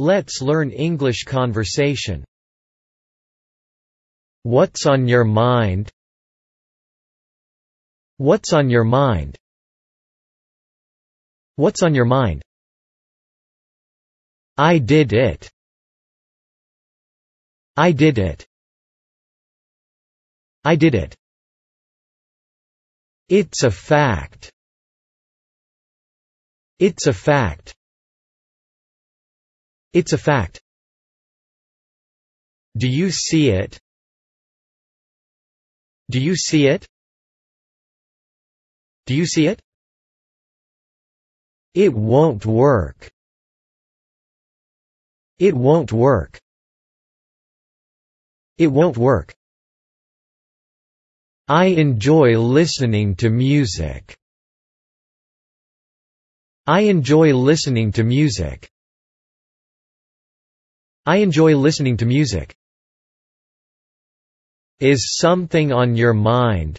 Let's learn English conversation. What's on your mind? What's on your mind? What's on your mind? I did it. I did it. I did it. It's a fact. It's a fact. It's a fact. Do you see it? Do you see it? Do you see it? It won't work. It won't work. It won't work. I enjoy listening to music. I enjoy listening to music. I enjoy listening to music. Is something on your mind?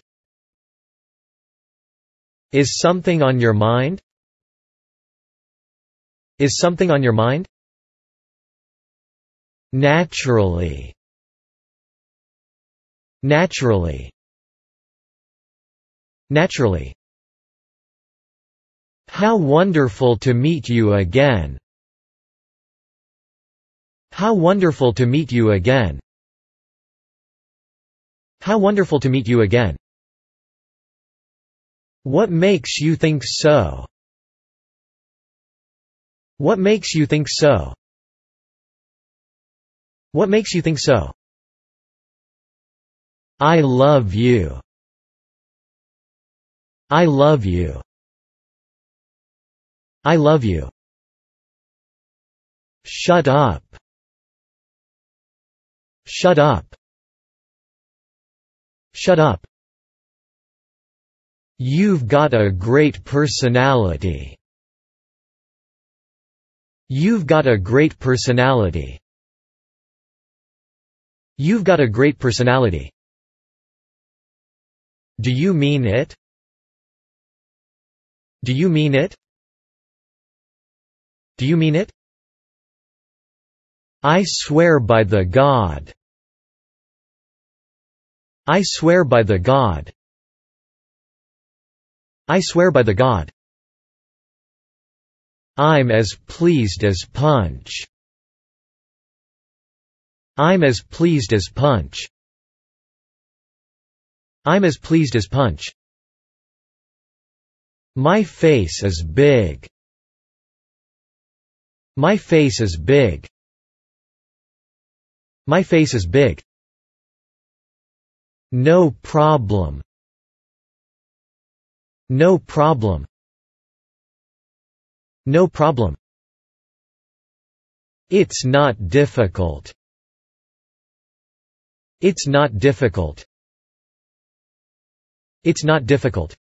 Is something on your mind? Is something on your mind? Naturally. Naturally. Naturally. How wonderful to meet you again. How wonderful to meet you again. How wonderful to meet you again. What makes you think so? What makes you think so? What makes you think so? I love you. I love you. I love you. Shut up. Shut up. Shut up. You've got a great personality. You've got a great personality. You've got a great personality. Do you mean it? Do you mean it? Do you mean it? I swear by the God. I swear by the God. I swear by the God. I'm as pleased as punch. I'm as pleased as punch. I'm as pleased as punch. My face is big. My face is big. My face is big. No problem. No problem. No problem. It's not difficult. It's not difficult. It's not difficult.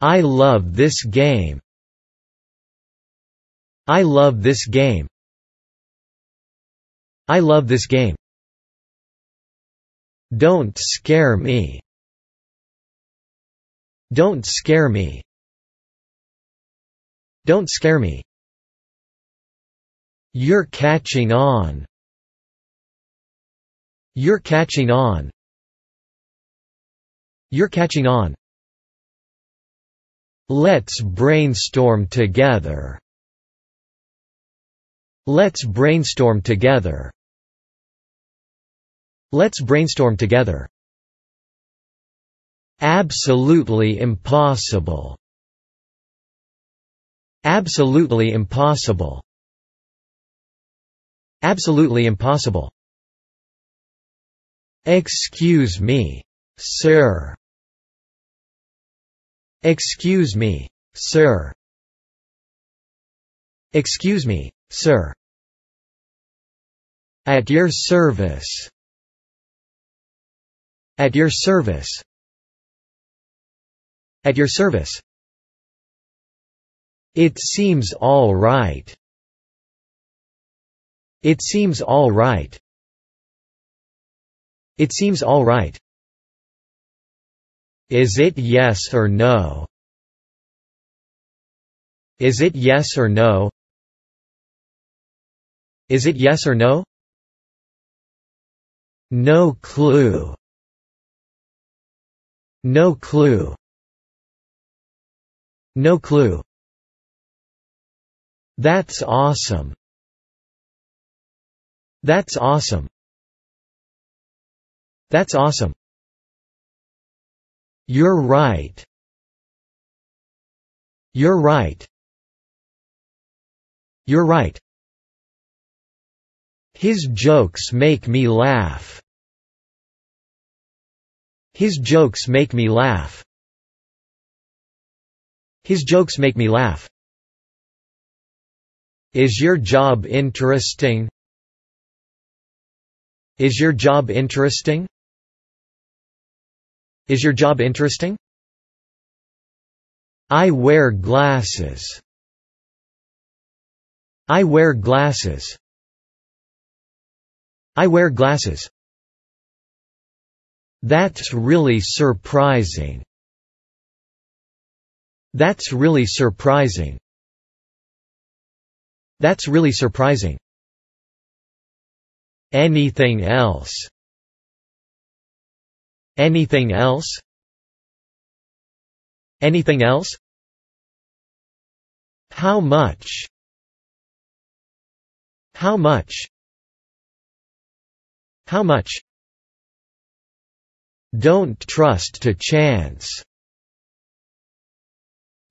I love this game. I love this game. I love this game. Don't scare me. Don't scare me. Don't scare me. You're catching on. You're catching on. You're catching on. Let's brainstorm together. Let's brainstorm together. Let's brainstorm together. Absolutely impossible. Absolutely impossible. Absolutely impossible. Excuse me, sir. Excuse me, sir. Excuse me, sir. At your service. At your service. At your service. It seems all right. It seems all right. It seems all right. Is it yes or no? Is it yes or no? Is it yes or no? No clue. No clue. No clue. That's awesome. That's awesome. That's awesome. You're right. You're right. You're right. His jokes make me laugh. His jokes make me laugh. His jokes make me laugh. Is your job interesting? Is your job interesting? Is your job interesting? I wear glasses. I wear glasses. I wear glasses. That's really surprising. That's really surprising. That's really surprising. Anything else? Anything else? Anything else? How much? How much? How much? Don't trust to chance.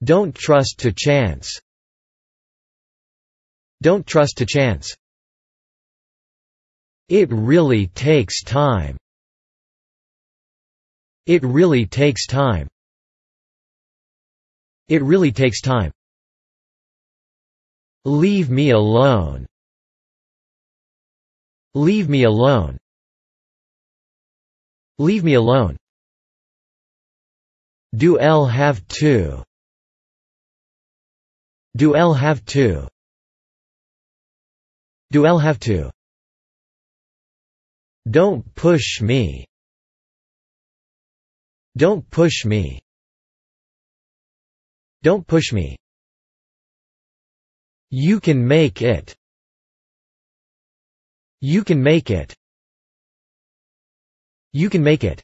Don't trust to chance. Don't trust to chance. It really takes time. It really takes time. It really takes time. Leave me alone. Leave me alone. Leave me alone. Do L have to. Do L have to. Do L have to. Don't push me. Don't push me. Don't push me. You can make it. You can make it. You can make it.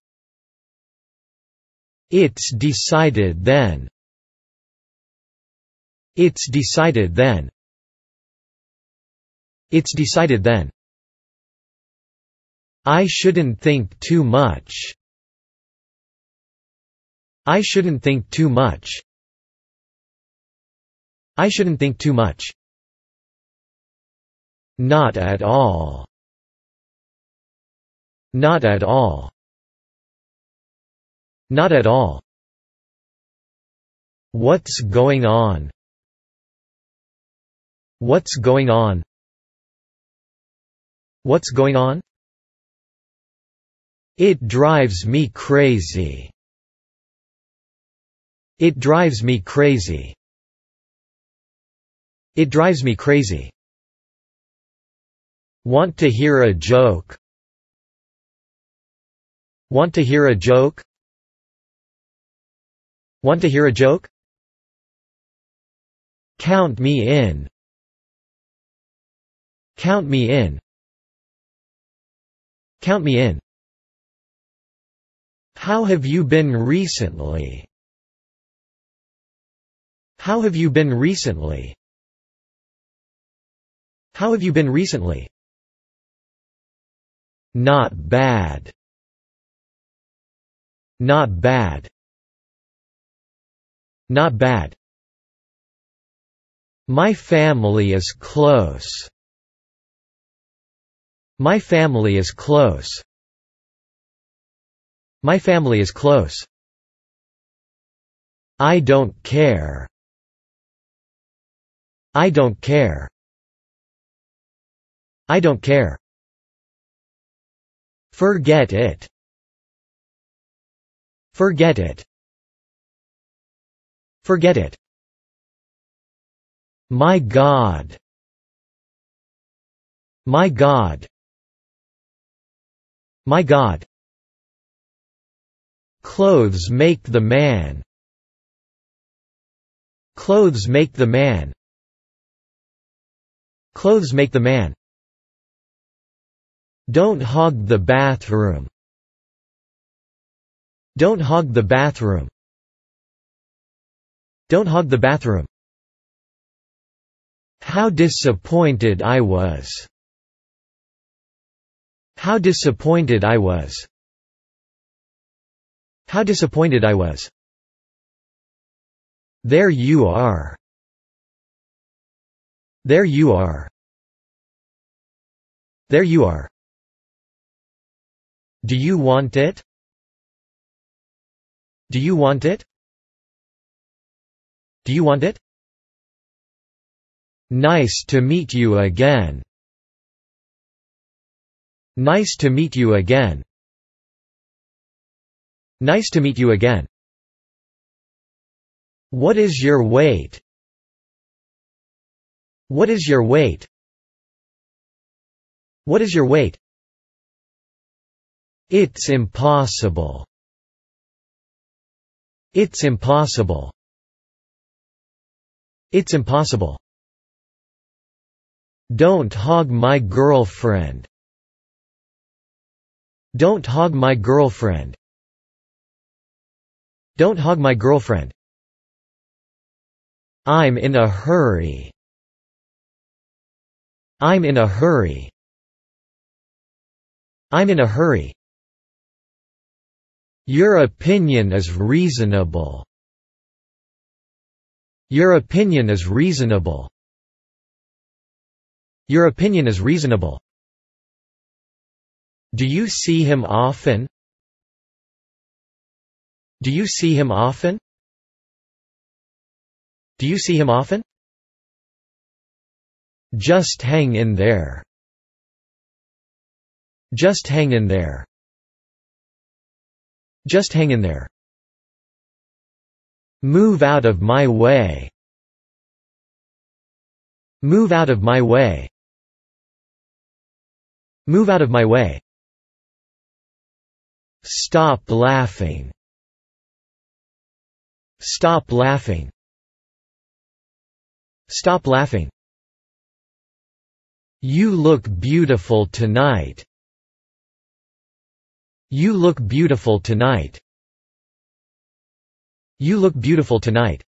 It's decided then. It's decided then. It's decided then. I shouldn't think too much. I shouldn't think too much. I shouldn't think too much. Not at all. Not at all. Not at all. What's going on? What's going on? What's going on? It drives me crazy. It drives me crazy. It drives me crazy. Want to hear a joke? Want to hear a joke? Want to hear a joke? Count me in. Count me in. Count me in. How have you been recently? How have you been recently? How have you been recently? Not bad. Not bad. Not bad. My family is close. My family is close. My family is close. I don't care. I don't care. I don't care. Forget it. Forget it. Forget it. My God. My God. My God. Clothes make the man. Clothes make the man. Clothes make the man. Don't hog the bathroom. Don't hog the bathroom. Don't hog the bathroom. How disappointed I was. How disappointed I was. How disappointed I was. There you are. There you are. There you are. Do you want it? Do you want it? Do you want it? Nice to meet you again. Nice to meet you again. Nice to meet you again. What is your weight? What is your weight? What is your weight? It's impossible. It's impossible. It's impossible. Don't hog my girlfriend. Don't hog my girlfriend. Don't hog my girlfriend. I'm in a hurry. I'm in a hurry. I'm in a hurry. Your opinion is reasonable. Your opinion is reasonable. Your opinion is reasonable. Do you see him often? Do you see him often? Do you see him often? Just hang in there. Just hang in there. Just hang in there. Move out of my way. Move out of my way. Move out of my way. Stop laughing. Stop laughing. Stop laughing. You look beautiful tonight. You look beautiful tonight. You look beautiful tonight.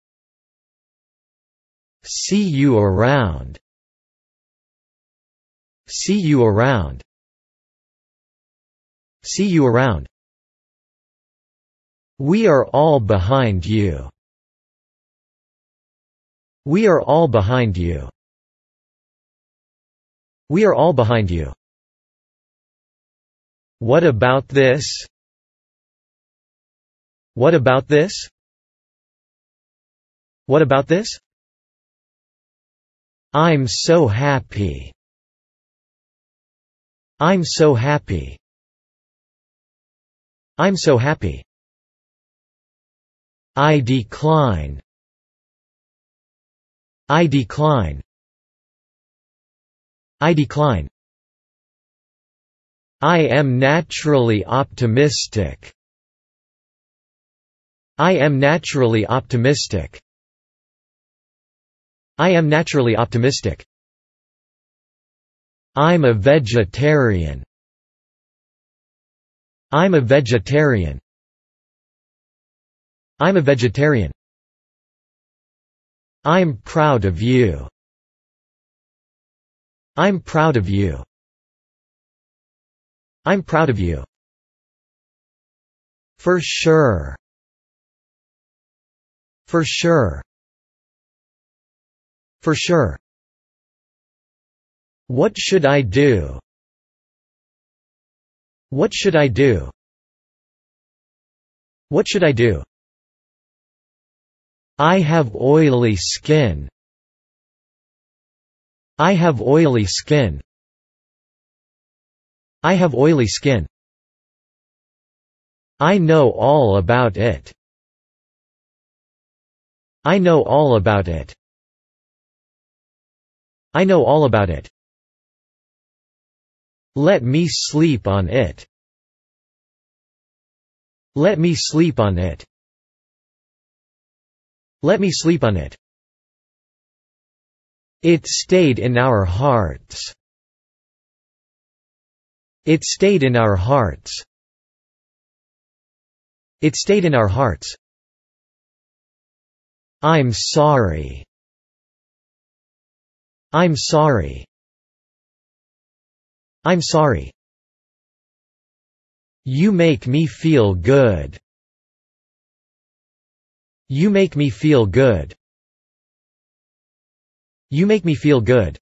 See you around. See you around. See you around. We are all behind you. We are all behind you. We are all behind you. What about this? What about this? What about this? I'm so happy. I'm so happy. I'm so happy. I decline. I decline. I decline. I am naturally optimistic. I am naturally optimistic. I am naturally optimistic. I'm a vegetarian. I'm a vegetarian. I'm a vegetarian. I'm proud of you. I'm proud of you. I'm proud of you. For sure. For sure. For sure. What should I do? What should I do? What should I do? I have oily skin. I have oily skin. I have oily skin. I know all about it. I know all about it. I know all about it. Let me sleep on it. Let me sleep on it. Let me sleep on it. It stayed in our hearts. It stayed in our hearts. It stayed in our hearts. I'm sorry. I'm sorry. I'm sorry. You make me feel good. You make me feel good. You make me feel good.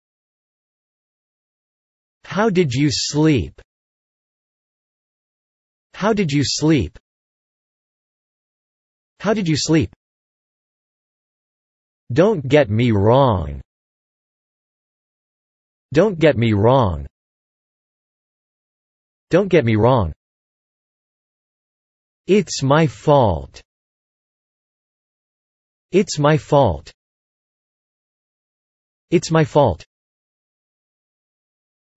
How did you sleep? How did you sleep? How did you sleep? Don't get me wrong. Don't get me wrong. Don't get me wrong. It's my fault. It's my fault. It's my fault.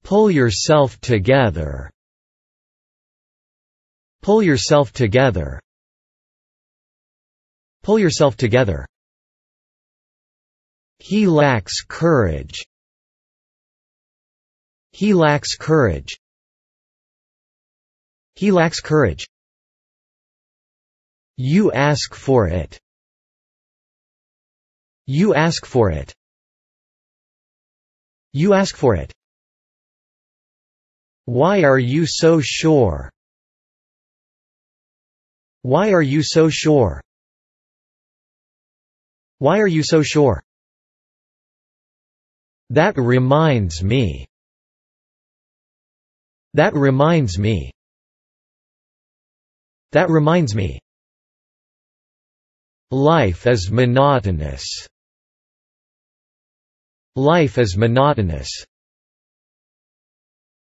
Pull yourself together. Pull yourself together. Pull yourself together. He lacks courage. He lacks courage. He lacks courage. You ask for it. You ask for it. You ask for it. Why are you so sure? Why are you so sure? Why are you so sure? That reminds me. That reminds me. That reminds me. Life is monotonous. Life is monotonous.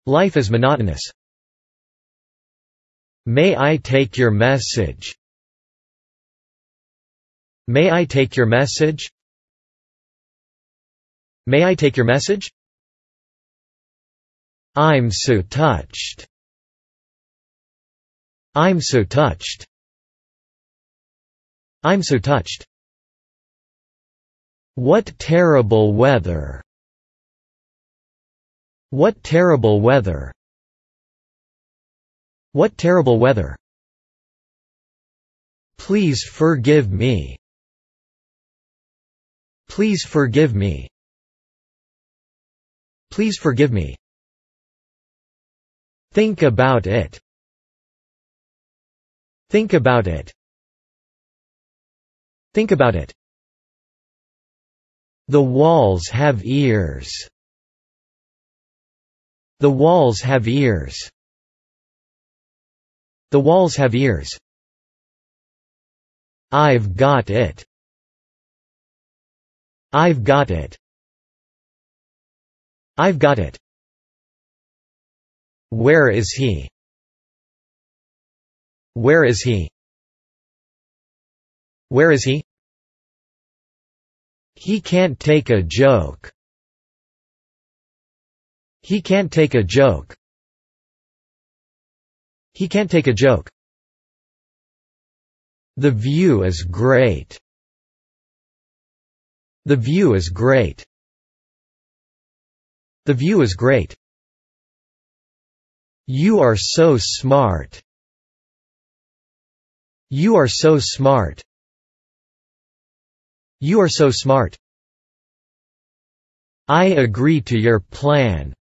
Life is monotonous. May I take your message? May I take your message? May I take your message? I'm so touched. I'm so touched. I'm so touched. What terrible weather. What terrible weather. What terrible weather! Please forgive me. Please forgive me. Please forgive me. Think about it. Think about it. Think about it. The walls have ears. The walls have ears. The walls have ears. I've got it. I've got it. I've got it. Where is he? Where is he? Where is he? He can't take a joke. He can't take a joke. He can't take a joke. The view is great. The view is great. The view is great. You are so smart. You are so smart. You are so smart. I agree to your plan.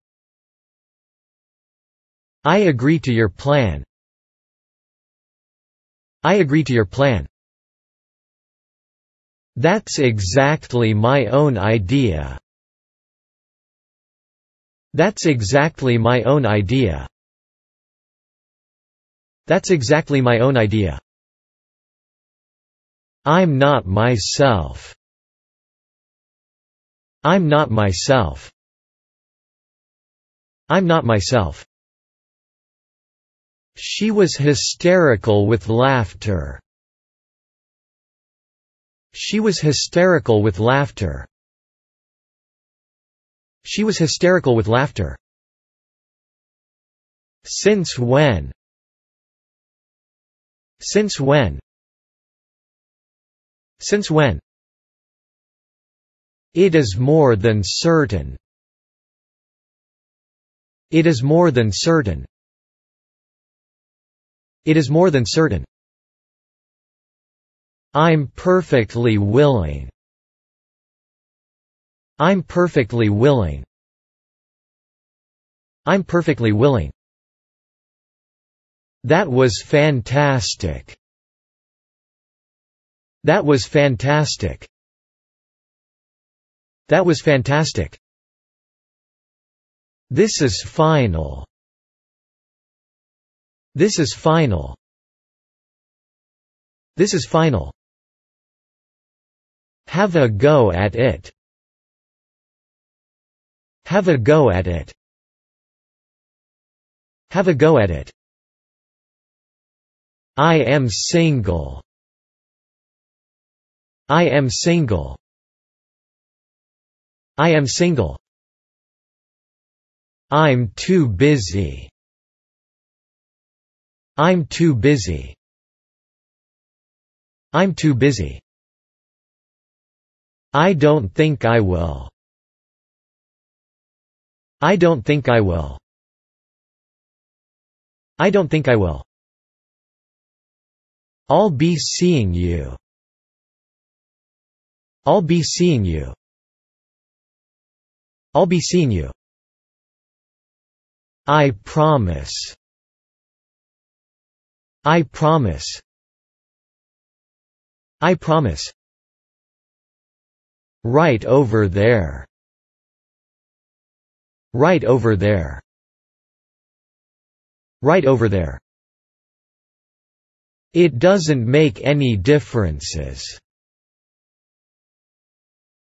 I agree to your plan. I agree to your plan. That's exactly my own idea. That's exactly my own idea. That's exactly my own idea. I'm not myself. I'm not myself. I'm not myself. She was hysterical with laughter. She was hysterical with laughter. She was hysterical with laughter. Since when? Since when? Since when? It is more than certain. It is more than certain. It is more than certain. I'm perfectly willing. I'm perfectly willing. I'm perfectly willing. That was fantastic. That was fantastic. That was fantastic. This is final. This is final. This is final. Have a go at it. Have a go at it. Have a go at it. I am single. I am single. I am single. I'm too busy. I'm too busy. I'm too busy. I don't think I will. I don't think I will. I don't think I will. I'll be seeing you. I'll be seeing you. I'll be seeing you. I promise. I promise. I promise. Right over there. Right over there. Right over there. It doesn't make any differences.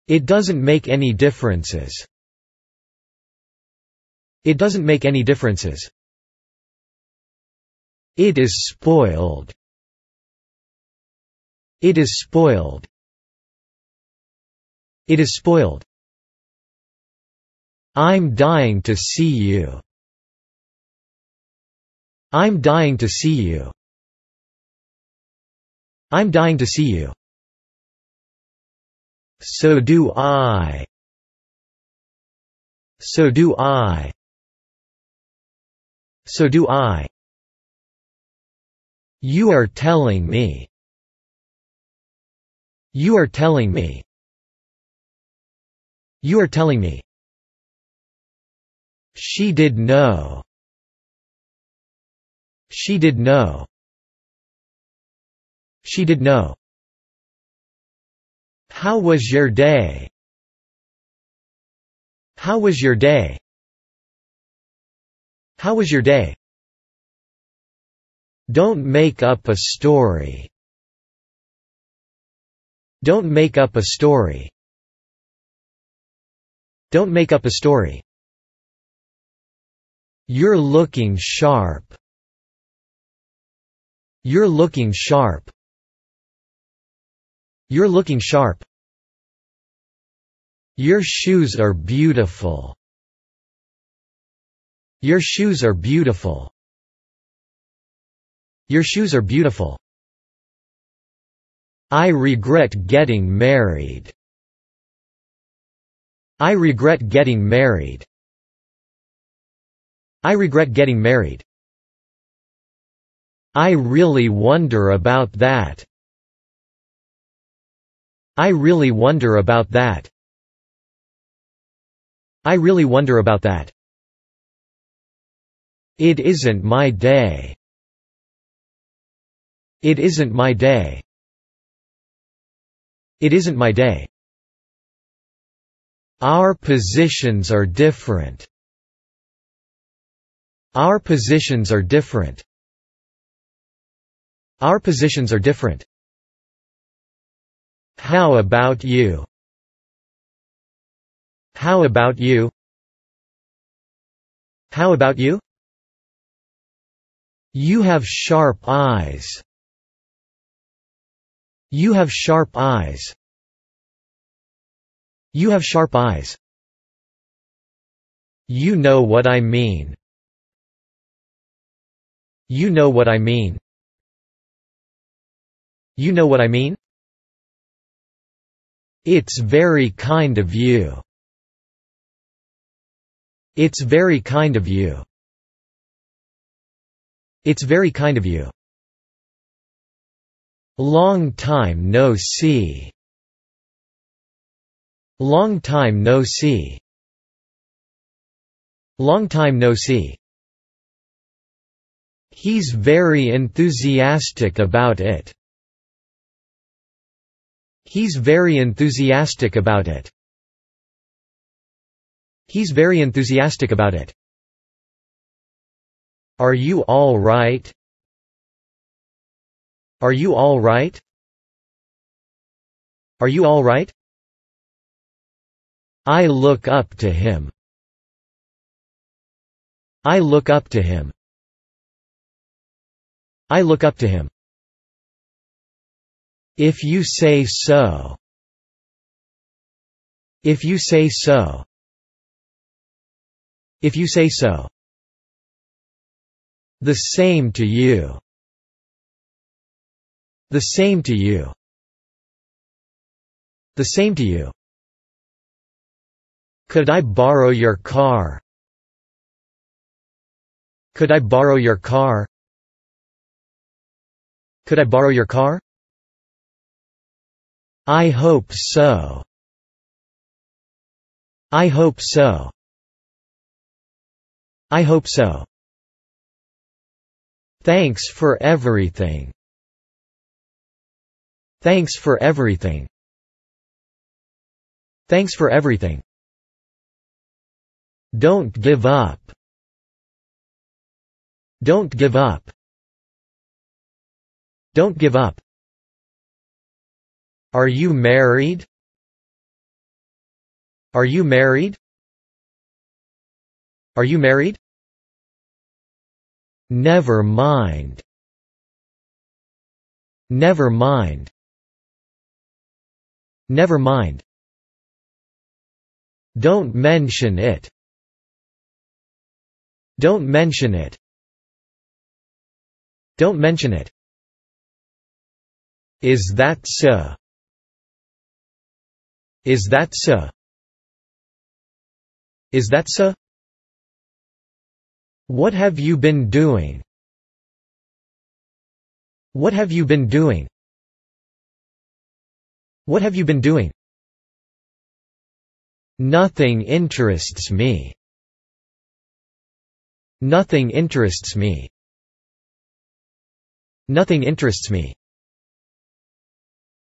It doesn't make any differences. It doesn't make any differences. It is spoiled. It is spoiled. It is spoiled. I'm dying to see you. I'm dying to see you. I'm dying to see you. So do I. So do I. So do I. You are telling me. You are telling me. You are telling me. She did know. She did know. She did know. How was your day? How was your day? How was your day? Don't make up a story. Don't make up a story. Don't make up a story. You're looking sharp. You're looking sharp. You're looking sharp. Your shoes are beautiful. Your shoes are beautiful. Your shoes are beautiful. I regret getting married. I regret getting married. I regret getting married. I really wonder about that. I really wonder about that. I really wonder about that. It isn't my day. It isn't my day. It isn't my day. Our positions are different. Our positions are different. Our positions are different. How about you? How about you? How about you? You have sharp eyes. You have sharp eyes. You have sharp eyes. You know what I mean. You know what I mean. You know what I mean? It's very kind of you. It's very kind of you. It's very kind of you. Long time no see. Long time no see. Long time no see. He's very enthusiastic about it. He's very enthusiastic about it. He's very enthusiastic about it. Are you all right? Are you all right? Are you all right? I look up to him. I look up to him. I look up to him. If you say so. If you say so. If you say so. The same to you. The same to you. The same to you. Could I borrow your car? Could I borrow your car? Could I borrow your car? I hope so. I hope so. I hope so. Thanks for everything. Thanks for everything. Thanks for everything. Don't give up. Don't give up. Don't give up. Are you married? Are you married? Are you married? Never mind. Never mind. Never mind. Don't mention it. Don't mention it. Don't mention it. Is that so? Is that so? Is that so? What have you been doing? What have you been doing? What have you been doing? Nothing interests me. Nothing interests me. Nothing interests me.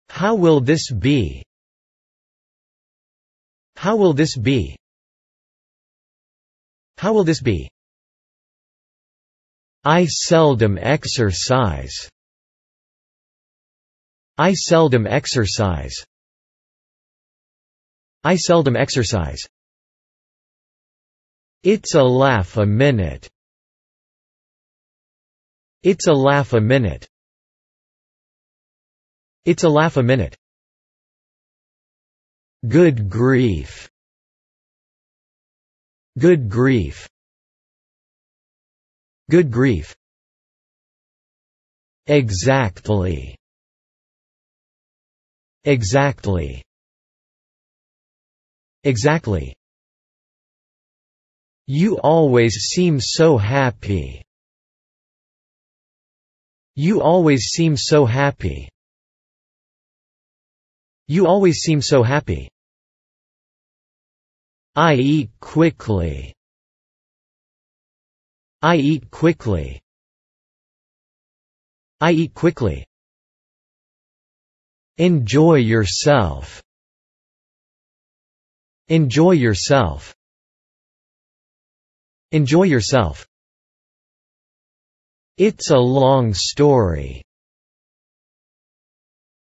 How will this be? How will this be? How will this be? I seldom exercise. I seldom exercise. I seldom exercise. It's a laugh a minute. It's a laugh a minute. It's a laugh a minute. Good grief. Good grief. Good grief. Exactly. Exactly. Exactly. You always seem so happy. You always seem so happy. You always seem so happy. I eat quickly. I eat quickly. I eat quickly. Enjoy yourself. Enjoy yourself. Enjoy yourself. It's a long story.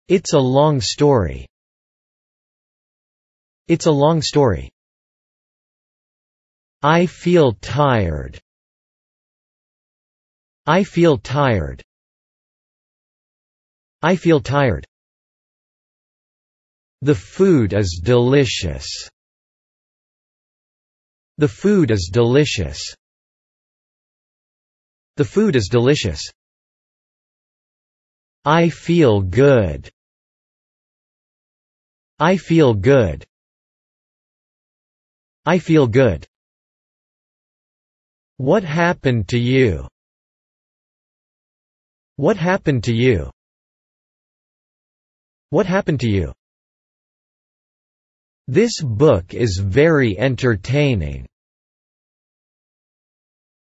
It's a long story. It's a long story. I feel tired. I feel tired. I feel tired. The food is delicious. The food is delicious. The food is delicious. I feel good. I feel good. I feel good. What happened to you? What happened to you? What happened to you? This book is very entertaining.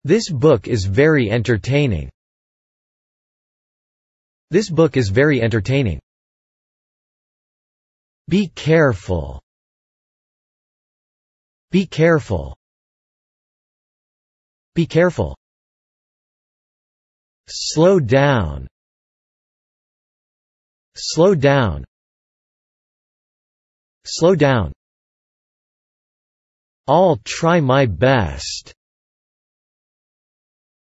This book is very entertaining. This book is very entertaining. Be careful. Be careful. Be careful. Slow down. Slow down. Slow down. I'll try my best.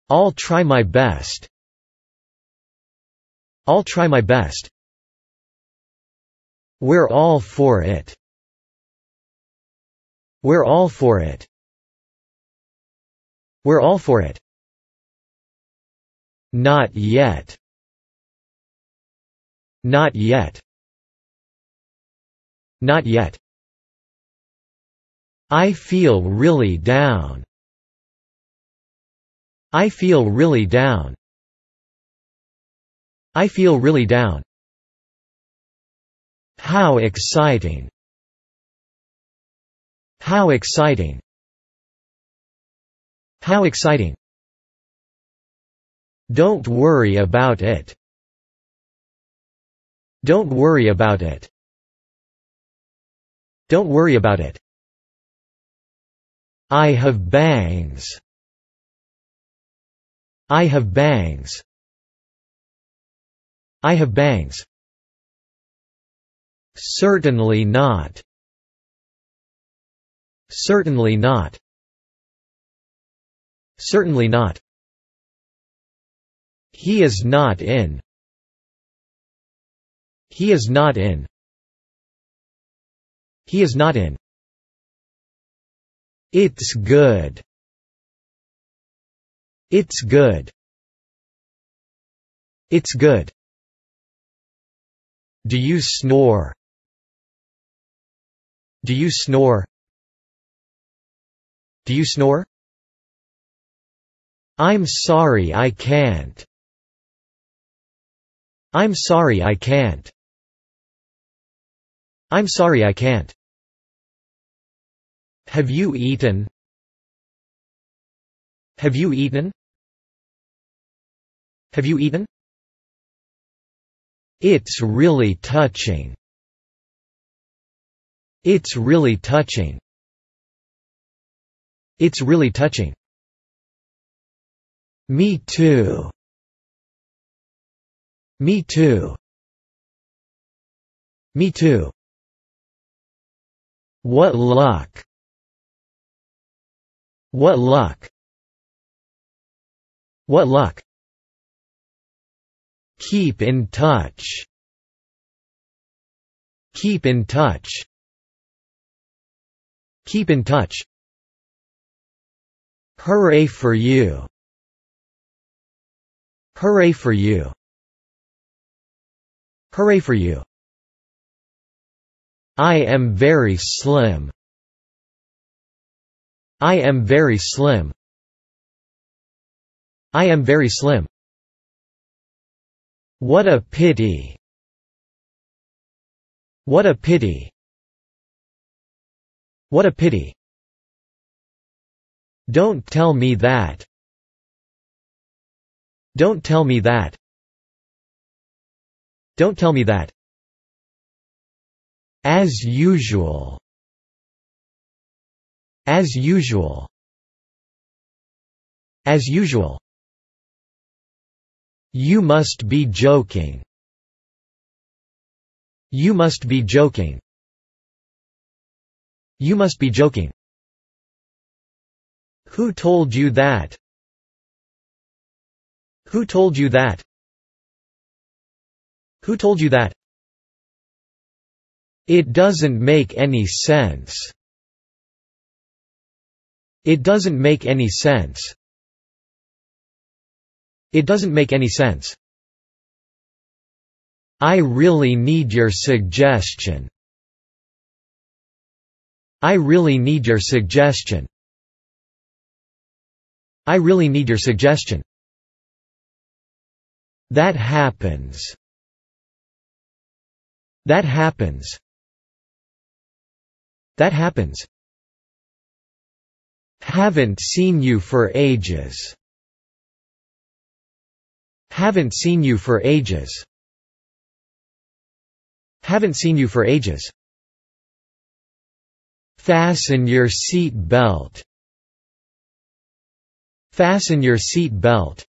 I'll try my best. I'll try my best. We're all for it. We're all for it. We're all for it. Not yet. Not yet. Not yet. I feel really down. I feel really down. I feel really down. How exciting. How exciting. How exciting. Don't worry about it. Don't worry about it. Don't worry about it. I have bangs. I have bangs. I have bangs. Certainly not. Certainly not. Certainly not. He is not in. He is not in. He is not in It's good. It's good. It's good. Do you snore? Do you snore? Do you snore? I'm sorry I can't. I'm sorry I can't. I'm sorry I can't. Have you eaten? Have you eaten? Have you eaten? It's really touching. It's really touching. It's really touching. Me too. Me too. Me too. What luck! What luck! What luck! Keep in touch. Keep in touch. Keep in touch. Hooray for you. Hooray for you. Hooray for you. I am very slim. I am very slim. I am very slim. What a pity. What a pity. What a pity. Don't tell me that. Don't tell me that. Don't tell me that. As usual. As usual. As usual. You must be joking. You must be joking. You must be joking. Who told you that? Who told you that? Who told you that? It doesn't make any sense. It doesn't make any sense. It doesn't make any sense. I really need your suggestion. I really need your suggestion. I really need your suggestion. That happens. That happens. That happens. Haven't seen you for ages. Haven't seen you for ages. Haven't seen you for ages. Fasten your seat belt. Fasten your seat belt.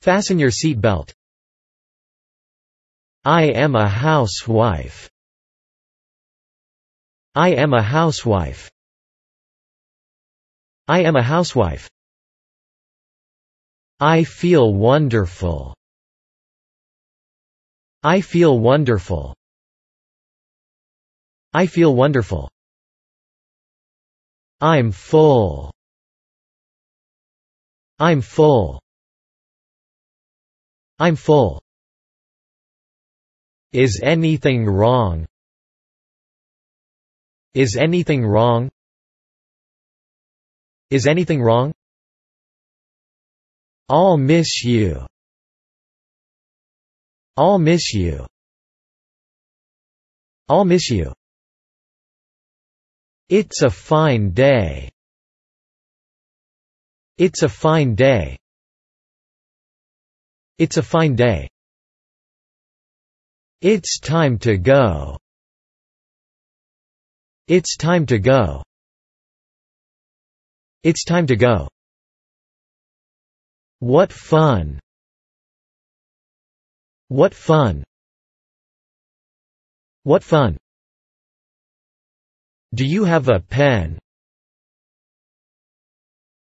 Fasten your seat belt. I am a housewife. I am a housewife. I am a housewife. I feel wonderful. I feel wonderful. I feel wonderful. I'm full. I'm full. I'm full. Is anything wrong? Is anything wrong? Is anything wrong? I'll miss you. I'll miss you. I'll miss you. It's a fine day. It's a fine day. It's a fine day. It's time to go. It's time to go. It's time to go. What fun. What fun. What fun. Do you have a pen?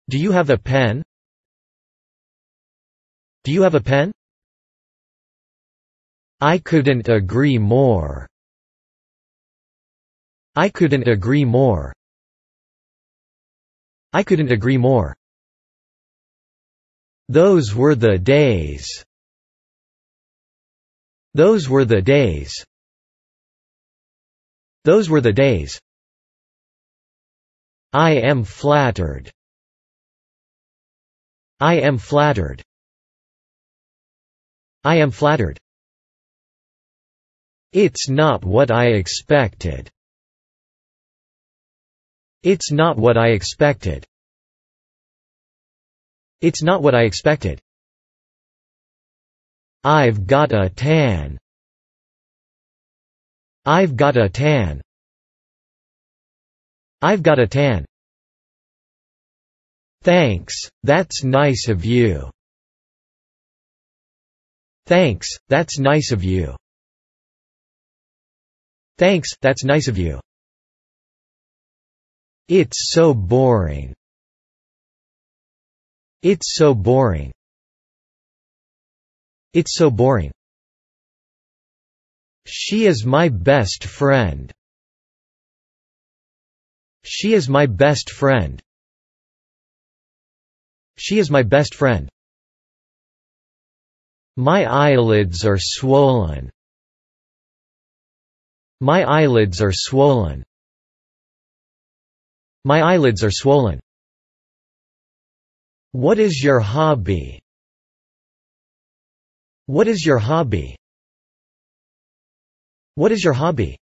Do you have a pen? Do you have a pen? I couldn't agree more. I couldn't agree more. I couldn't agree more. Those were the days. Those were the days. Those were the days. I am flattered. I am flattered. I am flattered. It's not what I expected. It's not what I expected. It's not what I expected. I've got a tan. I've got a tan. I've got a tan. Thanks, that's nice of you. Thanks, that's nice of you. Thanks, that's nice of you. It's so boring. It's so boring. It's so boring. She is my best friend. She is my best friend. She is my best friend. My eyelids are swollen. My eyelids are swollen. My eyelids are swollen. What is your hobby? What is your hobby? What is your hobby?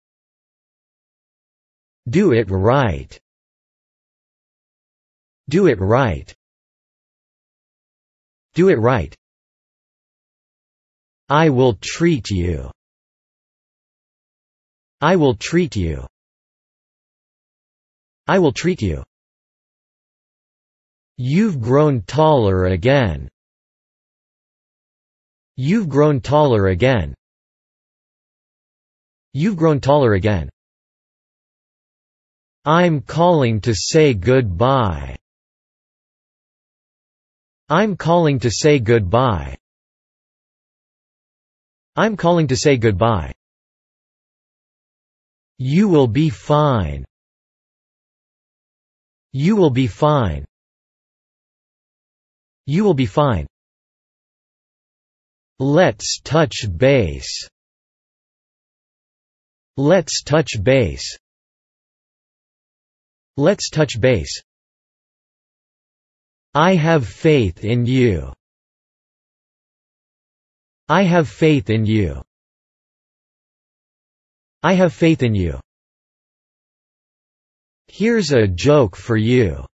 Do it right. Do it right. Do it right. I will treat you. I will treat you. I will treat you. You've grown taller again. You've grown taller again. You've grown taller again. I'm calling to say goodbye. I'm calling to say goodbye. I'm calling to say goodbye. You will be fine. You will be fine. You will be fine. Let's touch base. Let's touch base. Let's touch base. I have faith in you. I have faith in you. I have faith in you. Here's a joke for you.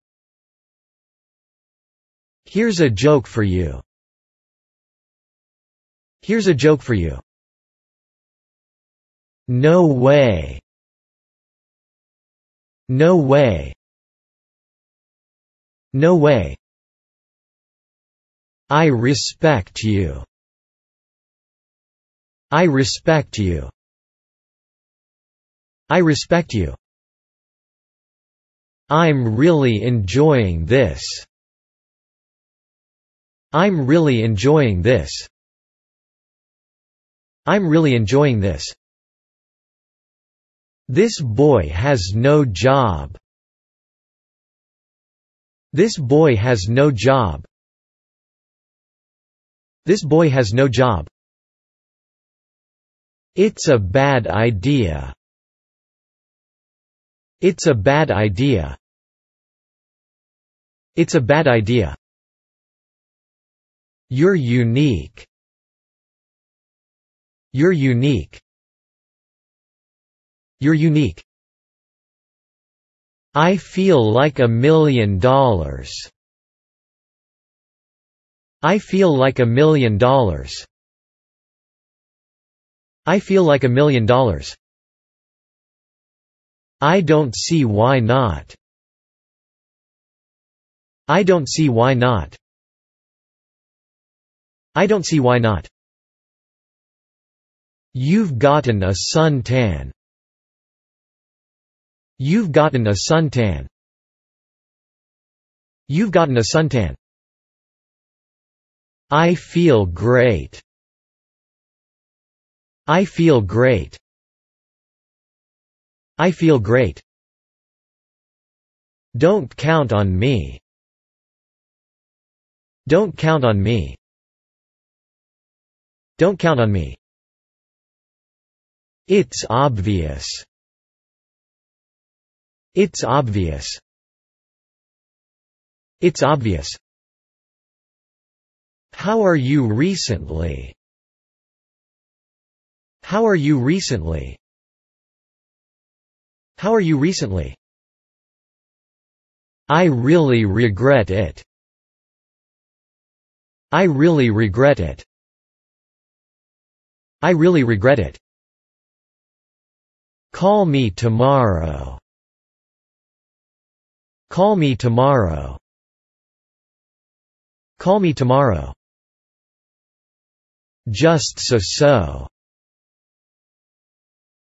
Here's a joke for you. Here's a joke for you. No way. No way. No way. I respect you. I respect you. I respect you. I'm really enjoying this. I'm really enjoying this. I'm really enjoying this. This boy has no job. This boy has no job. This boy has no job. It's a bad idea. It's a bad idea. It's a bad idea. You're unique. You're unique. You're unique. I feel like a million dollars. I feel like a million dollars. I feel like a million dollars. I don't see why not. I don't see why not. I don't see why not. You've gotten a suntan. You've gotten a suntan. You've gotten a suntan. I feel great. I feel great. I feel great. Don't count on me. Don't count on me. Don't count on me. It's obvious. It's obvious. It's obvious. How are you recently? How are you recently? How are you recently? I really regret it. I really regret it. I really regret it. Call me tomorrow. Call me tomorrow. Call me tomorrow. Just so so.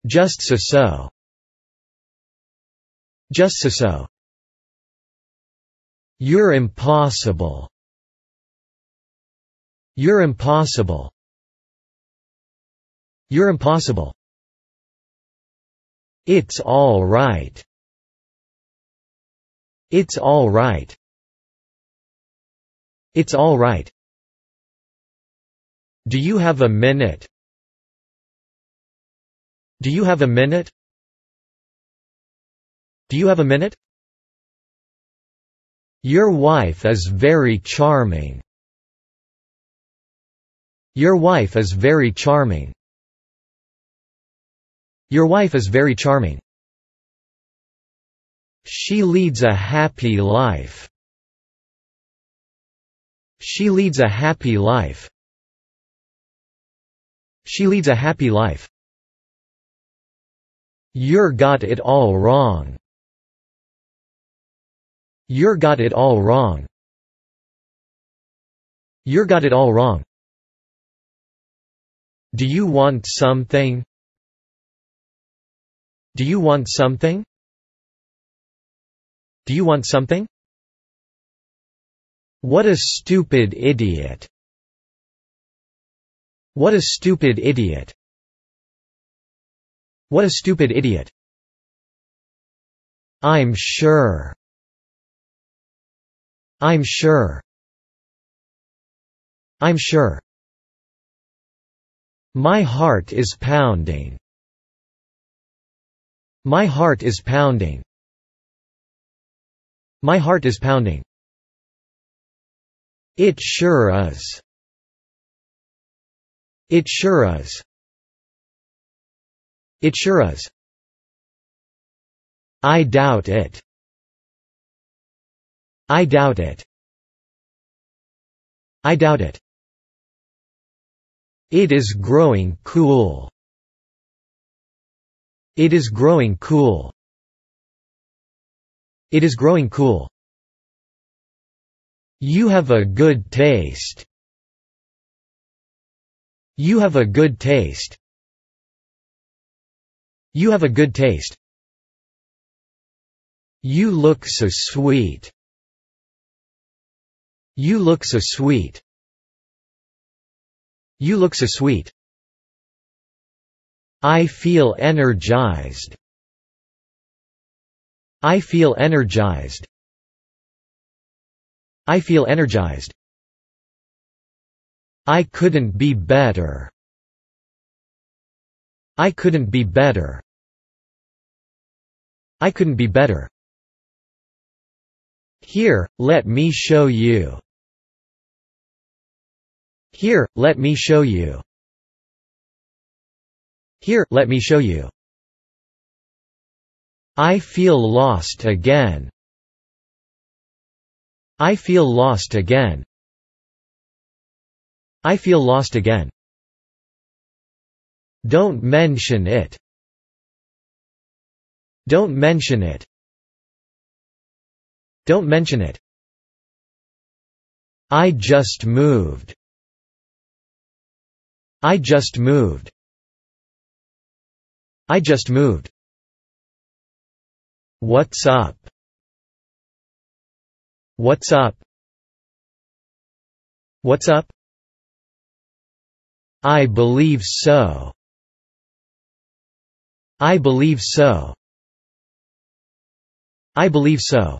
Just so so. Just so. You're impossible. You're impossible. You're impossible. It's all right. It's all right. It's all right. Do you have a minute? Do you have a minute? Do you have a minute? Your wife is very charming. Your wife is very charming. Your wife is very charming. She leads a happy life. She leads a happy life. She leads a happy life. You're got it all wrong. You're got it all wrong. You're got it all wrong. Do you want something? Do you want something? Do you want something? What a stupid idiot. What a stupid idiot. What a stupid idiot. I'm sure. I'm sure. I'm sure. My heart is pounding. My heart is pounding. My heart is pounding. It sure is. It sure is. It sure is. I doubt it. I doubt it. I doubt it. It is growing cool. It is growing cool. It is growing cool. You have a good taste. You have a good taste. You have a good taste. You look so sweet. You look so sweet. You look so sweet. I feel energized. I feel energized. I feel energized. I couldn't be better. I couldn't be better. I couldn't be better. Here, let me show you. Here, let me show you. Here, let me show you. I feel lost again. I feel lost again. I feel lost again. Don't mention it. Don't mention it. Don't mention it. I just moved. I just moved. I just moved. What's up? What's up? What's up? I believe so. I believe so. I believe so.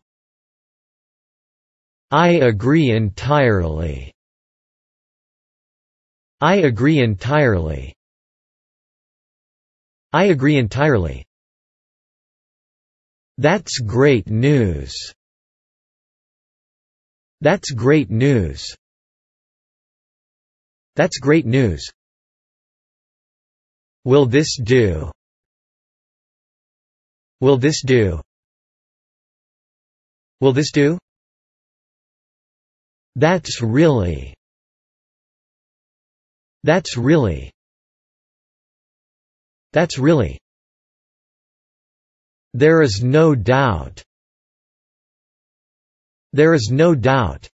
I agree entirely. I agree entirely. I agree entirely. That's great news. That's great news. That's great news. Will this do? Will this do? Will this do? That's really that's really. That's really. There is no doubt. There is no doubt.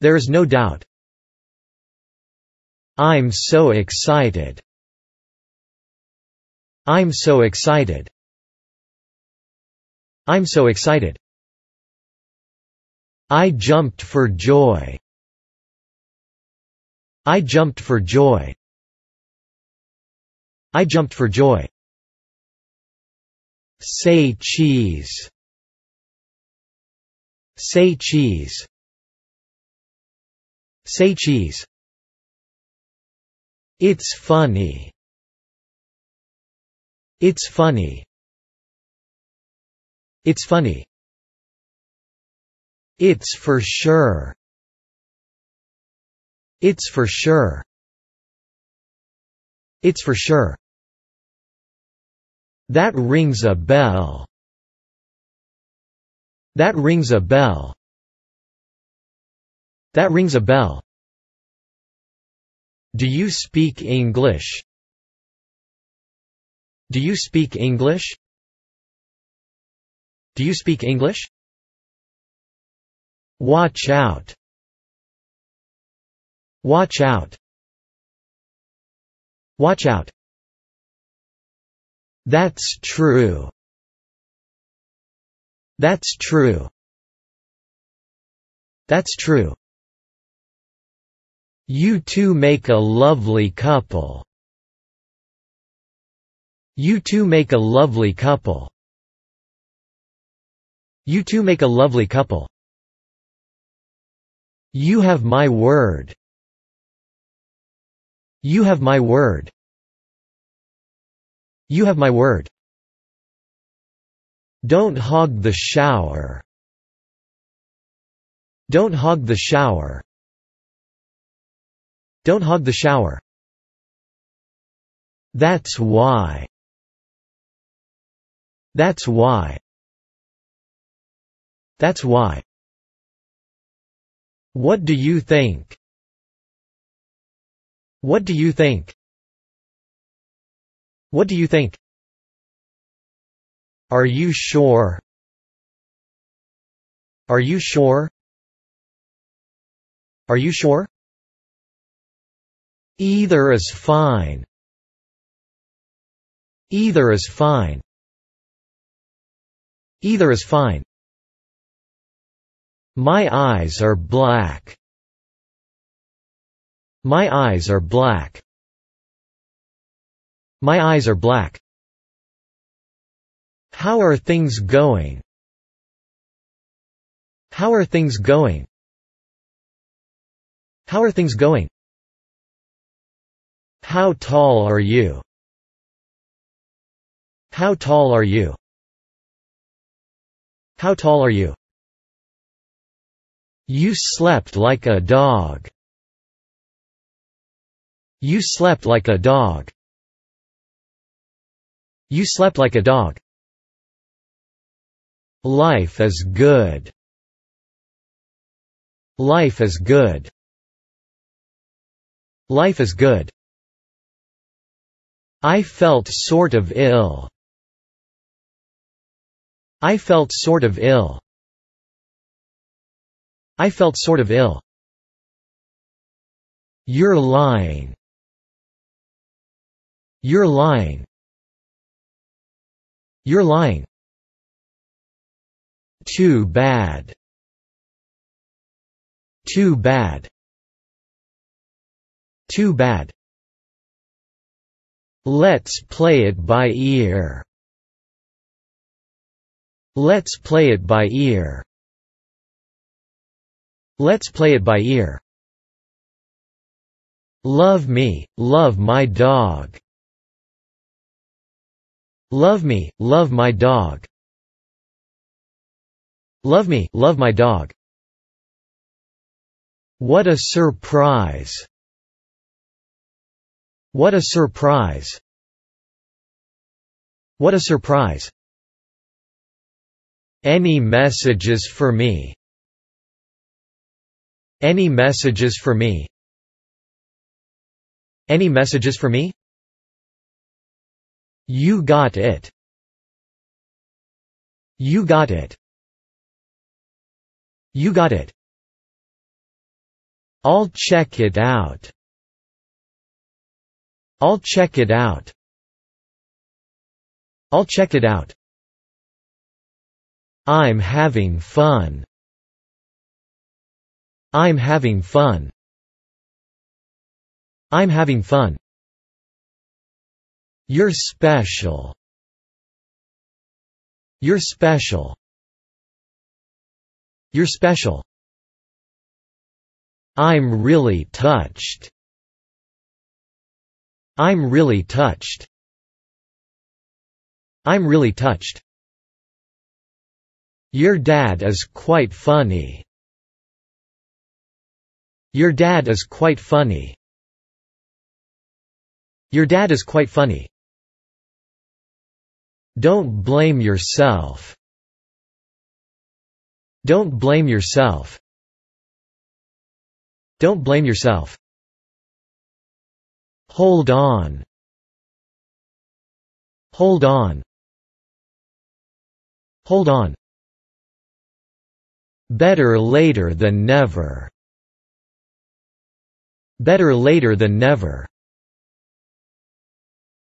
There is no doubt. I'm so excited. I'm so excited. I'm so excited. I jumped for joy. I jumped for joy. I jumped for joy. Say cheese. Say cheese. Say cheese. It's funny. It's funny. It's funny. It's for sure. It's for sure. It's for sure. That rings a bell. That rings a bell. That rings a bell. Do you speak English? Do you speak English? Do you speak English? Watch out. Watch out. Watch out. That's true. That's true. That's true. You two make a lovely couple. You two make a lovely couple. You two make a lovely couple. You have my word. You have my word. You have my word. Don't hog the shower. Don't hog the shower. Don't hog the shower. That's why. That's why. That's why. What do you think? What do you think? What do you think? Are you sure? Are you sure? Are you sure? Either is fine. Either is fine. Either is fine. My eyes are black. My eyes are black. My eyes are black. How are things going? How are things going? How are things going? How tall are you? How tall are you? How tall are you? You slept like a dog. You slept like a dog. You slept like a dog. Life is good. Life is good. Life is good. I felt sort of ill. I felt sort of ill. I felt sort of ill. You're lying. You're lying. You're lying. Too bad. Too bad. Too bad. Let's play it by ear. Let's play it by ear. Let's play it by ear. Love me, love my dog. Love me, love my dog. Love me, love my dog. What a surprise. What a surprise. What a surprise. Any messages for me? Any messages for me? Any messages for me? You got it. You got it. You got it. I'll check it out. I'll check it out. I'll check it out. I'm having fun. I'm having fun. I'm having fun. You're special. You're special. You're special. I'm really touched. I'm really touched. I'm really touched. Your dad is quite funny. Your dad is quite funny. Your dad is quite funny. Don't blame yourself. Don't blame yourself. Don't blame yourself. Hold on. Hold on. Hold on. Better later than never. Better later than never.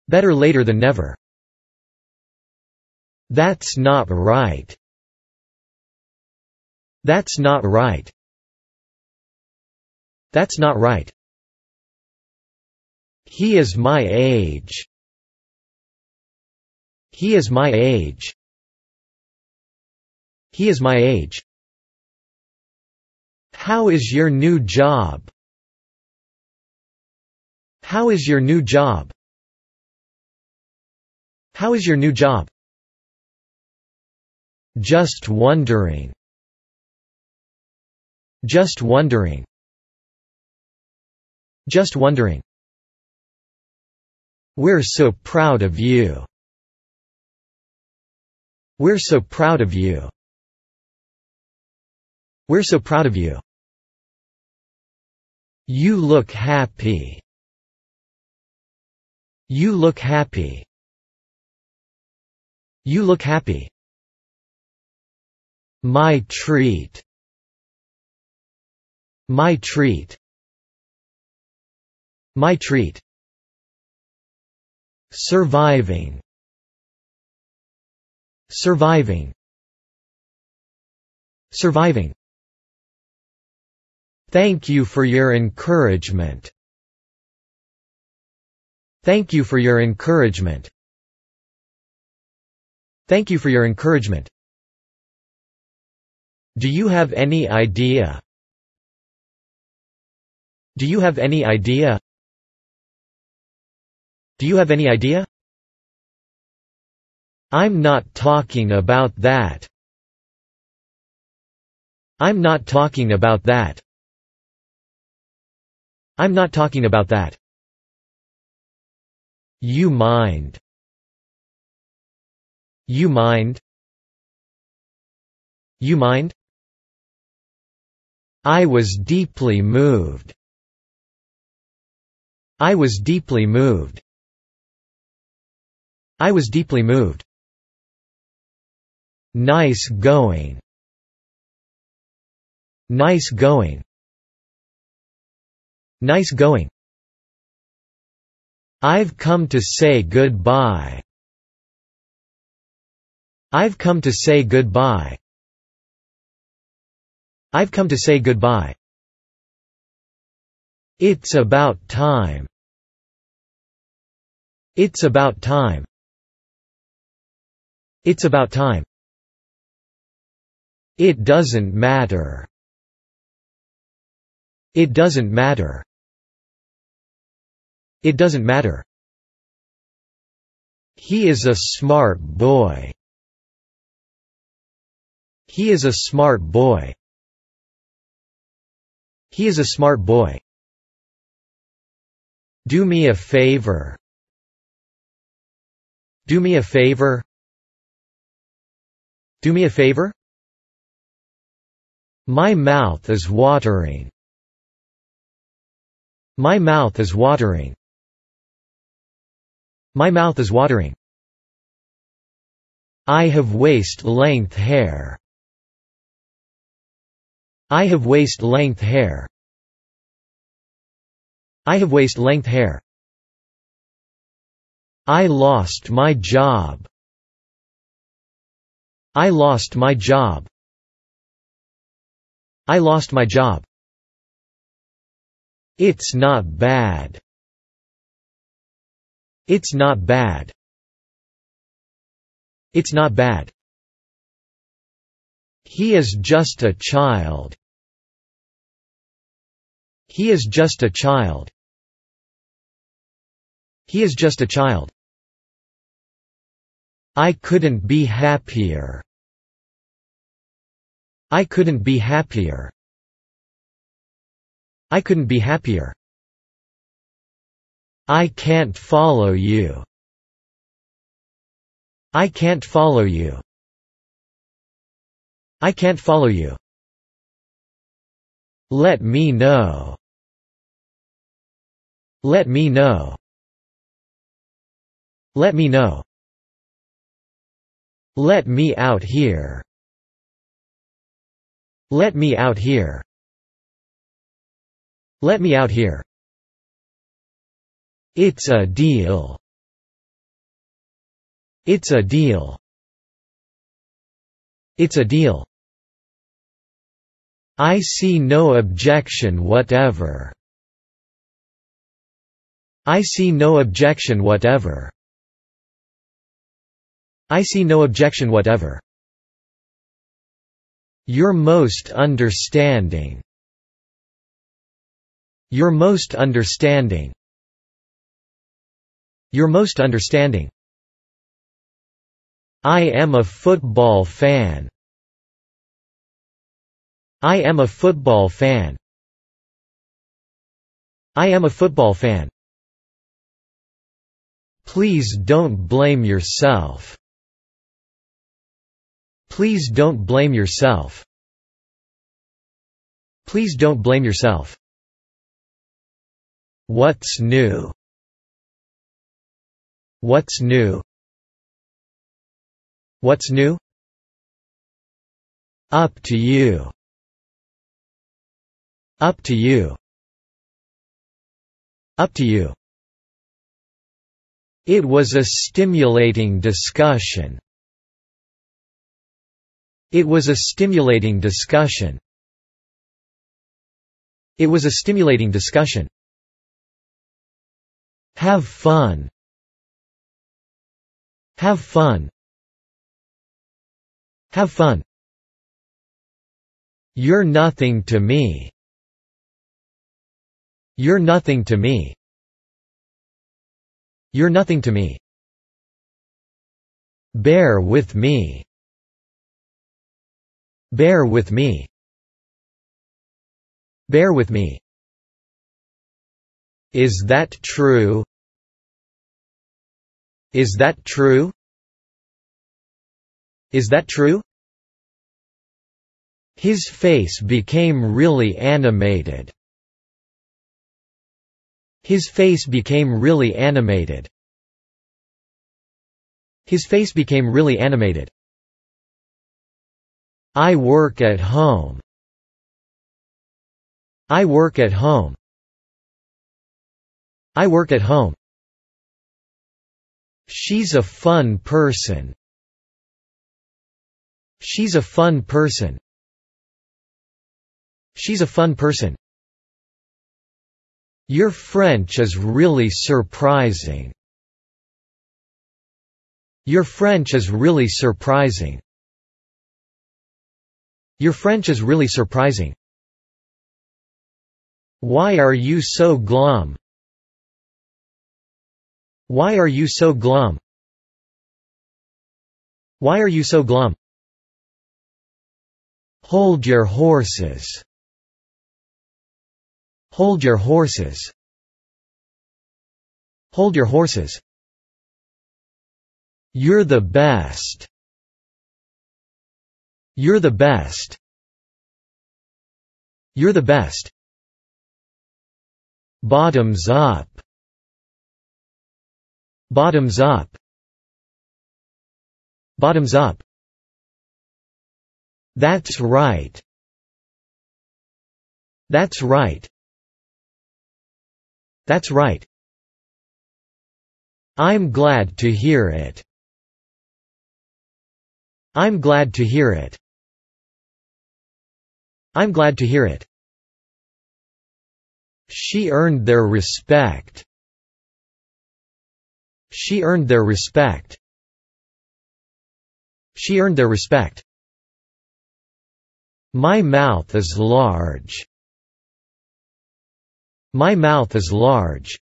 Better later than never. That's not right. That's not right. That's not right. He is my age. He is my age. He is my age. How is your new job? How is your new job? How is your new job? Just wondering. Just wondering. Just wondering. We're so proud of you. We're so proud of you. We're so proud of you. You look happy. You look happy. You look happy. My treat. My treat. My treat. Surviving. Surviving. Surviving. Thank you for your encouragement. Thank you for your encouragement. Thank you for your encouragement. Do you have any idea? Do you have any idea? Do you have any idea? I'm not talking about that. I'm not talking about that. I'm not talking about that. You mind. You mind. You mind? I was deeply moved. I was deeply moved. I was deeply moved. Nice going. Nice going. Nice going. I've come to say goodbye. I've come to say goodbye. I've come to say goodbye. It's about time. It's about time. It's about time. It doesn't matter. It doesn't matter. It doesn't matter. He is a smart boy. He is a smart boy. He is a smart boy. Do me a favor. Do me a favor. Do me a favor? My mouth is watering. My mouth is watering. My mouth is watering. I have waist-length hair. I have waist-length hair. I have waist-length hair. I lost my job. I lost my job. I lost my job. It's not bad. It's not bad. It's not bad. He is just a child. He is just a child. He is just a child. I couldn't be happier. I couldn't be happier. I couldn't be happier. I can't follow you. I can't follow you. I can't follow you. Let me know. Let me know. Let me know. Let me out here. Let me out here. Let me out here. It's a deal. It's a deal. It's a deal. I see no objection whatever. I see no objection whatever. I see no objection whatever. You're most understanding. You're most understanding. You're most understanding. I am a football fan. I am a football fan. I am a football fan. Please don't blame yourself. Please don't blame yourself. Please don't blame yourself. What's new? What's new? What's new? Up to you. Up to you. Up to you. It was a stimulating discussion. It was a stimulating discussion. It was a stimulating discussion. Have fun. Have fun. Have fun. You're nothing to me. You're nothing to me. You're nothing to me. Bear with me. Bear with me. Bear with me. Is that true? Is that true? Is that true? His face became really animated. His face became really animated. His face became really animated. I work at home. I work at home. I work at home. She's a fun person. She's a fun person. She's a fun person. Your French is really surprising. Your French is really surprising. Your French is really surprising. Why are you so glum? Why are you so glum? Why are you so glum? Hold your horses. Hold your horses. Hold your horses. You're the best. You're the best. You're the best. Bottoms up. Bottoms up. Bottoms up. That's right. That's right. That's right. I'm glad to hear it. I'm glad to hear it. I'm glad to hear it. She earned their respect. She earned their respect. She earned their respect. My mouth is large. My mouth is large.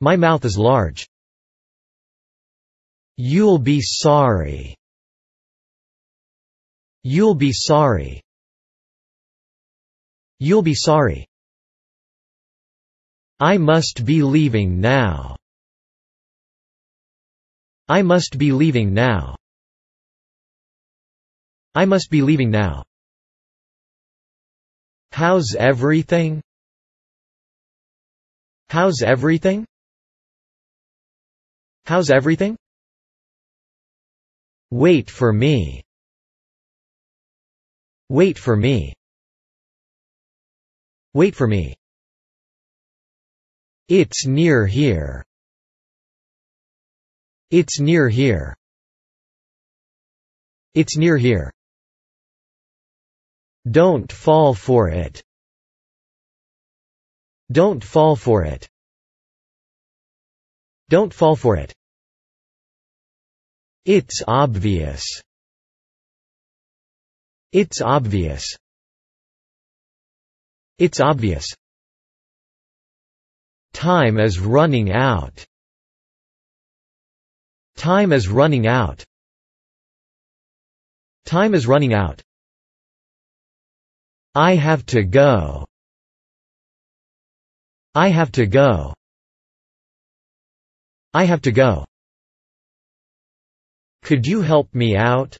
My mouth is large. You'll be sorry. You'll be sorry. You'll be sorry. I must be leaving now. I must be leaving now. I must be leaving now. How's everything? How's everything? How's everything? Wait for me. Wait for me. Wait for me. It's near here. It's near here. It's near here. Don't fall for it. Don't fall for it. Don't fall for it. It's obvious. It's obvious. It's obvious. Time is running out. Time is running out. Time is running out. I have to go. I have to go. I have to go. Could you help me out?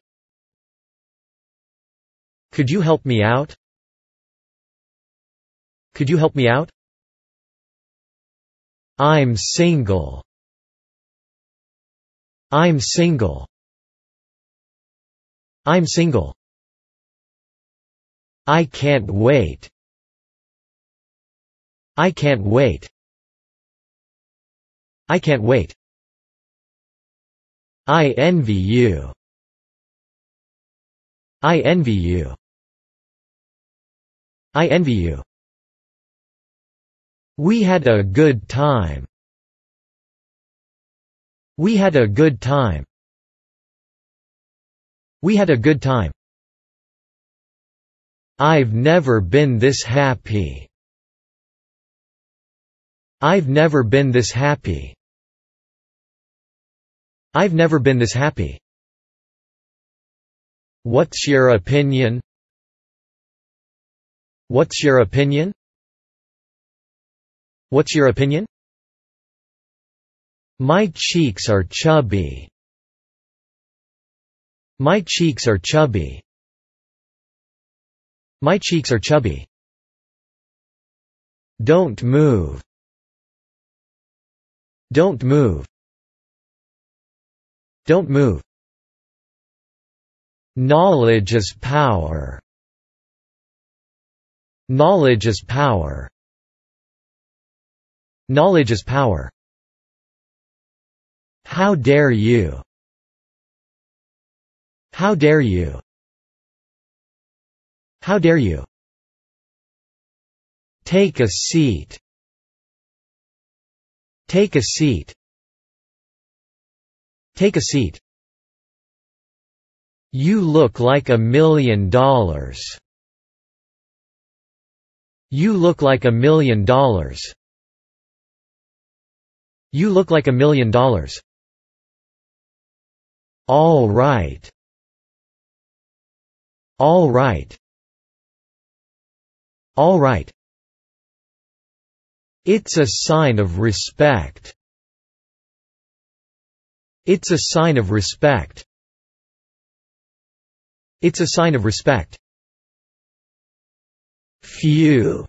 Could you help me out? Could you help me out? I'm single. I'm single. I'm single. I can't wait. I can't wait. I can't wait. I envy you. I envy you. I envy you. We had a good time. We had a good time. We had a good time. I've never been this happy. I've never been this happy. I've never been this happy. What's your opinion? What's your opinion? What's your opinion? My cheeks are chubby. My cheeks are chubby. My cheeks are chubby. Don't move. Don't move. Don't move. Knowledge is power. Knowledge is power. Knowledge is power. How dare you? How dare you? How dare you? Take a seat. Take a seat. Take a seat. You look like a million dollars. You look like a million dollars. You look like a million dollars. All right. All right. All right. It's a sign of respect. It's a sign of respect. It's a sign of respect. Few.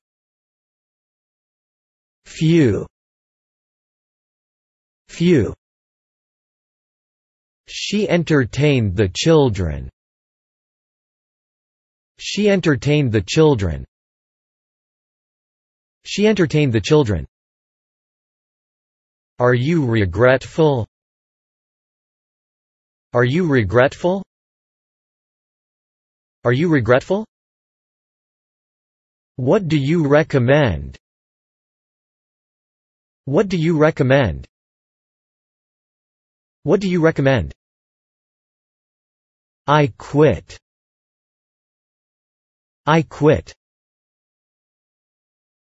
Few. Few. She entertained the children. She entertained the children. She entertained the children. Are you regretful? Are you regretful? Are you regretful? What do you recommend? What do you recommend? What do you recommend? I quit. I quit.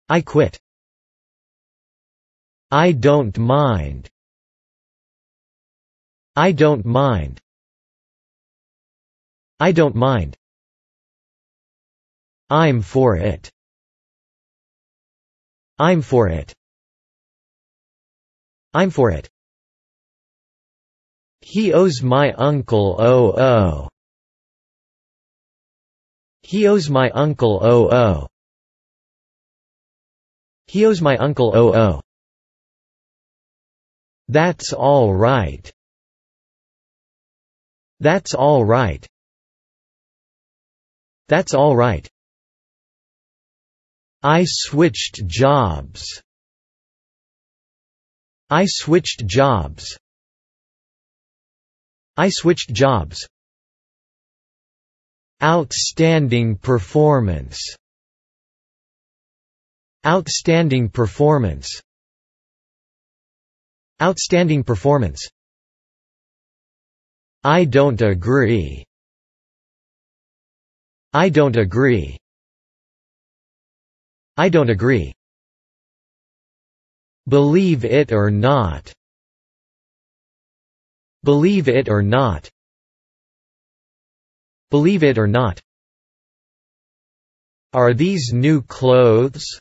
I quit. I don't mind. I don't mind. I don't mind. I'm for it. I'm for it. I'm for it. He owes my uncle oh oh. He owes my uncle oh oh. He owes my uncle OO. That's all right. That's all right. That's all right. I switched jobs. I switched jobs. I switched jobs. Outstanding performance. Outstanding performance Outstanding performance I don't agree. I don't agree. I don't agree. Believe it or not. Believe it or not. Believe it or not. Are these new clothes?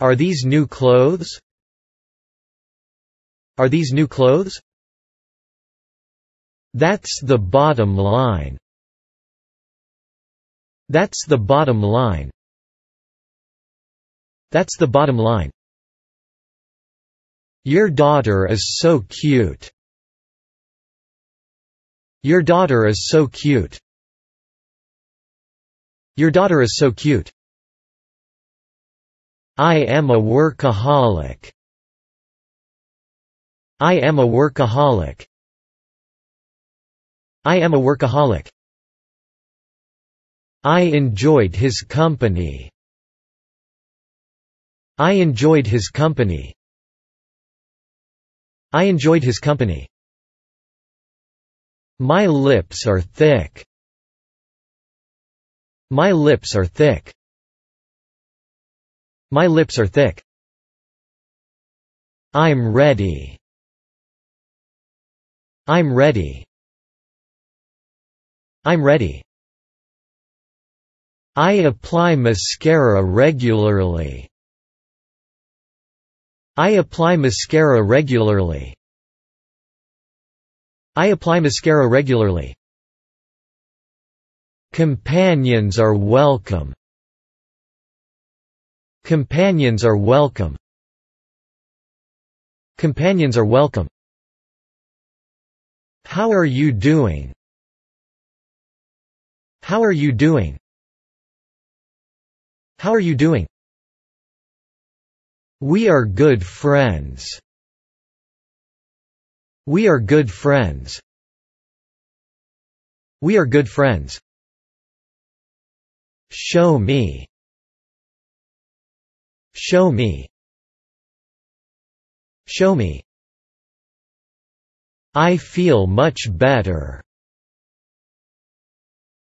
Are these new clothes? Are these new clothes? That's the bottom line. That's the bottom line. That's the bottom line. Your daughter is so cute. Your daughter is so cute. Your daughter is so cute. I am a workaholic. I am a workaholic. I am a workaholic. I enjoyed his company. I enjoyed his company. I enjoyed his company. My lips are thick. My lips are thick. My lips are thick. I'm ready. I'm ready. I'm ready. I apply mascara regularly. I apply mascara regularly. I apply mascara regularly. Companions are welcome. Companions are welcome. Companions are welcome. How are you doing? How are you doing? How are you doing? We are good friends. We are good friends. We are good friends. Show me. Show me. Show me. I feel much better.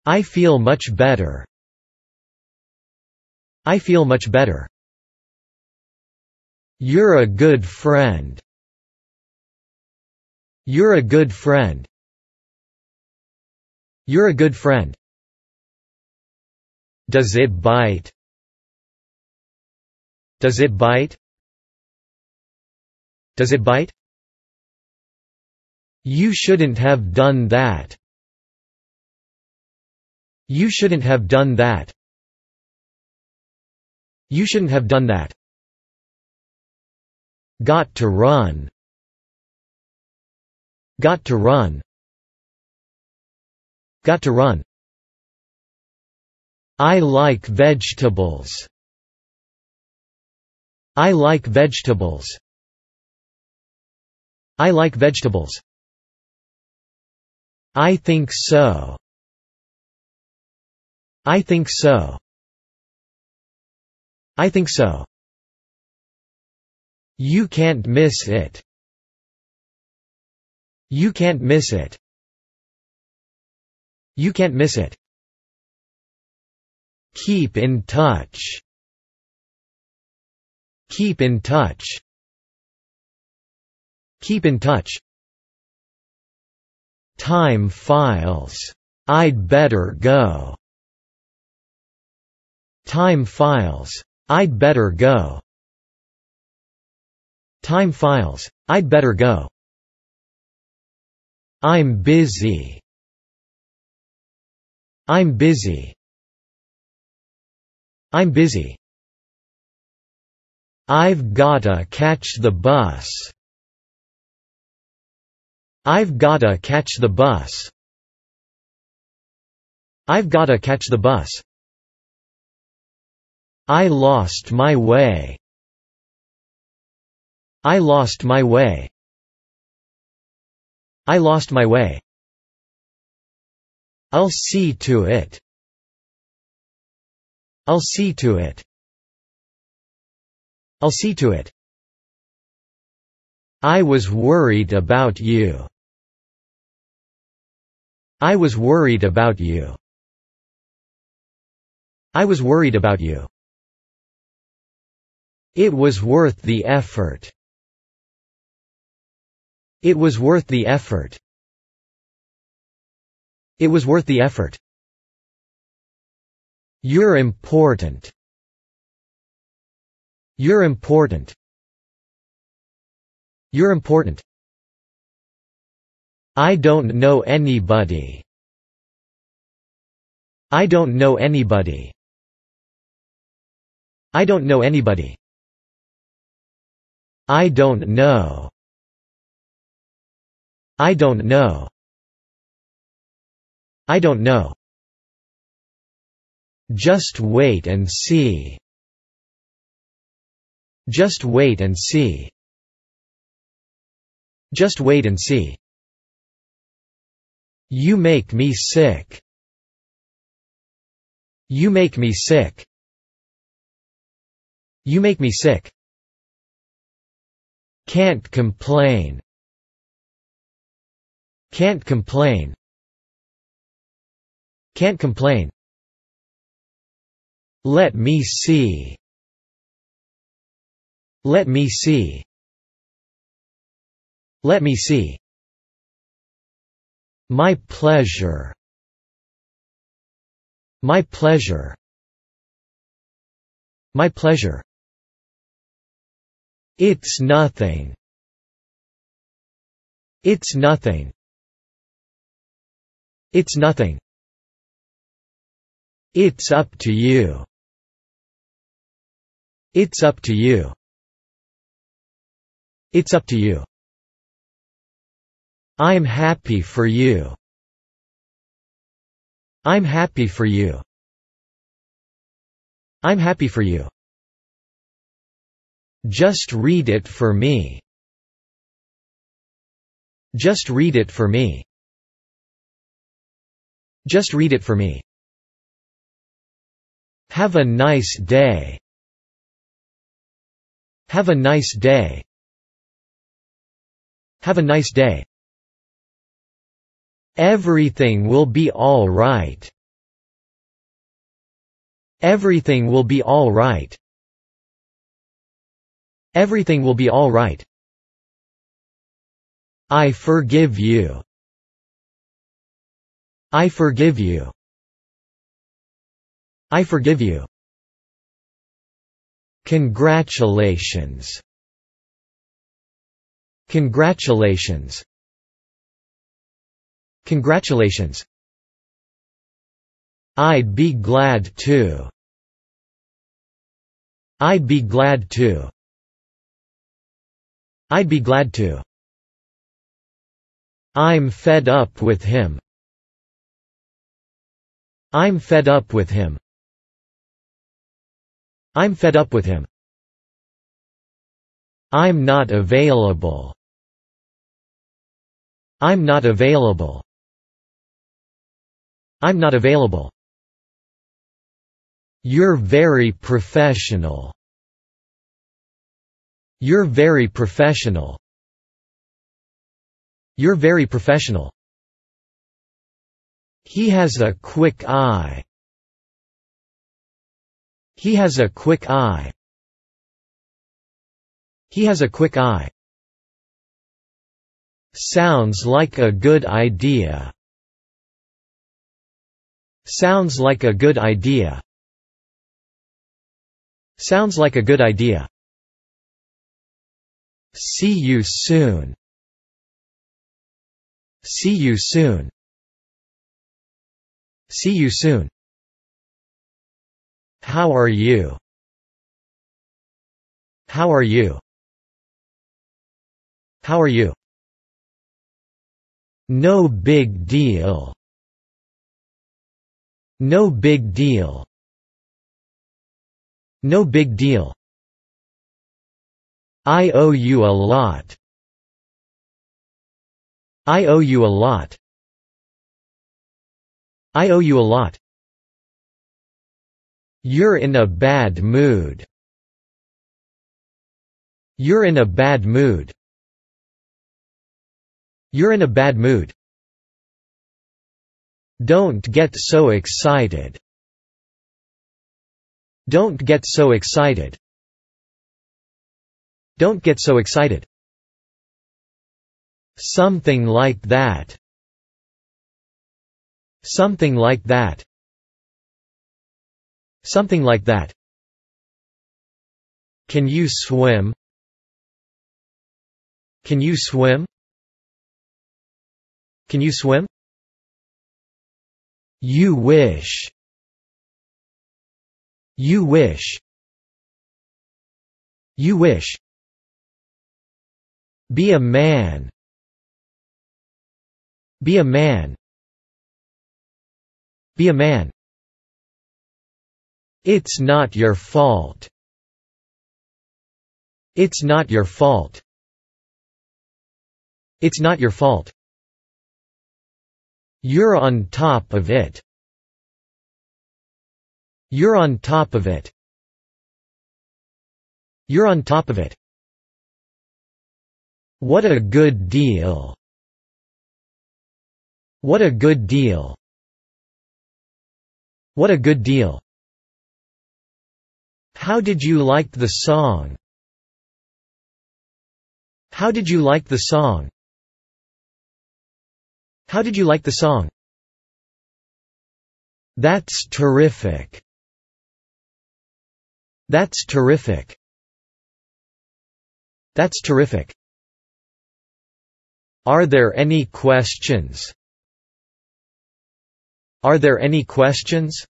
I feel much better. I feel much better. You're a good friend. You're a good friend. You're a good friend. Does it bite? Does it bite? Does it bite? You shouldn't have done that. You shouldn't have done that. You shouldn't have done that. Got to run. Got to run. Got to run. I like vegetables. I like vegetables. I like vegetables. I think so. I think so. I think so. You can't miss it. You can't miss it. You can't miss it. Keep in touch. Keep in touch. Keep in touch. Time files. I'd better go. Time files. I'd better go. Time files. I'd better go. I'm busy. I'm busy. I'm busy. I've gotta catch the bus. I've gotta catch the bus. I've gotta catch the bus. I lost my way. I lost my way. I lost my way. I'll see to it. I'll see to it. I'll see to it. I was worried about you. I was worried about you. I was worried about you. It was worth the effort. It was worth the effort. It was worth the effort. You're important. You're important. You're important. I don't know anybody. I don't know anybody. I don't know anybody. I don't know. I don't know. I don't know. Just wait and see. Just wait and see. Just wait and see. You make me sick. You make me sick. You make me sick. Can't complain. Can't complain. Can't complain. Let me see. Let me see. Let me see. My pleasure. My pleasure. My pleasure. It's nothing. It's nothing. It's nothing. It's up to you. It's up to you. It's up to you. I'm happy for you. I'm happy for you. I'm happy for you. Just read it for me. Just read it for me. Just read it for me. Have a nice day. Have a nice day. Have a nice day. Everything will be all right. Everything will be all right. Everything will be all right. I forgive you. I forgive you. I forgive you. Congratulations. Congratulations. Congratulations. I'd be glad to. I'd be glad to. I'd be glad to. I'm fed up with him. I'm fed up with him. I'm fed up with him. I'm not available. I'm not available. I'm not available. You're very professional. You're very professional. You're very professional. He has a quick eye. He has a quick eye. He has a quick eye. Sounds like a good idea. Sounds like a good idea. Sounds like a good idea. See you soon. See you soon. See you soon. How are you? How are you? How are you? No big deal. No big deal. No big deal. I owe you a lot. I owe you a lot. I owe you a lot. You're in a bad mood. You're in a bad mood. You're in a bad mood. Don't get so excited. Don't get so excited. Don't get so excited. Something like that. Something like that. Something like that. Can you swim? Can you swim? Can you swim? You wish. You wish. You wish. Be a man. Be a man. Be a man. It's not your fault. It's not your fault. It's not your fault. You're on top of it. You're on top of it. You're on top of it. What a good deal. What a good deal. What a good deal. How did you like the song? How did you like the song? How did you like the song? That's terrific. That's terrific. That's terrific. Are there any questions? Are there any questions?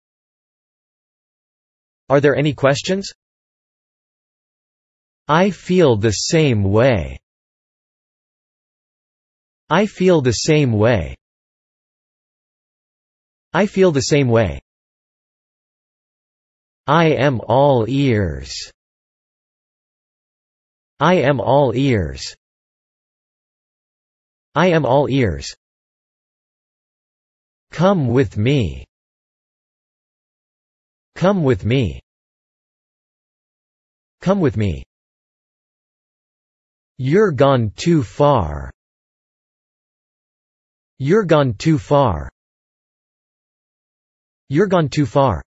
Are there any questions? I feel the same way. I feel the same way. I feel the same way. I am all ears. I am all ears. I am all ears. Come with me. Come with me. Come with me. You're gone too far. You're gone too far. You're gone too far.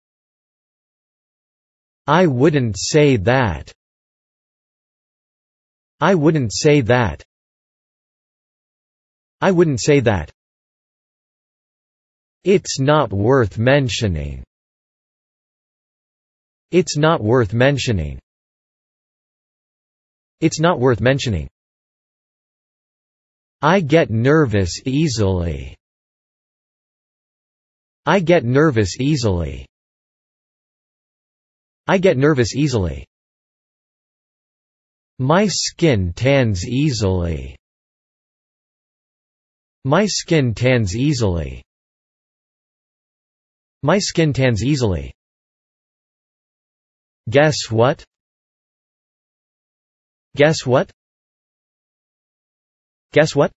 I wouldn't say that. I wouldn't say that. I wouldn't say that. It's not worth mentioning. It's not worth mentioning. It's not worth mentioning. I get nervous easily. I get nervous easily. I get nervous easily. My skin tans easily. My skin tans easily. My skin tans easily. Guess what? Guess what? Guess what?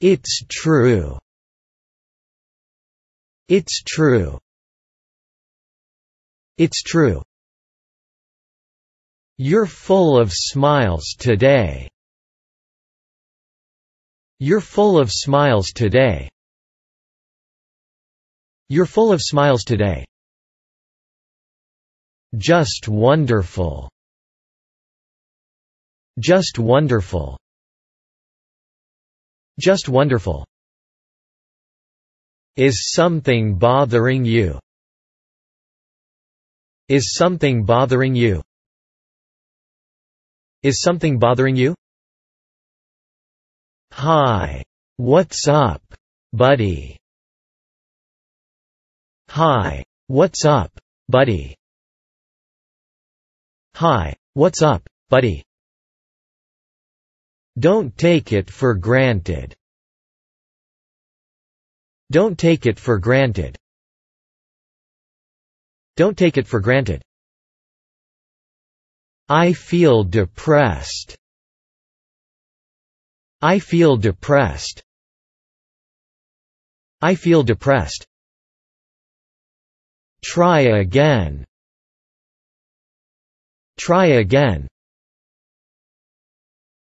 It's true. It's true. It's true. You're full of smiles today. You're full of smiles today. You're full of smiles today. Just wonderful. Just wonderful. Just wonderful. Is something bothering you? Is something bothering you? Is something bothering you? Hi. What's up, buddy? Hi. What's up, buddy? Hi. What's up, buddy? Don't take it for granted. Don't take it for granted. Don't take it for granted. I feel depressed. I feel depressed. I feel depressed. Try again. Try again.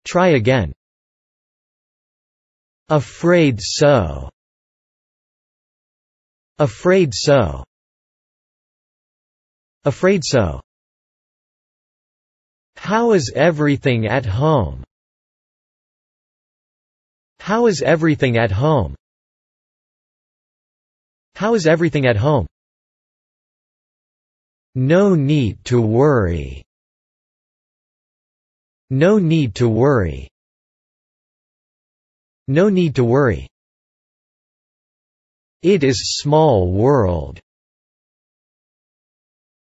Try again. Afraid so. Afraid so. Afraid so. How is everything at home? How is everything at home? How is everything at home? No need to worry. No need to worry. No need to worry. It is small world.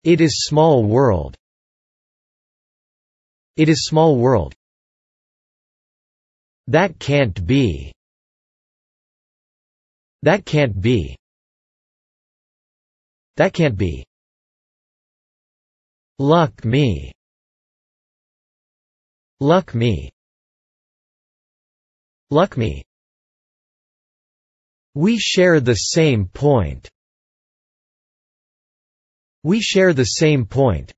It is small world. It is small world. That can't be. That can't be. That can't be. Luck me. Luck me. Luck me. We share the same point. We share the same point.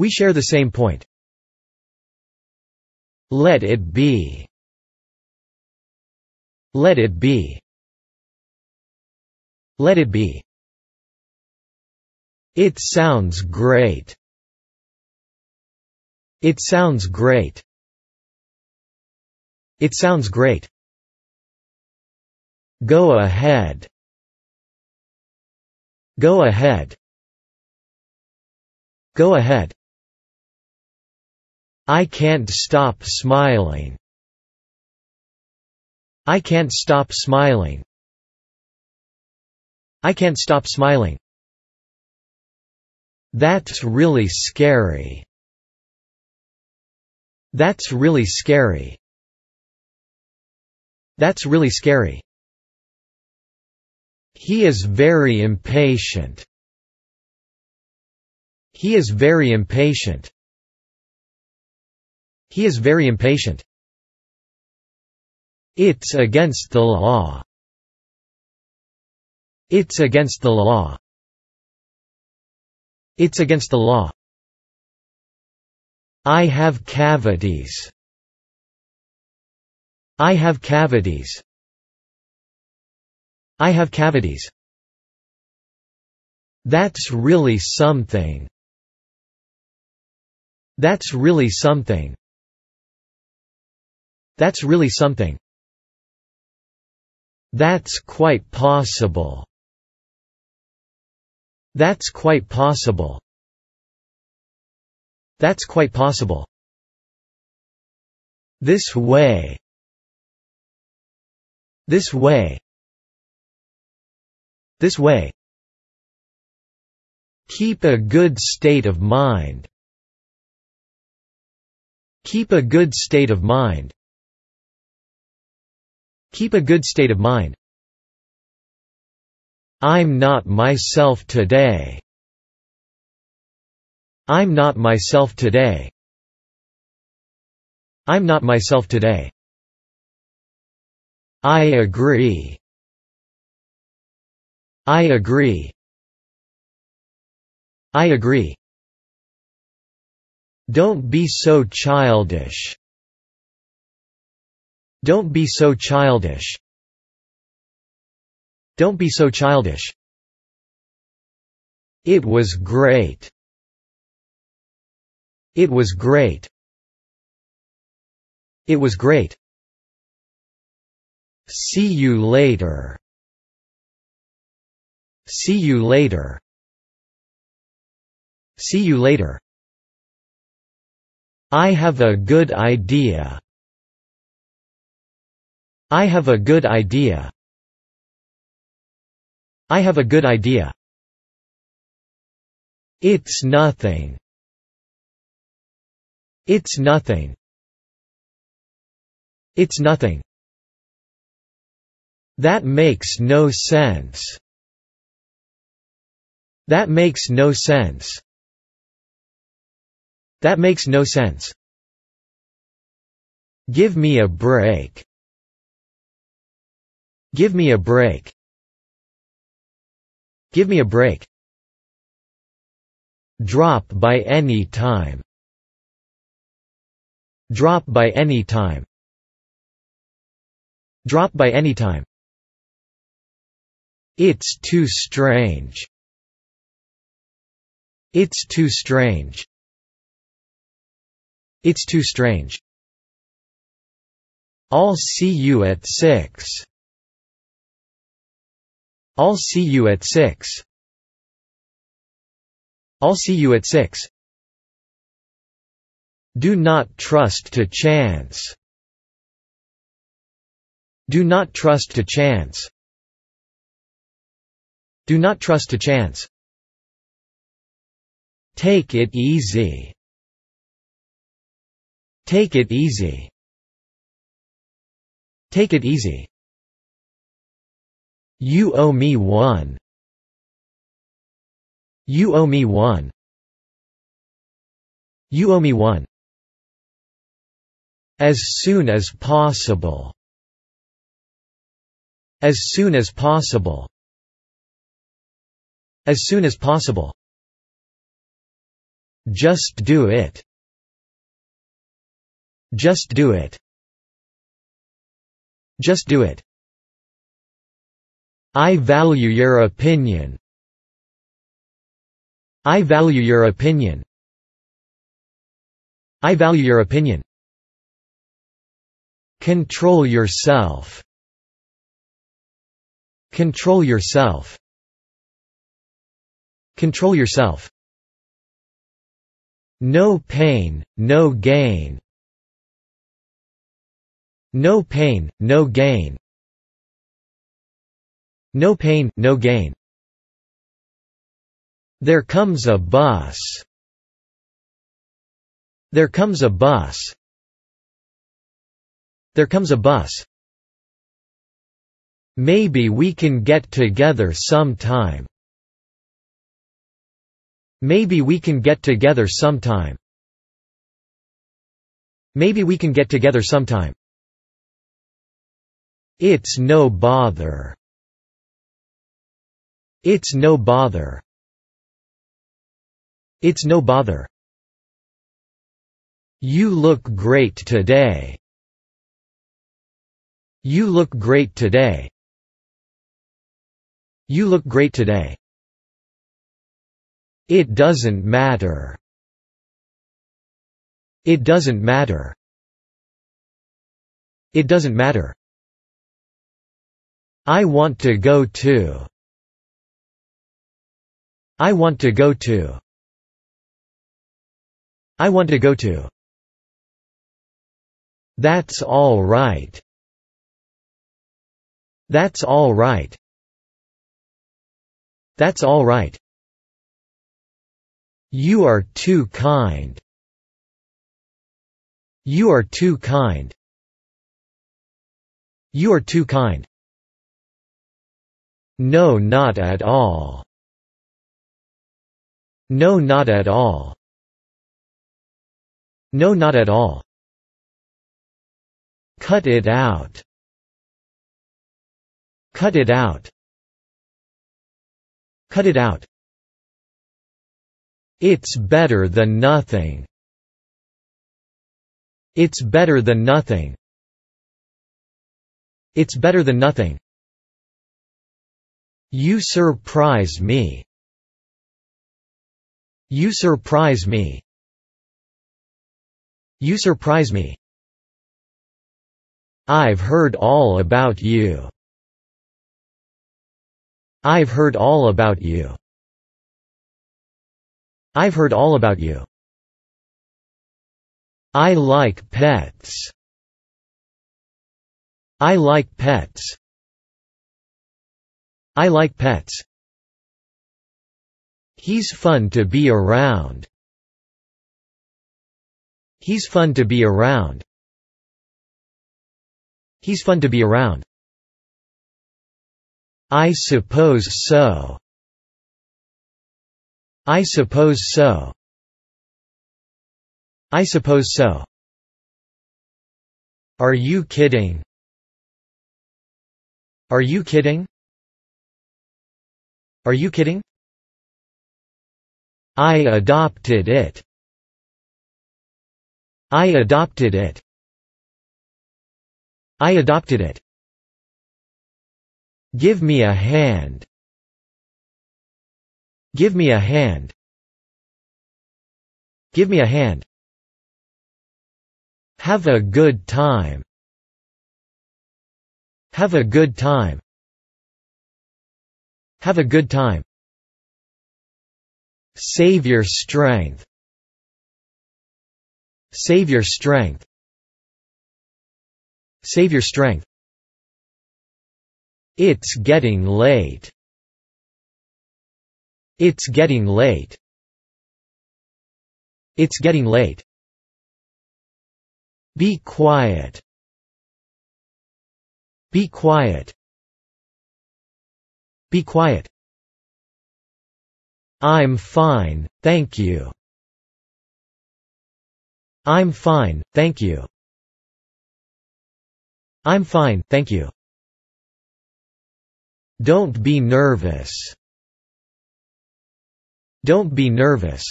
We share the same point. Let it be. Let it be. Let it be. It sounds great. It sounds great. It sounds great. Go ahead. Go ahead. Go ahead. I can't stop smiling. I can't stop smiling. I can't stop smiling. That's really scary. That's really scary. That's really scary. He is very impatient. He is very impatient. He is very impatient. It's against the law. It's against the law. It's against the law. I have cavities. I have cavities. I have cavities. That's really something. That's really something. That's really something. That's quite possible. That's quite possible. That's quite possible. This way. This way. This way. Keep a good state of mind. Keep a good state of mind. Keep a good state of mind. I'm not myself today. I'm not myself today. I'm not myself today. I agree. I agree. I agree. Don't be so childish. Don't be so childish. Don't be so childish. It was great. It was great. It was great. See you later. See you later. See you later. I have a good idea. I have a good idea. I have a good idea. It's nothing. It's nothing. It's nothing. That makes no sense. That makes no sense. That makes no sense. Give me a break. Give me a break. Give me a break. Drop by any time. Drop by any time. Drop by any time. It's too strange. It's too strange. It's too strange. I'll see you at 6. I'll see you at 6. I'll see you at 6. Do not trust to chance. Do not trust to chance. Do not trust to chance. Take it easy. Take it easy. Take it easy. You owe me one. You owe me one. You owe me one as soon as possible as soon as possible as soon as possible just do it just do it just do it I value your opinion I value your opinion I value your opinion Control yourself. Control yourself. Control yourself. No pain, no gain. No pain, no gain. No pain, no gain. There comes a bus. There comes a bus. There comes a bus. Maybe we can get together sometime. Maybe we can get together sometime. Maybe we can get together sometime. It's no bother. It's no bother. It's no bother. You look great today. You look great today. You look great today. It doesn't matter. It doesn't matter. It doesn't matter. I want to go to. I want to go to. I want to go to. That's all right. That's all right. That's all right. You are too kind. You are too kind. You are too kind. No not at all. No not at all. No not at all. Cut it out. Cut it out. Cut it out. It's better than nothing. It's better than nothing. It's better than nothing. You surprise me. You surprise me. You surprise me. I've heard all about you. I've heard all about you. I've heard all about you. I like pets. I like pets. I like pets. He's fun to be around. He's fun to be around. He's fun to be around. I suppose so. I suppose so. I suppose so. Are you kidding? Are you kidding? Are you kidding? I adopted it. I adopted it. I adopted it. Give me a hand. Give me a hand. Give me a hand. Have a good time. Have a good time. Have a good time. Save your strength. Save your strength. Save your strength. It's getting late. It's getting late. It's getting late. Be quiet. Be quiet. Be quiet. I'm fine, thank you. I'm fine, thank you. I'm fine, thank you. Don't be nervous. Don't be nervous.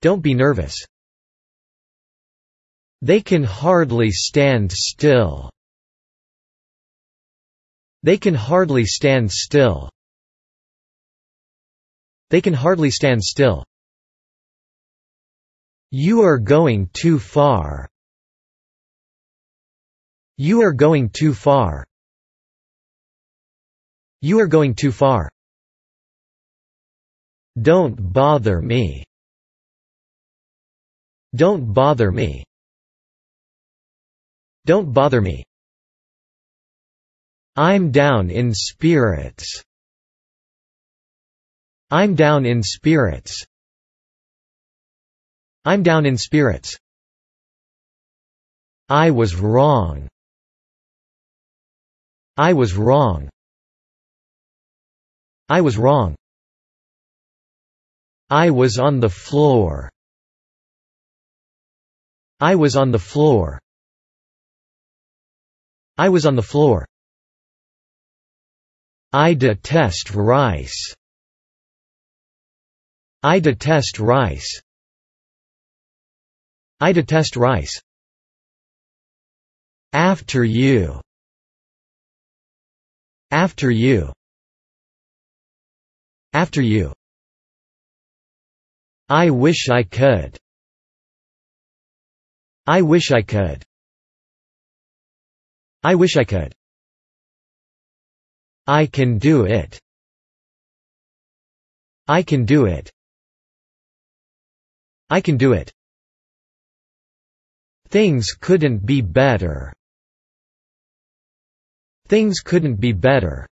Don't be nervous. They can hardly stand still. They can hardly stand still. They can hardly stand still. You are going too far. You are going too far. You are going too far. Don't bother me. Don't bother me. Don't bother me. I'm down in spirits. I'm down in spirits. I'm down in spirits. I was wrong. I was wrong. I was wrong. I was on the floor. I was on the floor. I was on the floor. I detest rice. I detest rice. I detest rice. After you. After you. After you. I wish I could. I wish I could. I wish I could. I can do it. I can do it. I can do it. Things couldn't be better. Things couldn't be better.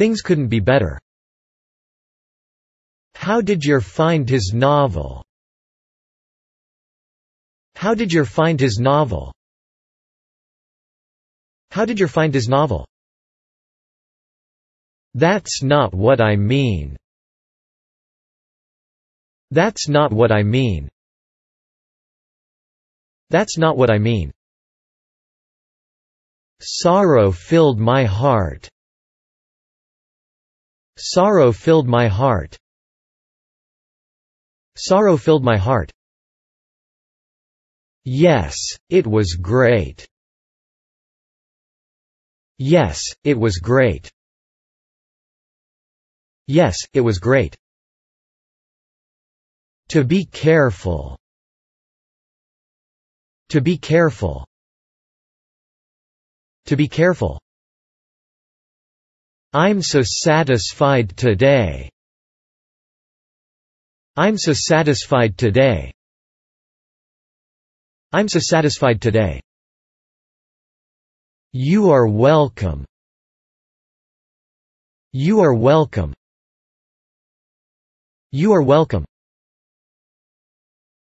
Things couldn't be better. How did you find his novel? How did you find his novel? How did you find his novel? That's not what I mean. That's not what I mean. That's not what I mean. Sorrow filled my heart. Sorrow filled my heart. Sorrow filled my heart. Yes, it was great. Yes, it was great. Yes, it was great. To be careful. To be careful. To be careful. I'm so satisfied today. I'm so satisfied today. I'm so satisfied today. You are welcome. You are welcome. You are welcome.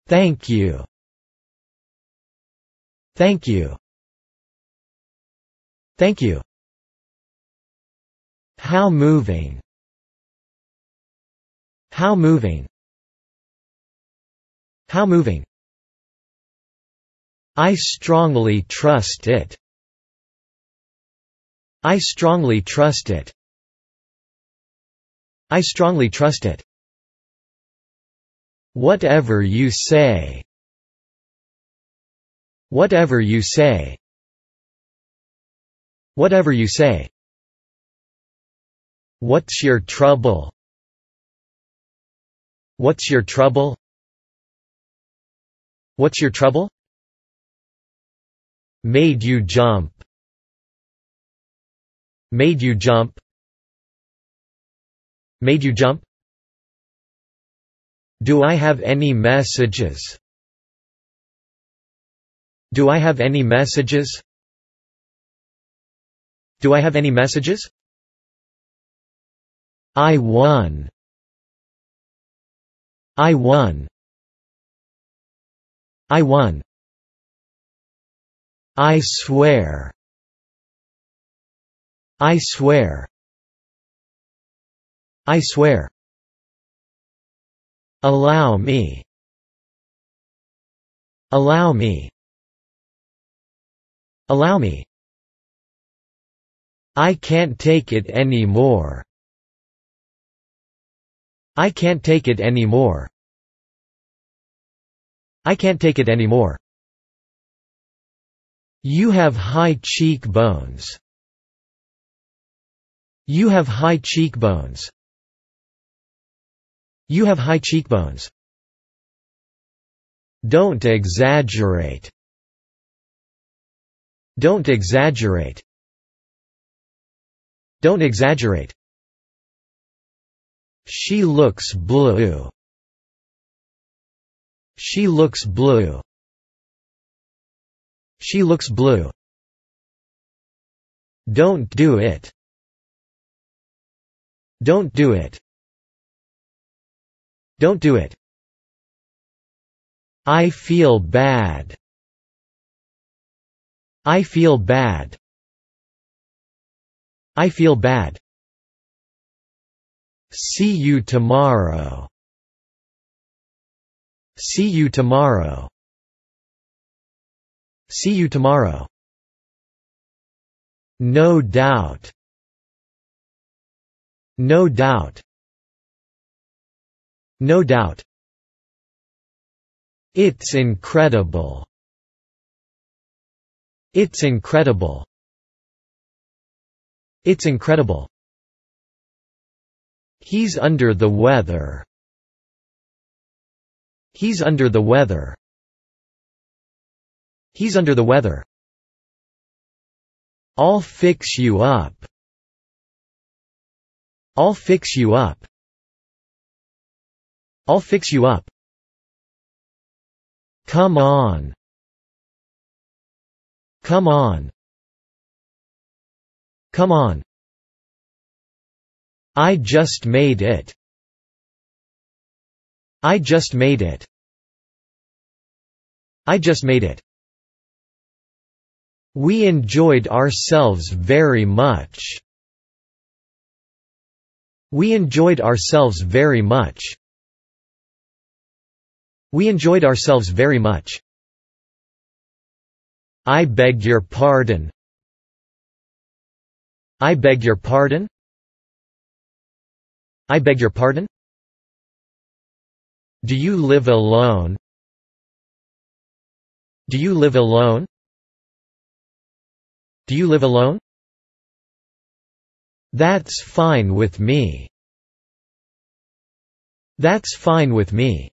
Thank you. Thank you. Thank you. How moving How moving How moving I strongly trust it. I strongly trust it. I strongly trust it. Whatever you say. Whatever you say. Whatever you say. What's your trouble? What's your trouble? What's your trouble? Made you jump. Made you jump. Made you jump? Do I have any messages? Do I have any messages? Do I have any messages? I won. I won. I won. I swear. I swear. I swear. Allow me. Allow me. Allow me. I can't take it anymore. I can't take it anymore. I can't take it anymore. You have high cheekbones. You have high cheekbones. You have high cheekbones. Don't exaggerate. Don't exaggerate. Don't exaggerate. She looks blue. She looks blue. She looks blue. Don't do it. Don't do it. Don't do it. I feel bad. I feel bad. I feel bad. See you tomorrow. See you tomorrow. See you tomorrow. No doubt. No doubt. No doubt. It's incredible. It's incredible. It's incredible. He's under the weather. He's under the weather. He's under the weather. I'll fix you up. I'll fix you up. I'll fix you up. Come on. Come on. Come on. I just made it. I just made it. I just made it. We enjoyed ourselves very much. We enjoyed ourselves very much. We enjoyed ourselves very much. I beg your pardon. I beg your pardon? I beg your pardon? Do you live alone? Do you live alone? Do you live alone? That's fine with me. That's fine with me.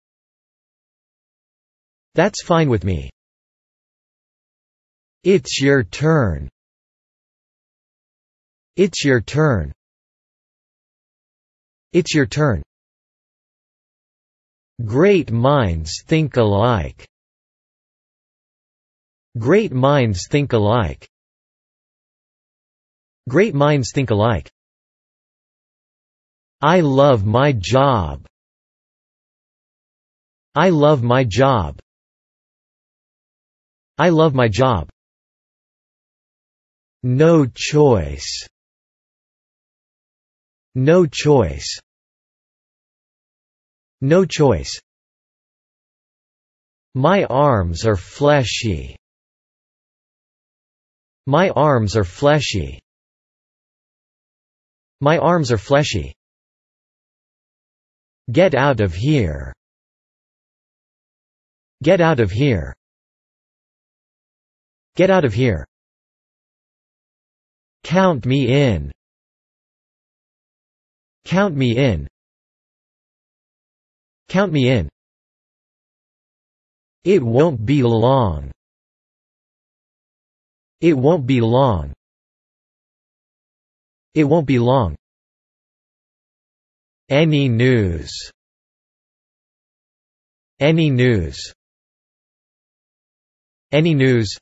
That's fine with me. It's your turn. It's your turn. It's your turn. Great minds think alike. Great minds think alike. Great minds think alike. I love my job. I love my job. I love my job. No choice. No choice. No choice. My arms are fleshy. My arms are fleshy. My arms are fleshy. Get out of here. Get out of here. Get out of here. Count me in. Count me in. Count me in. It won't be long. It won't be long. It won't be long. Any news. Any news. Any news.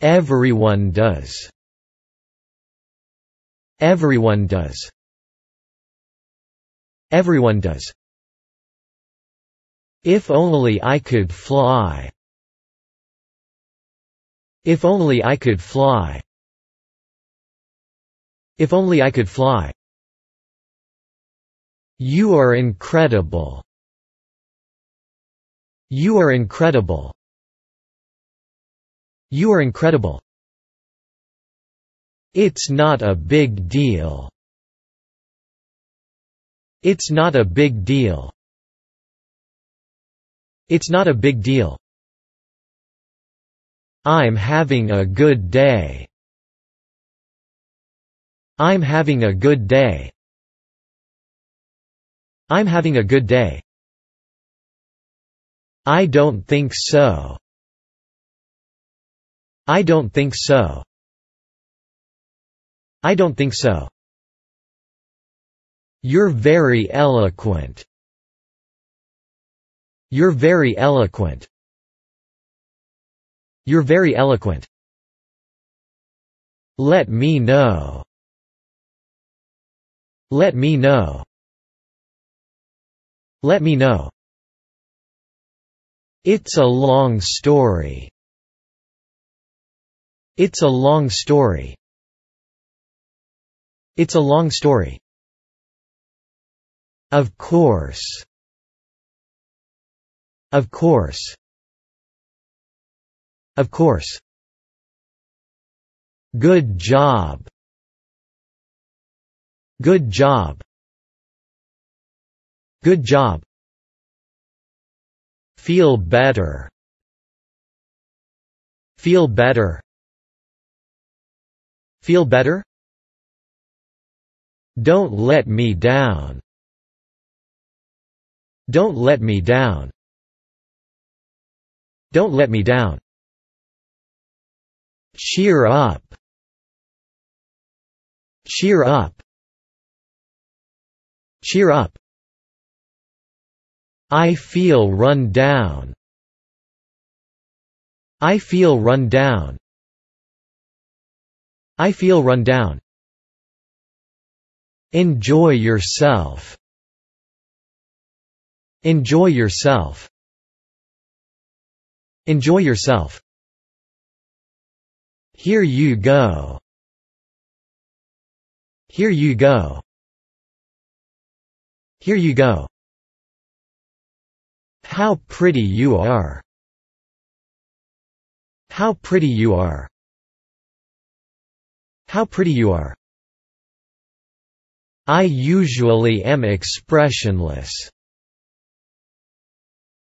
Everyone does. Everyone does. Everyone does. If only I could fly. If only I could fly. If only I could fly. You are incredible. You are incredible. You are incredible. It's not a big deal. It's not a big deal. It's not a big deal. I'm having a good day. I'm having a good day. I'm having a good day. I don't think so. I don't think so. I don't think so. You're very eloquent. You're very eloquent. You're very eloquent. Let me know. Let me know. Let me know. It's a long story. It's a long story. It's a long story. Of course. Of course. Of course. Good job. Good job. Good job. Feel better. Feel better. Feel better? Don't Let Me Down. Don't Let Me Down. Don't Let Me Down. Cheer up. Cheer up. Cheer up. I feel run down. I feel run down. I feel run down. Enjoy yourself. Enjoy yourself. Enjoy yourself. Here you go. Here you go. Here you go. How pretty you are. How pretty you are. How pretty you are. I usually am expressionless.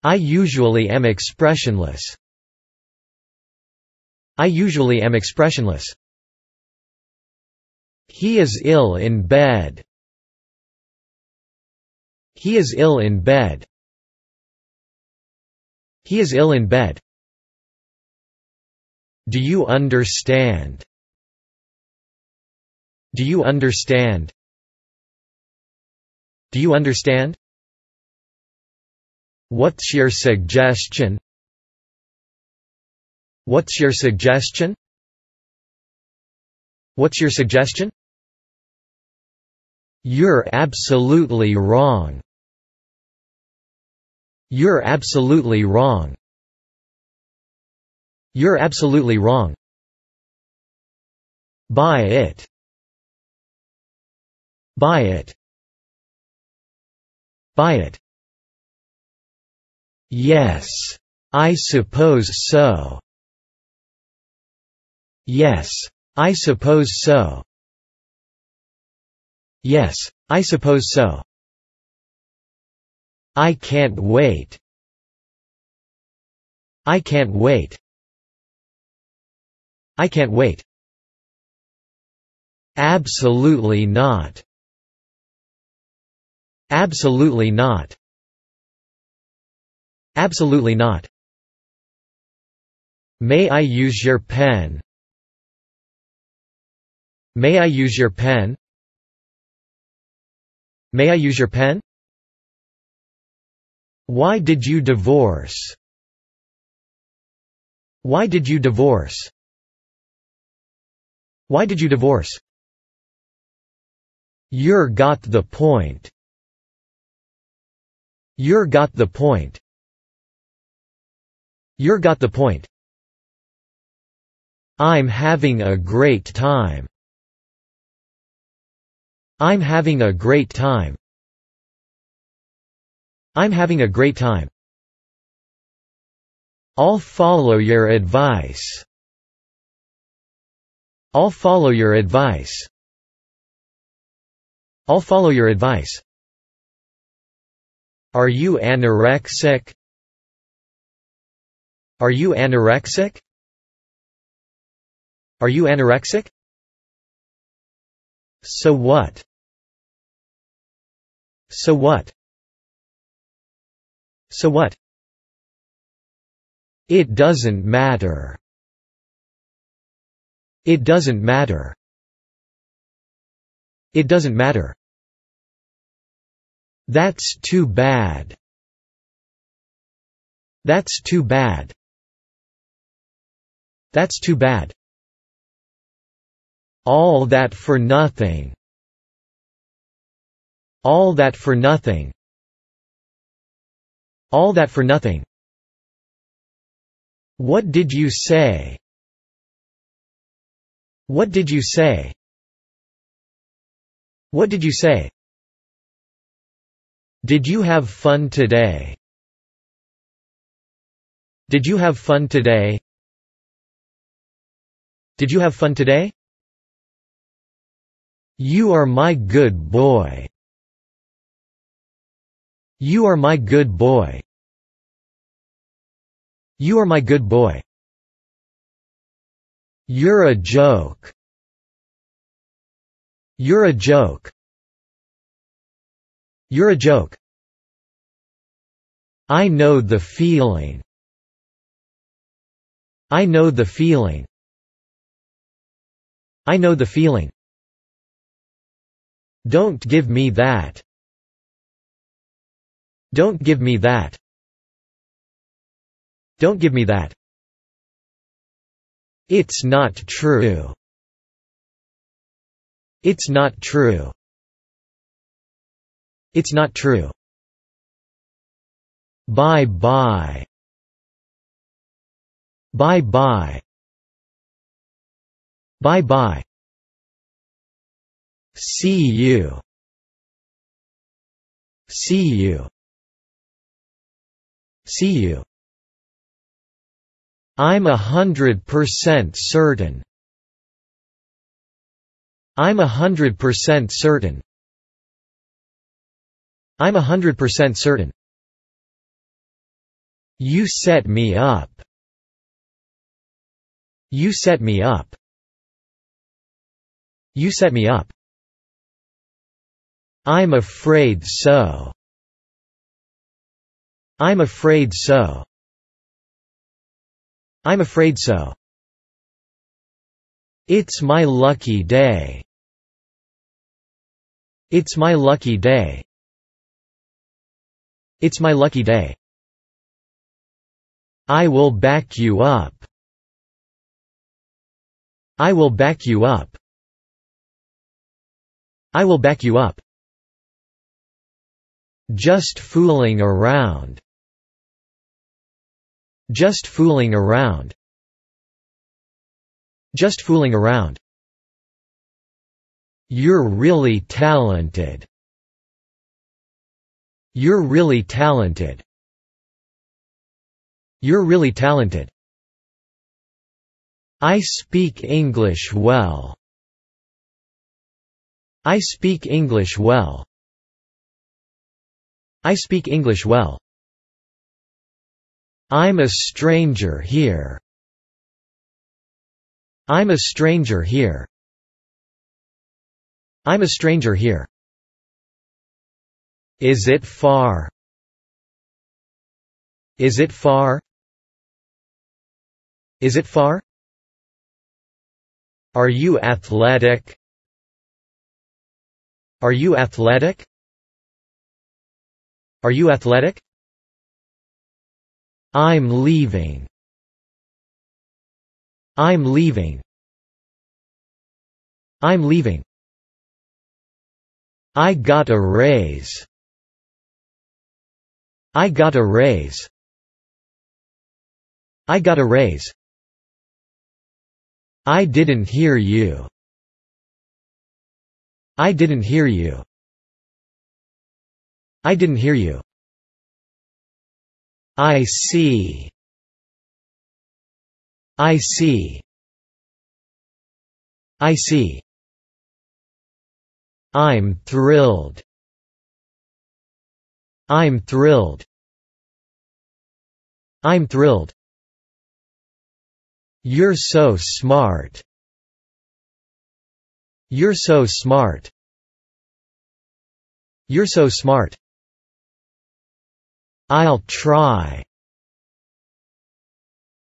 I usually am expressionless. I usually am expressionless. He is ill in bed. He is ill in bed. He is ill in bed. Do you understand? Do you understand? Do you understand? What's your suggestion? What's your suggestion? What's your suggestion? You're absolutely wrong. You're absolutely wrong. You're absolutely wrong. Buy it. Buy it by it. Yes. I suppose so. Yes. I suppose so. Yes. I suppose so. I can't wait. I can't wait. I can't wait. Absolutely not. Absolutely not. Absolutely not. May I use your pen? May I use your pen? May I use your pen? Why did you divorce? Why did you divorce? Why did you divorce? You're got the point. You're got the point. You're got the point. I'm having a great time. I'm having a great time. I'm having a great time. I'll follow your advice. I'll follow your advice. I'll follow your advice. Are you anorexic? Are you anorexic? Are you anorexic? So what? So what? So what? It doesn't matter. It doesn't matter. It doesn't matter. That's too bad. That's too bad. That's too bad. All that for nothing. All that for nothing. All that for nothing. What did you say? What did you say? What did you say? Did you have fun today? Did you have fun today? Did you have fun today? You are my good boy. You are my good boy. You are my good boy. You're a joke. You're a joke. You're a joke. I know the feeling. I know the feeling. I know the feeling. Don't give me that. Don't give me that. Don't give me that. It's not true. It's not true. It's not true. Bye bye. Bye bye. Bye bye. See you. See you. See you. I'm a hundred percent certain. I'm a hundred percent certain. I'm a hundred percent certain. You set me up. You set me up. You set me up. I'm afraid so. I'm afraid so. I'm afraid so. It's my lucky day. It's my lucky day. It's my lucky day. I will back you up. I will back you up. I will back you up. Just fooling around. Just fooling around. Just fooling around. You're really talented. You're really talented. You're really talented. I speak English well. I speak English well. I speak English well. I'm a stranger here. I'm a stranger here. I'm a stranger here. Is it far? Is it far? Is it far? Are you athletic? Are you athletic? Are you athletic? I'm leaving. I'm leaving. I'm leaving. I got a raise. I got a raise. I got a raise. I didn't hear you. I didn't hear you. I didn't hear you. I see. I see. I see. I'm thrilled. I'm thrilled. I'm thrilled. You're so smart. You're so smart. You're so smart. I'll try.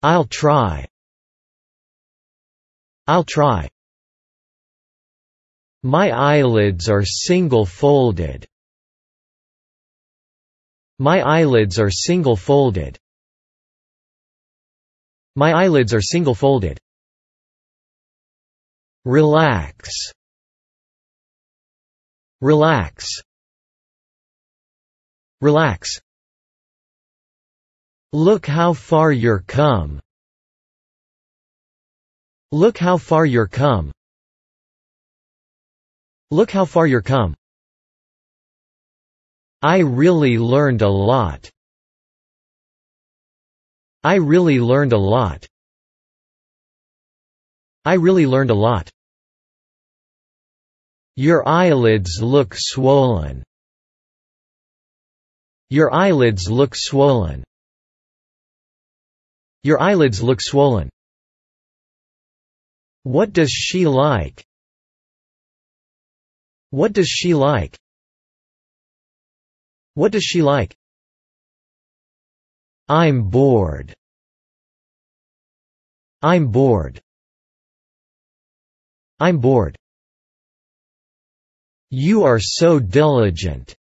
I'll try. I'll try. My eyelids are single-folded. My eyelids are single-folded. My eyelids are single-folded. Relax. Relax. Relax. Look how far you're come. Look how far you're come. Look how far you're come. I really learned a lot. I really learned a lot. I really learned a lot. Your eyelids look swollen. Your eyelids look swollen. Your eyelids look swollen. What does she like? What does she like? What does she like? I'm bored. I'm bored. I'm bored. You are so diligent.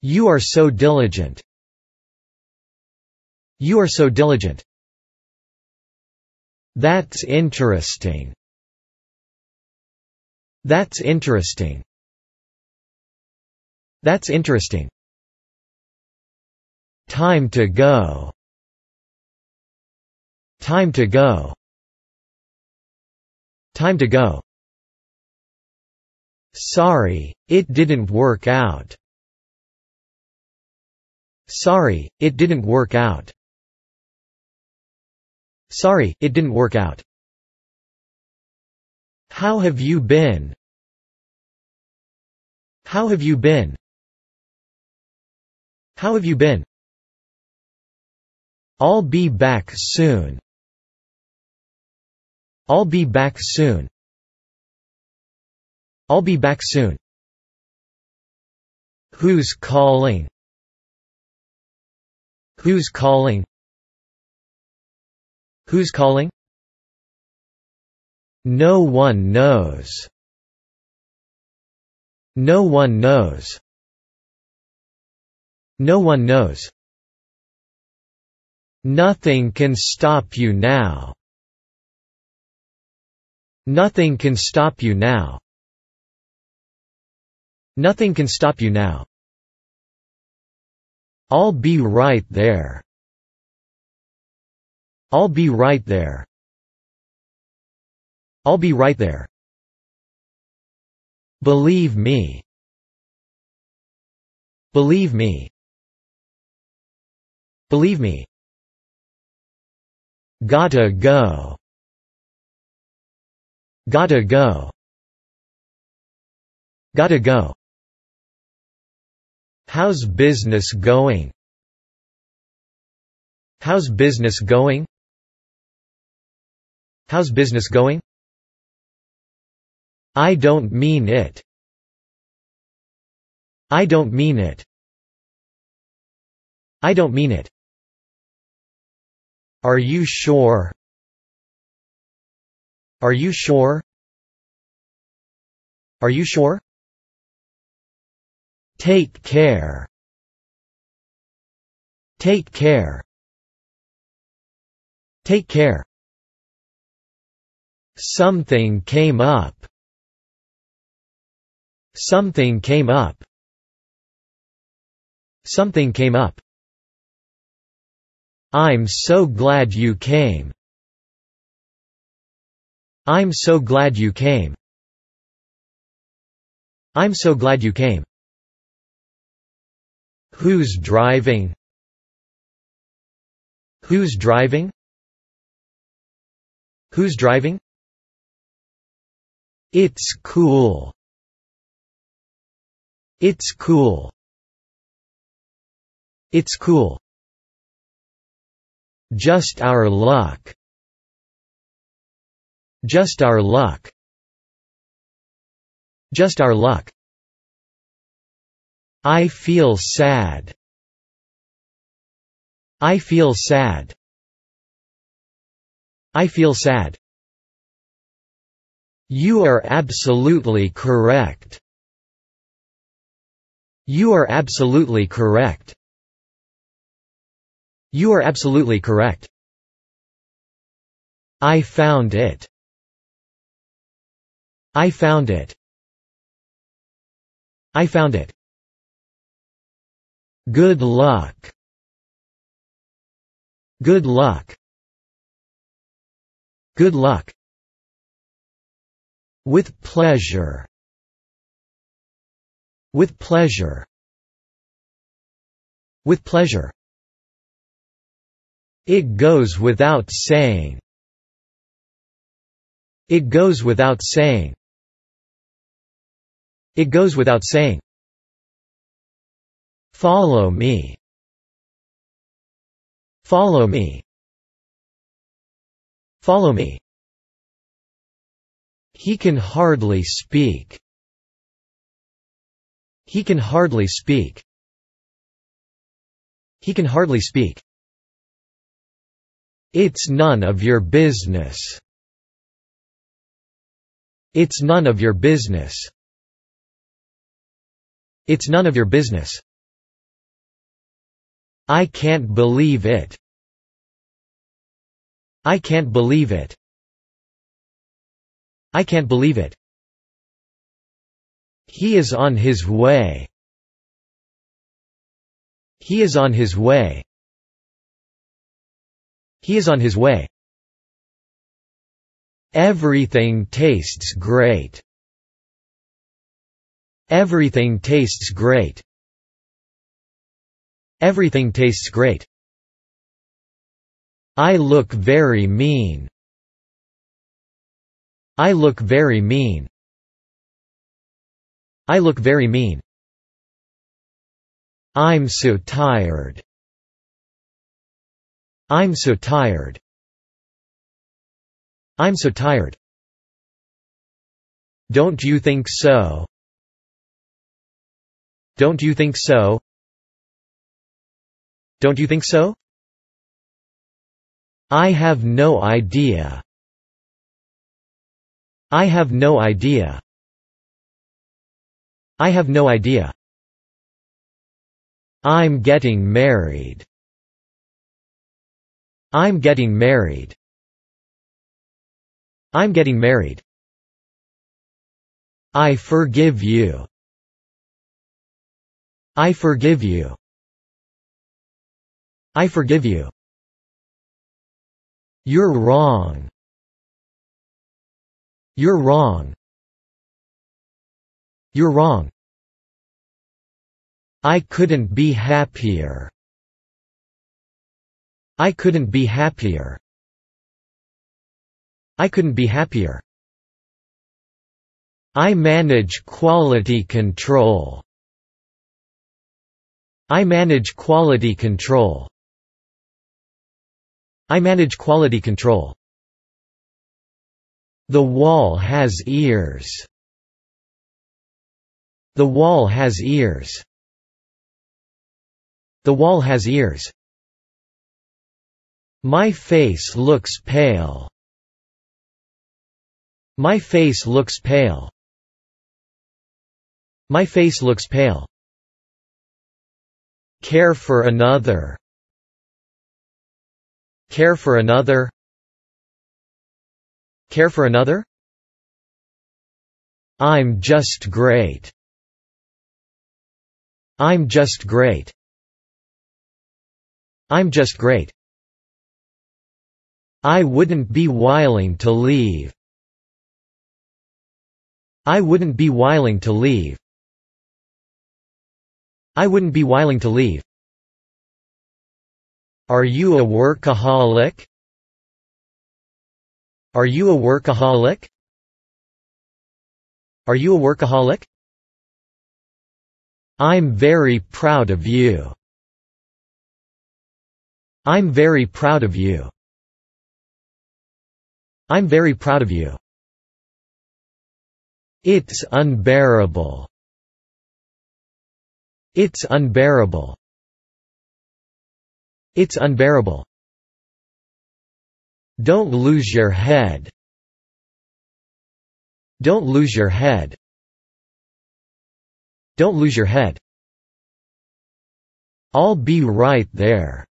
You are so diligent. You are so diligent. That's interesting. That's interesting. That's interesting. Time to go. Time to go. Time to go. Sorry, it didn't work out. Sorry, it didn't work out. Sorry, it didn't work out. How have you been? How have you been? How have you been? I'll be back soon. I'll be back soon. I'll be back soon. Who's calling? Who's calling? Who's calling? No one knows. No one knows. No one knows. Nothing can stop you now. Nothing can stop you now. Nothing can stop you now. I'll be right there. I'll be right there. I'll be right there. Believe me. Believe me. Believe me. Gotta go. Gotta go. Gotta go. How's business going? How's business going? How's business going? I don't mean it. I don't mean it. I don't mean it. Are you sure? Are you sure? Are you sure? Take care. Take care. Take care. Something came up. Something came up. Something came up. I'm so glad you came. I'm so glad you came. I'm so glad you came. Who's driving? Who's driving? Who's driving? It's cool. It's cool. It's cool. Just our luck. Just our luck. Just our luck. I feel sad. I feel sad. I feel sad. You are absolutely correct. You are absolutely correct. You are absolutely correct. I found it. I found it. I found it. Good luck. Good luck. Good luck. With pleasure. With pleasure. With pleasure. It goes without saying. It goes without saying. It goes without saying. Follow me. Follow me. Follow me. He can hardly speak. He can hardly speak. He can hardly speak. It's none of your business. It's none of your business. It's none of your business. I can't believe it. I can't believe it. I can't believe it. He is on his way. He is on his way. He is on his way. Everything tastes great. Everything tastes great. Everything tastes great. I look very mean. I look very mean. I look very mean. I'm so tired. I'm so tired. I'm so tired. Don't you think so? Don't you think so? Don't you think so? I have no idea. I have no idea. I have no idea. I'm getting married. I'm getting married. I'm getting married. I forgive you. I forgive you. I forgive you. You're wrong. You're wrong. You're wrong. I couldn't be happier. I couldn't be happier. I couldn't be happier. I manage quality control. I manage quality control. I manage quality control. The wall has ears. The wall has ears. The wall has ears. My face looks pale. My face looks pale. My face looks pale. Care for another. Care for another. Care for another? I'm just great. I'm just great. I'm just great. I wouldn't be wiling to leave. I wouldn't be wiling to leave. I wouldn't be wiling to leave. Are you a workaholic? Are you a workaholic? Are you a workaholic? I'm very proud of you. I'm very proud of you. I'm very proud of you. It's unbearable. It's unbearable. It's unbearable. Don't lose your head. Don't lose your head. Don't lose your head. I'll be right there.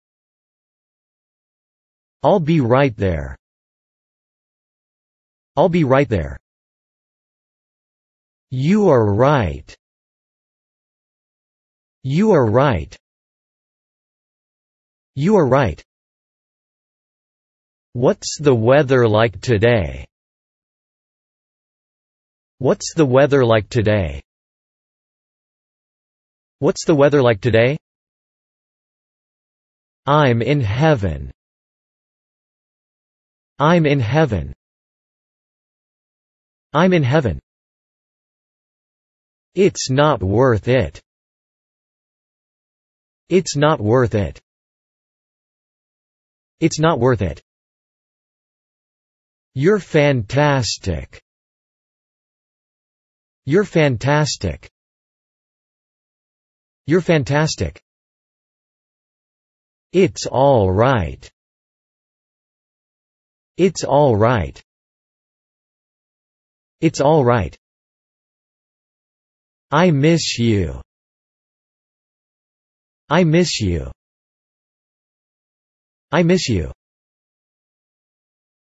I'll be right there. I'll be right there. You are right. You are right. You are right. What's the weather like today? What's the weather like today? What's the weather like today? I'm in heaven. I'm in heaven. I'm in heaven. It's not worth it. It's not worth it. It's not worth it. You're fantastic. You're fantastic. You're fantastic. It's all right. It's all right. It's all right. I miss you. I miss you. I miss you.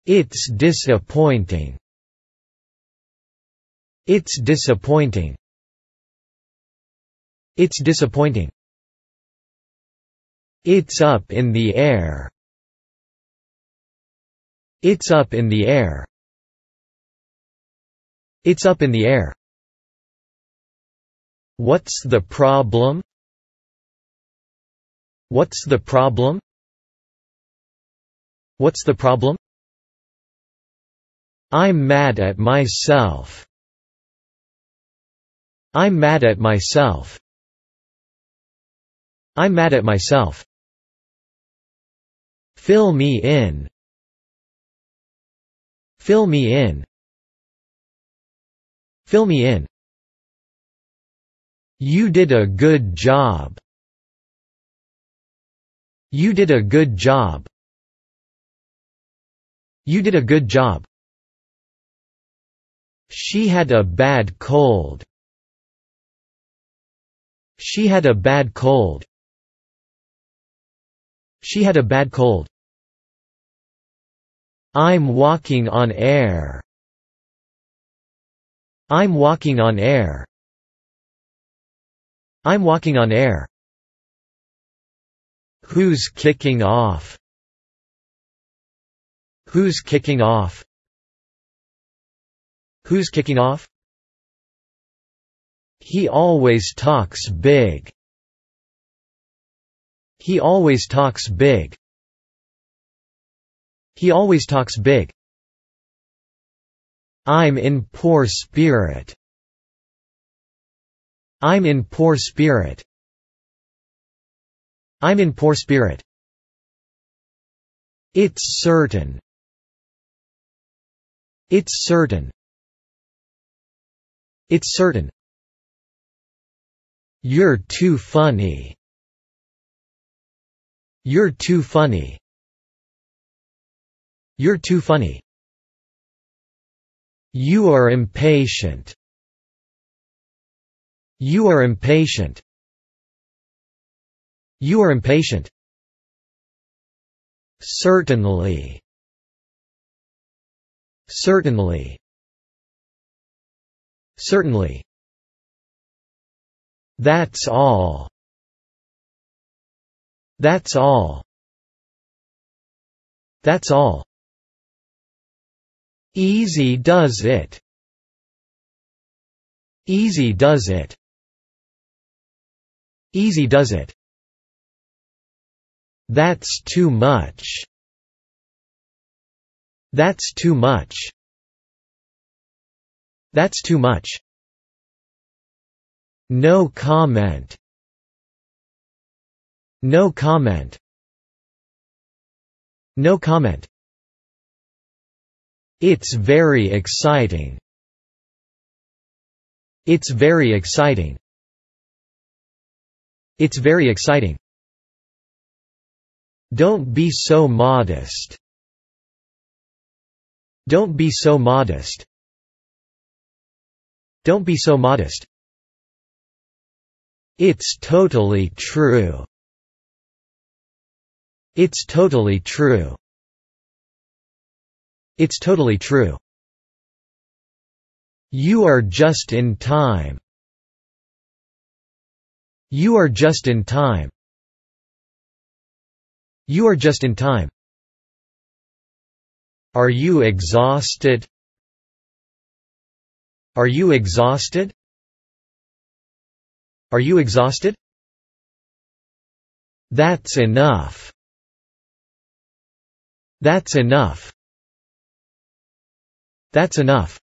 It's disappointing. It's disappointing. It's disappointing. It's up in the air. It's up in the air. It's up in the air. What's the problem? What's the problem? What's the problem? I'm mad at myself. I'm mad at myself. I'm mad at myself. Fill me in. Fill me in. Fill me in. You did a good job. You did a good job. You did a good job. She had a bad cold. She had a bad cold. She had a bad cold. I'm walking on air. I'm walking on air. I'm walking on air. Who's kicking off? Who's kicking off? Who's kicking off? He always talks big. He always talks big. He always talks big. I'm in poor spirit. I'm in poor spirit. I'm in poor spirit. It's certain. It's certain. It's certain. You're too funny. You're too funny. You're too funny. You are impatient. You are impatient. You are impatient. Certainly. Certainly. Certainly. That's all. That's all. That's all. Easy does it. Easy does it. Easy does it. That's too much. That's too much. That's too much. No comment. No comment. No comment. It's very exciting. It's very exciting. It's very exciting. Don't be so modest. Don't be so modest. Don't be so modest. It's totally true. It's totally true. It's totally true. You are just in time. You are just in time. You are just in time. Are you exhausted? Are you exhausted? Are you exhausted? That's enough. That's enough. That's enough.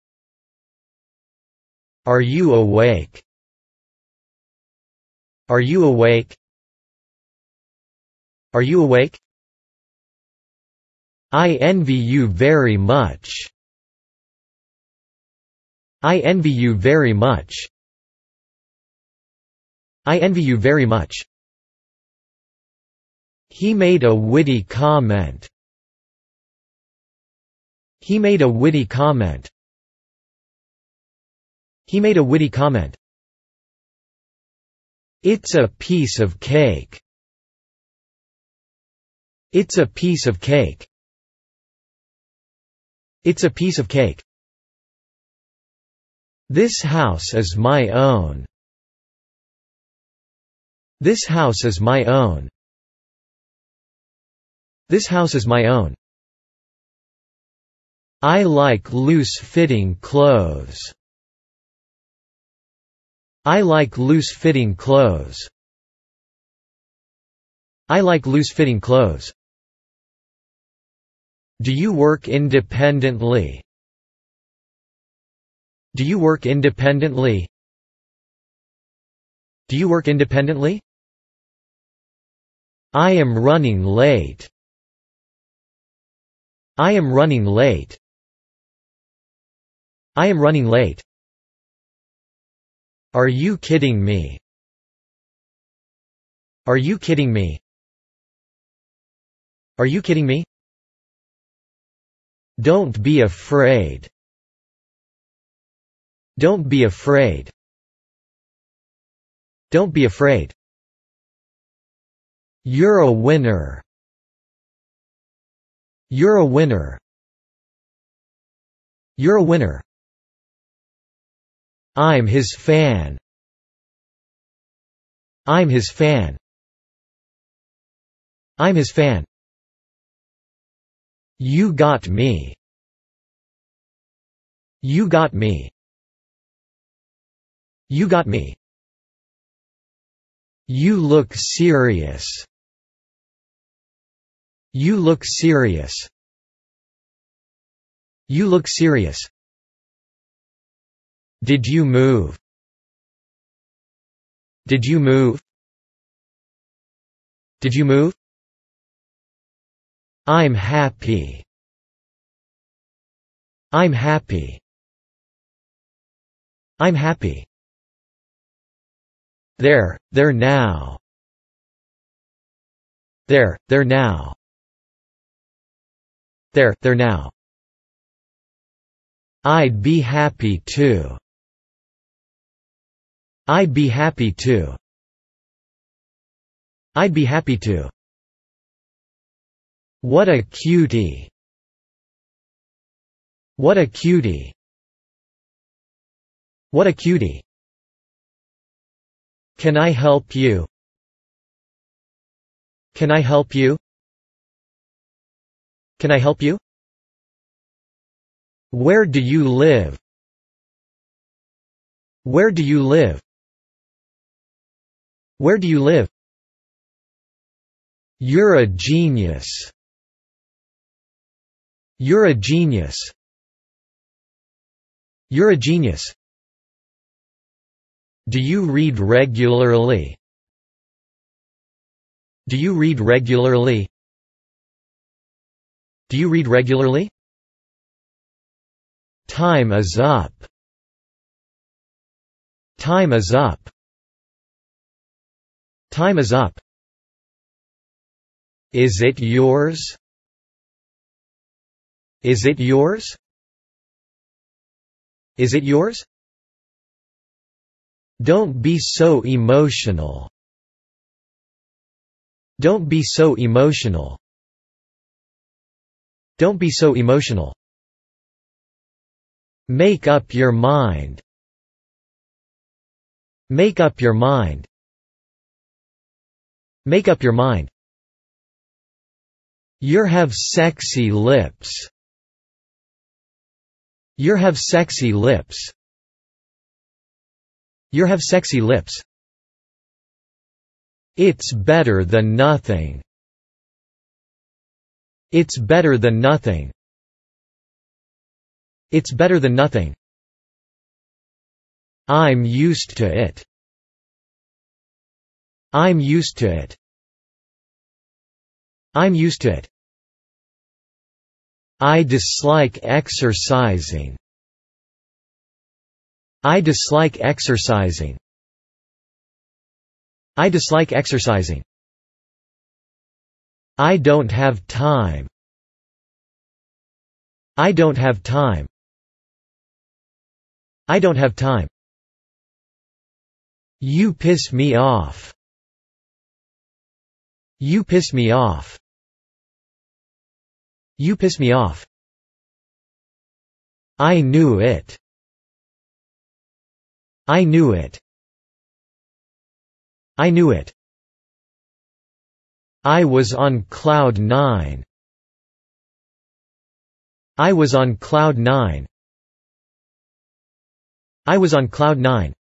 Are you awake? Are you awake? Are you awake? I envy you very much. I envy you very much. I envy you very much. He made a witty comment. He made a witty comment. He made a witty comment. It's a piece of cake. It's a piece of cake. It's a piece of cake. This house is my own. This house is my own. This house is my own. I like loose-fitting clothes. I like loose-fitting clothes. I like loose-fitting clothes. Do you work independently? Do you work independently? Do you work independently? I am running late. I am running late. I am running late. Are you kidding me? Are you kidding me? Are you kidding me? Don't be afraid. Don't be afraid. Don't be afraid. You're a winner. You're a winner. You're a winner. I'm his fan. I'm his fan. I'm his fan. You got me. You got me. You got me. You look serious. You look serious. You look serious. Did you move? Did you move? Did you move? I'm happy. I'm happy. I'm happy. There, there now. There, there now. There, there now. I'd be happy too. I'd be happy to. I'd be happy to. What a cutie. What a cutie. What a cutie. Can I help you? Can I help you? Can I help you? Where do you live? Where do you live? Where do you live? You're a genius. You're a genius. You're a genius. Do you read regularly? Do you read regularly? Do you read regularly? Time is up. Time is up. Time is up. Is it yours? Is it yours? Is it yours? Don't be so emotional. Don't be so emotional. Don't be so emotional. Make up your mind. Make up your mind. Make up your mind. You have sexy lips. You have sexy lips. You have sexy lips. It's better than nothing. It's better than nothing. It's better than nothing. I'm used to it. I'm used to it. I'm used to it. I dislike exercising. I dislike exercising. I dislike exercising. I don't have time. I don't have time. I don't have time. You piss me off. You piss me off. You piss me off. I knew it. I knew it. I knew it. I was on cloud nine. I was on cloud nine. I was on cloud nine.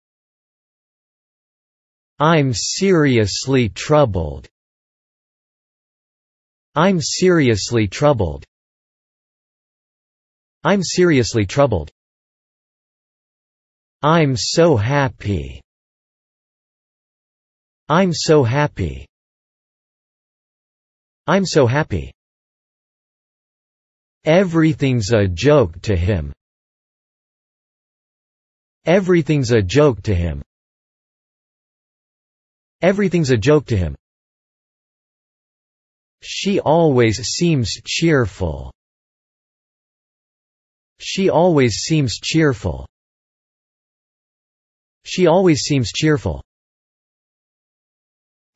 I'm seriously troubled. I'm seriously troubled. I'm seriously troubled. I'm so happy. I'm so happy. I'm so happy. Everything's a joke to him. Everything's a joke to him. Everything's a joke to him. She always seems cheerful. She always seems cheerful. She always seems cheerful.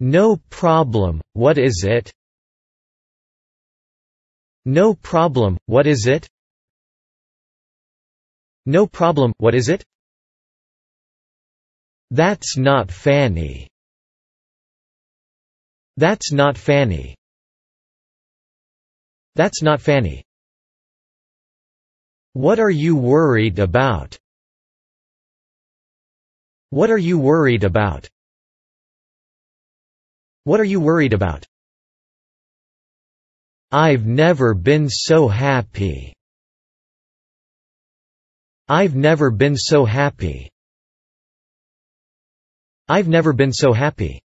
No problem, what is it? No problem, what is it? No problem, what is it? That's not Fanny. That's not Fanny. That's not Fanny. What are you worried about? What are you worried about? What are you worried about? I've never been so happy. I've never been so happy. I've never been so happy.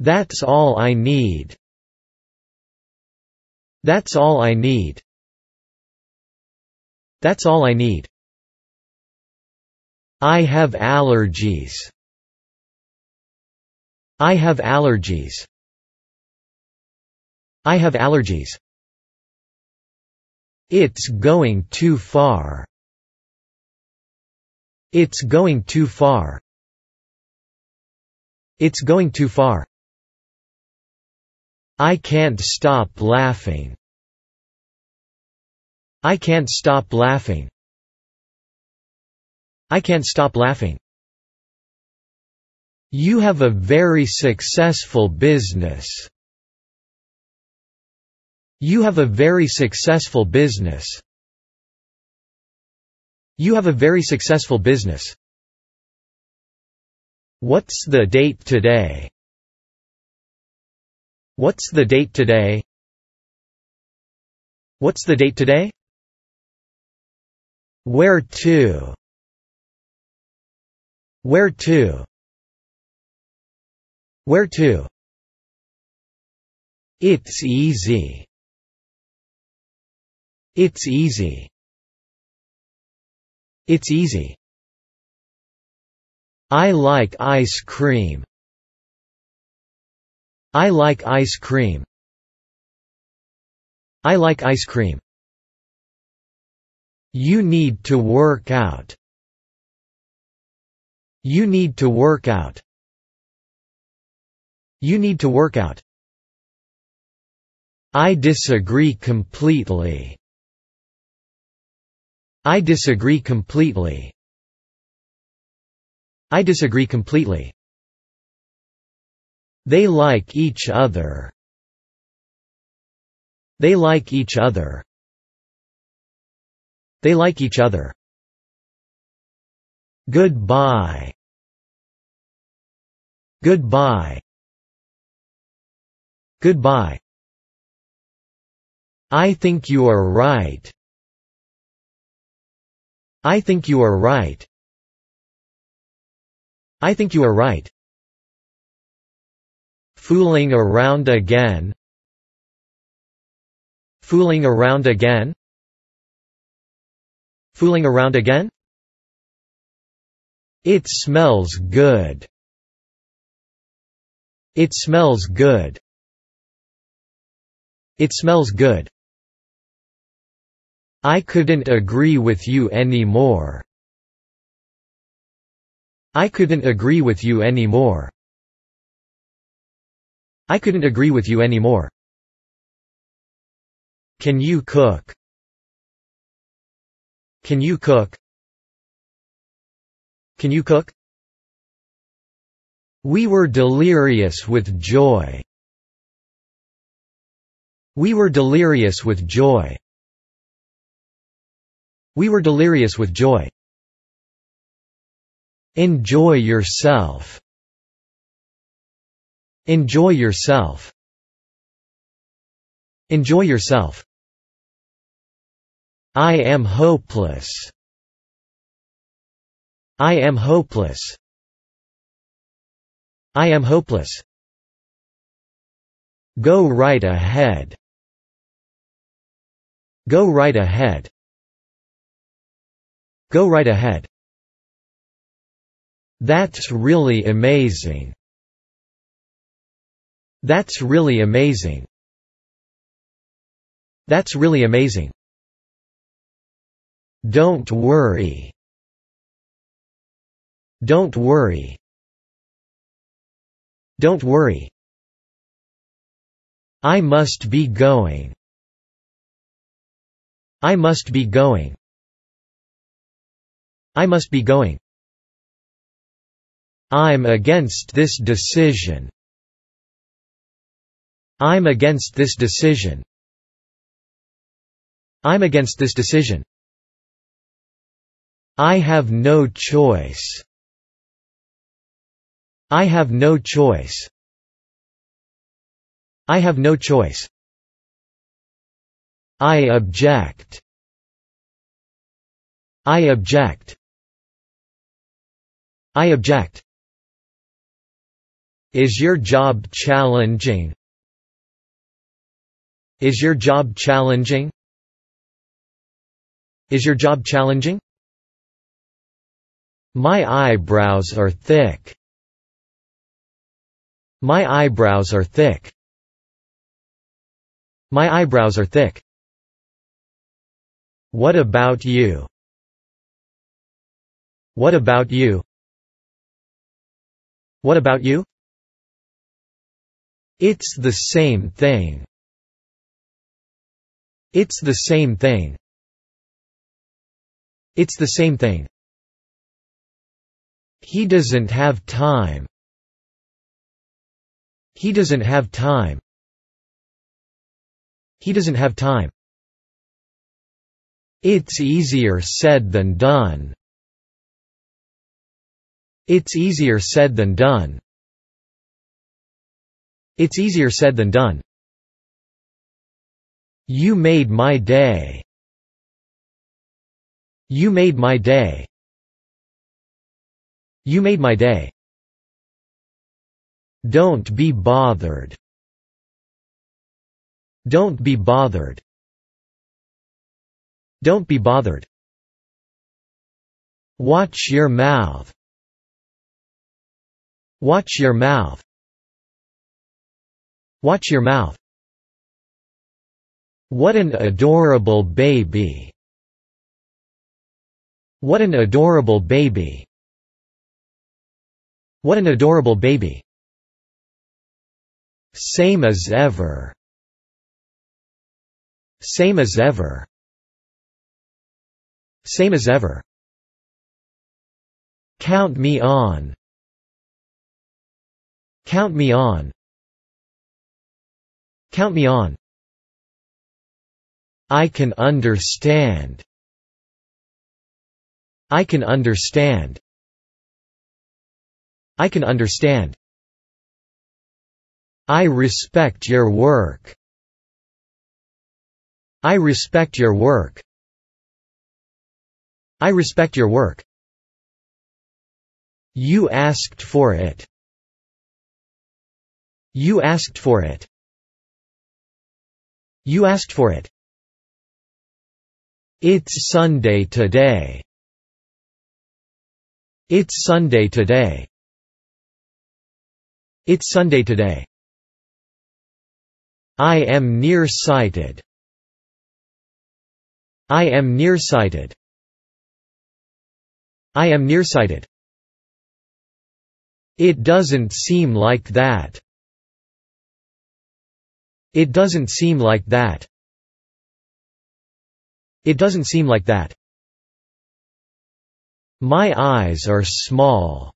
That's all I need. That's all I need. That's all I need. I have allergies. I have allergies. I have allergies. It's going too far. It's going too far. It's going too far. I can't stop laughing. I can't stop laughing. I can't stop laughing. You have a very successful business. You have a very successful business. You have a very successful business. What's the date today? What's the date today? What's the date today? Where to? Where to? Where to? It's easy. It's easy. It's easy. I like ice cream. I like ice cream. I like ice cream. You need to work out. You need to work out. You need to work out. I disagree completely. I disagree completely. I disagree completely. They like each other. They like each other. They like each other. Goodbye. Goodbye. Goodbye. I think you are right. I think you are right. I think you are right. Fooling around again Fooling around again Fooling around again It smells good It smells good It smells good I couldn't agree with you anymore I couldn't agree with you anymore I couldn't agree with you anymore. Can you cook? Can you cook? Can you cook? We were delirious with joy. We were delirious with joy. We were delirious with joy. Enjoy yourself. Enjoy yourself. Enjoy yourself. I am hopeless. I am hopeless. I am hopeless. Go right ahead. Go right ahead. Go right ahead. That's really amazing. That's really amazing. That's really amazing. Don't worry. Don't worry. Don't worry. I must be going. I must be going. I must be going. I'm against this decision. I'm against this decision. I'm against this decision. I have no choice. I have no choice. I have no choice. I object. I object. I object. Is your job challenging? Is your job challenging? Is your job challenging? My eyebrows are thick. My eyebrows are thick. My eyebrows are thick. What about you? What about you? What about you? It's the same thing. It's the same thing. It's the same thing. He doesn't have time. He doesn't have time. He doesn't have time. It's easier said than done. It's easier said than done. It's easier said than done. You made my day. You made my day. You made my day. Don't be bothered. Don't be bothered. Don't be bothered. Watch your mouth. Watch your mouth. Watch your mouth. What an adorable baby! What an adorable baby! What an adorable baby! Same as ever. Same as ever. Same as ever. Count me on. Count me on. Count me on. I can understand. I can understand. I can understand. I respect your work. I respect your work. I respect your work. You asked for it. You asked for it. You asked for it. It's Sunday today. It's Sunday today. It's Sunday today. I am nearsighted. I am nearsighted. I am nearsighted. It doesn't seem like that. It doesn't seem like that. It doesn't seem like that. My eyes are small.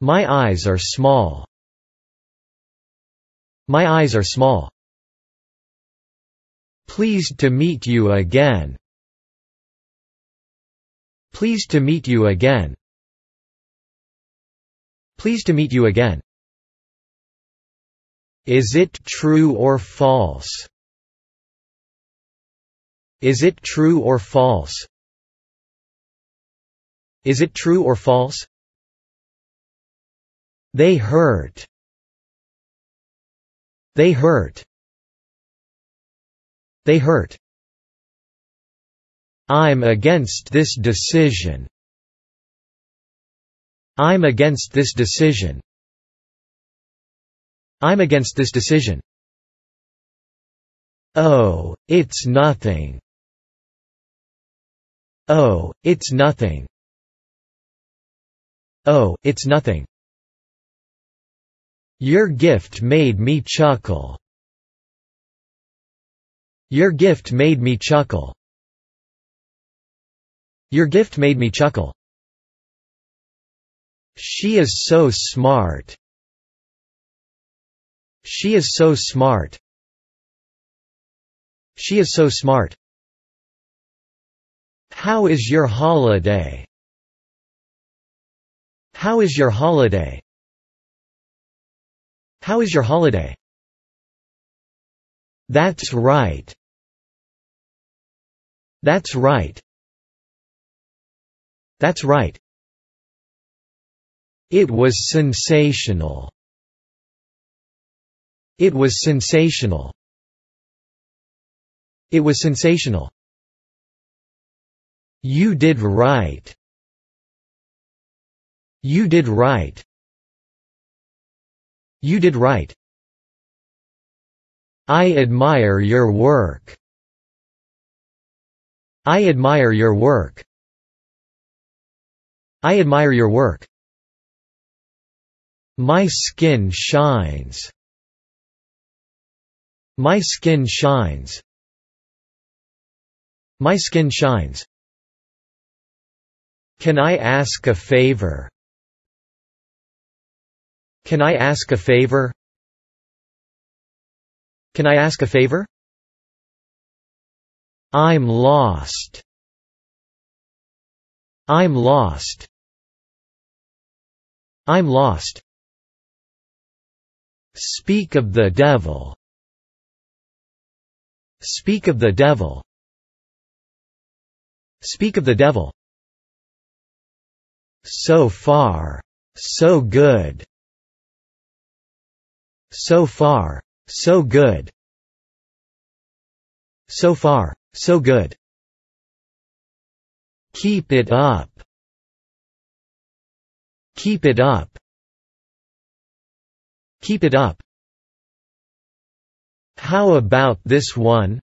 My eyes are small. My eyes are small. Pleased to meet you again. Pleased to meet you again. Pleased to meet you again. Is it true or false? Is it true or false? Is it true or false? They hurt. They hurt. They hurt. I'm against this decision. I'm against this decision. I'm against this decision. Oh, it's nothing. Oh, it's nothing. Oh, it's nothing. Your gift made me chuckle. Your gift made me chuckle. Your gift made me chuckle. She is so smart. She is so smart. She is so smart. How is your holiday? How is your holiday? How is your holiday? That's right. That's right. That's right. It was sensational. It was sensational. It was sensational. You did right. You did right. You did right. I admire your work. I admire your work. I admire your work. My skin shines. My skin shines. My skin shines. Can I ask a favor? Can I ask a favor? Can I ask a favor? I'm lost. I'm lost. I'm lost. Speak of the devil. Speak of the devil. Speak of the devil. So far. So good. So far. So good. So far. So good. Keep it up. Keep it up. Keep it up. How about this one?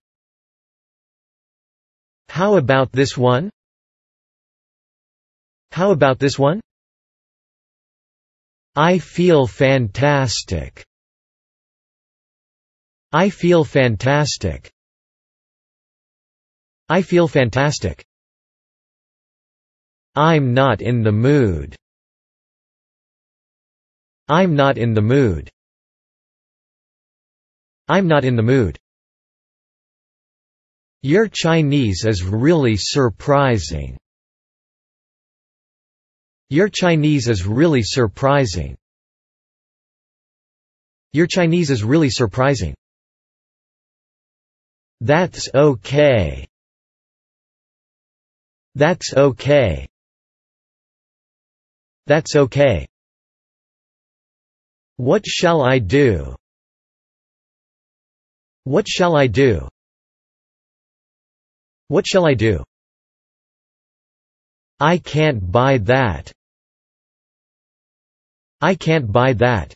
How about this one? How about this one? I feel fantastic. I feel fantastic. I feel fantastic. I'm not in the mood. I'm not in the mood. I'm not in the mood. Your Chinese is really surprising. Your Chinese is really surprising. Your Chinese is really surprising. That's okay. That's okay. That's okay. What shall I do? What shall I do? What shall I do? I can't buy that. I can't buy that.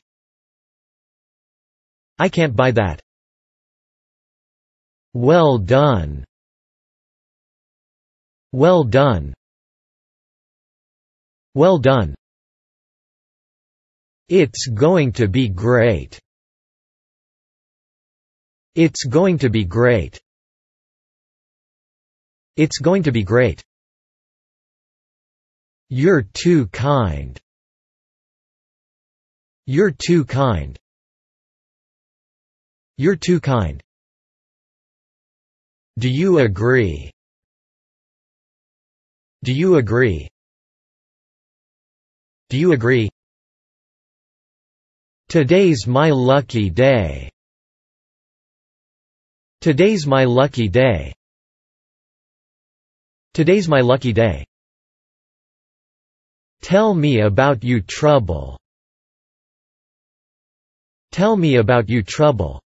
I can't buy that. Well done. Well done. Well done. It's going to be great. It's going to be great. It's going to be great. You're too kind. You're too kind. You're too kind. Do you agree? Do you agree? Do you agree? Today's my lucky day. Today's my lucky day. Today's my lucky day. Tell me about you trouble. Tell me about you trouble.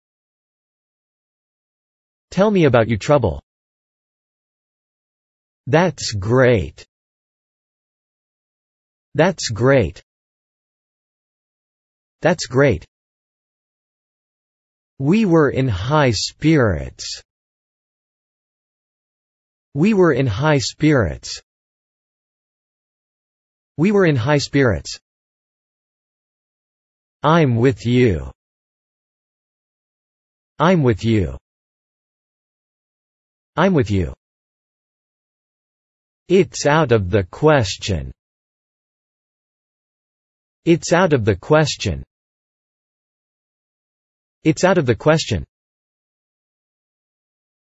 Tell me about you trouble. That's great. That's great. That's great. We were in high spirits. We were in high spirits. We were in high spirits. I'm with you. I'm with you. I'm with you. It's out of the question. It's out of the question. It's out of the question.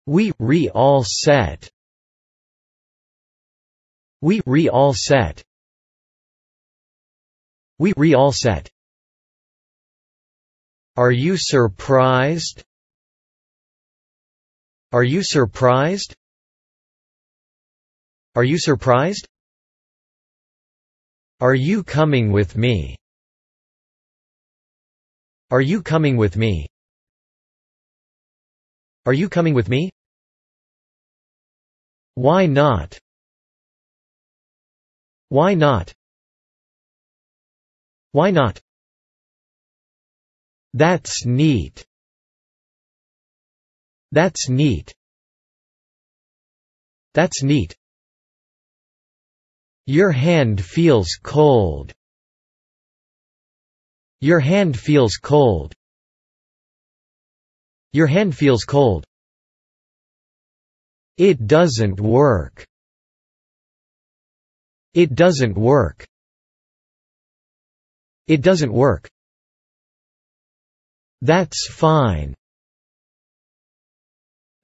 We re all set. We re all set. We re all set. Are you surprised? Are you surprised? Are you surprised? Are you coming with me? Are you coming with me? Are you coming with me? Why not? Why not? Why not? That's neat. That's neat. That's neat. Your hand feels cold. Your hand feels cold. Your hand feels cold. It doesn't work. It doesn't work. It doesn't work. That's fine.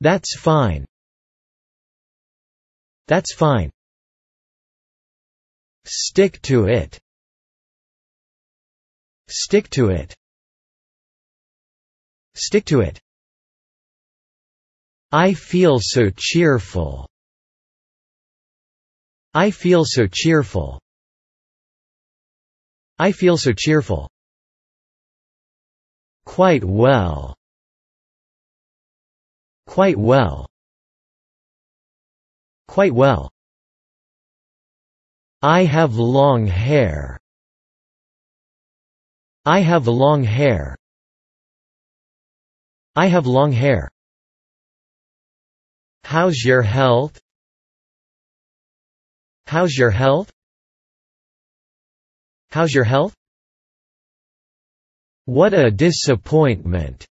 That's fine. That's fine. Stick to it. Stick to it. Stick to it. I feel so cheerful. I feel so cheerful. I feel so cheerful. Quite well. Quite well. Quite well. I have long hair. I have long hair. I have long hair. How's your health? How's your health? How's your health? What a disappointment!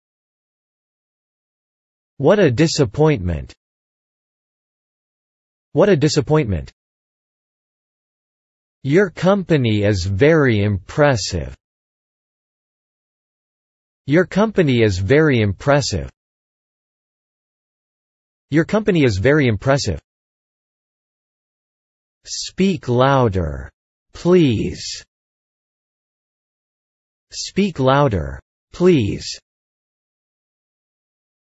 What a disappointment! What a disappointment! Your company is very impressive. Your company is very impressive. Your company is very impressive. Speak louder. Please. Speak louder. Please.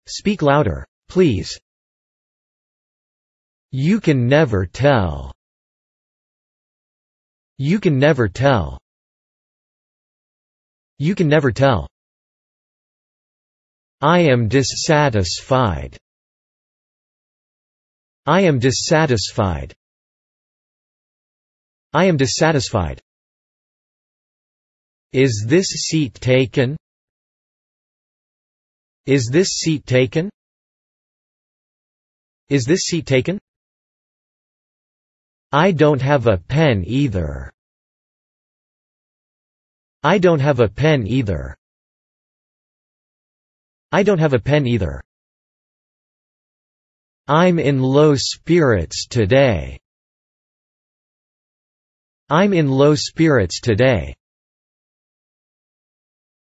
Speak louder. Please. You can never tell. You can never tell. You can never tell. I am dissatisfied. I am dissatisfied. I am dissatisfied. Is this seat taken? Is this seat taken? Is this seat taken? I don't have a pen either. I don't have a pen either. I don't have a pen either. I'm in low spirits today. I'm in low spirits today.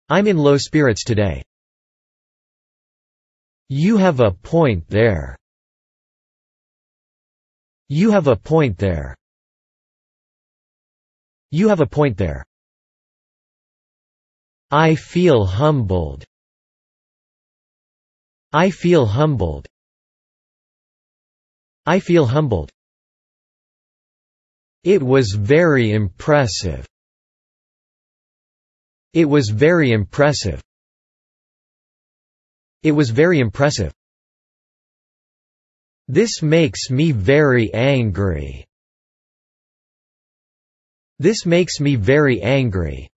I'm in low spirits today. You have a point there. You have a point there. You have a point there. I feel humbled. I feel humbled. I feel humbled. It was very impressive. It was very impressive. It was very impressive. This makes me very angry. This makes me very angry.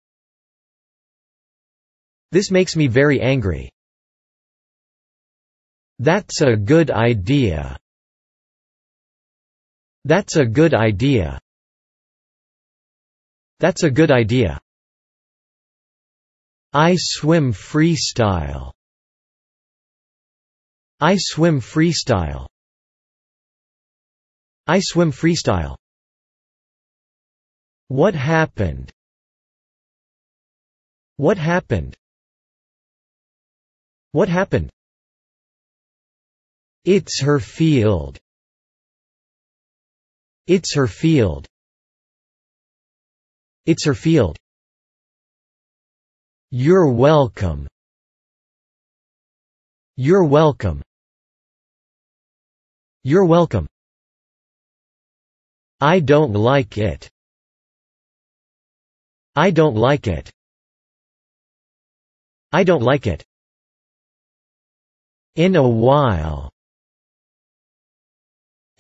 This makes me very angry. That's a good idea. That's a good idea. That's a good idea. I swim freestyle. I swim freestyle. I swim freestyle. What happened? What happened? What happened? It's her field. It's her field. It's her field. You're welcome. You're welcome. You're welcome. I don't like it. I don't like it. I don't like it. In a while.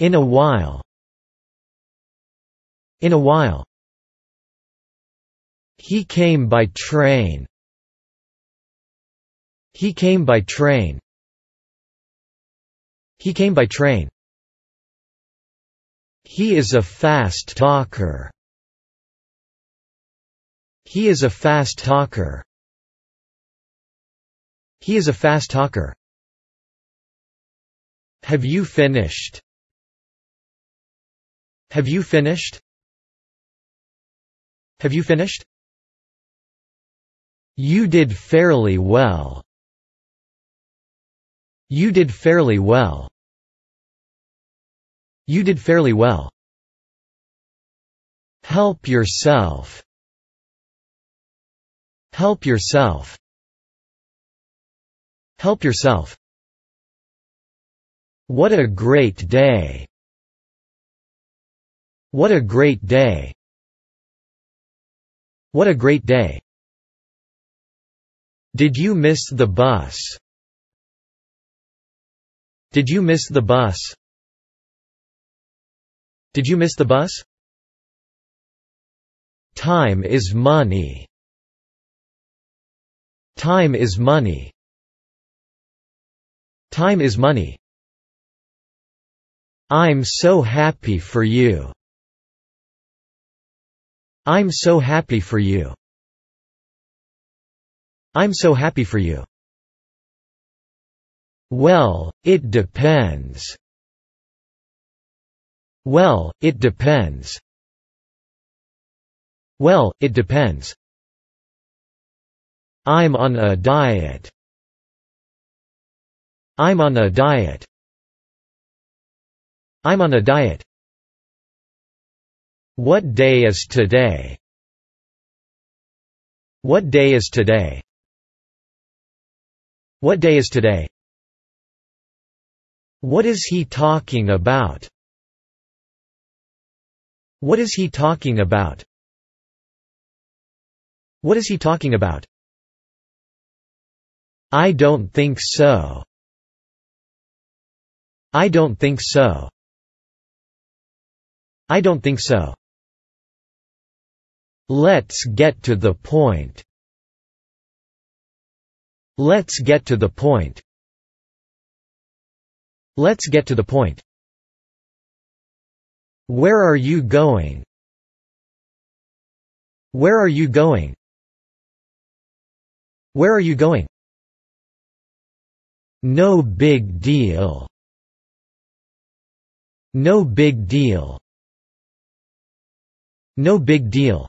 In a while. In a while. He came by train. He came by train. He came by train. He is a fast talker. He is a fast talker. He is a fast talker. Have you finished? Have you finished? Have you finished? You did fairly well. You did fairly well. You did fairly well. Help yourself. Help yourself. Help yourself. What a great day. What a great day. What a great day. Did you miss the bus? Did you miss the bus? Did you miss the bus? Time is money. Time is money. Time is money. I'm so happy for you. I'm so happy for you. I'm so happy for you. Well, it depends. Well, it depends. Well, it depends. I'm on a diet. I'm on a diet. I'm on a diet. What day is today? What day is today? What day is today? What is he talking about? What is he talking about? What is he talking about? I don't think so. I don't think so. I don't think so. Let's get to the point. Let's get to the point. Let's get to the point. Where are you going? Where are you going? Where are you going? No big deal. No big deal. No big deal.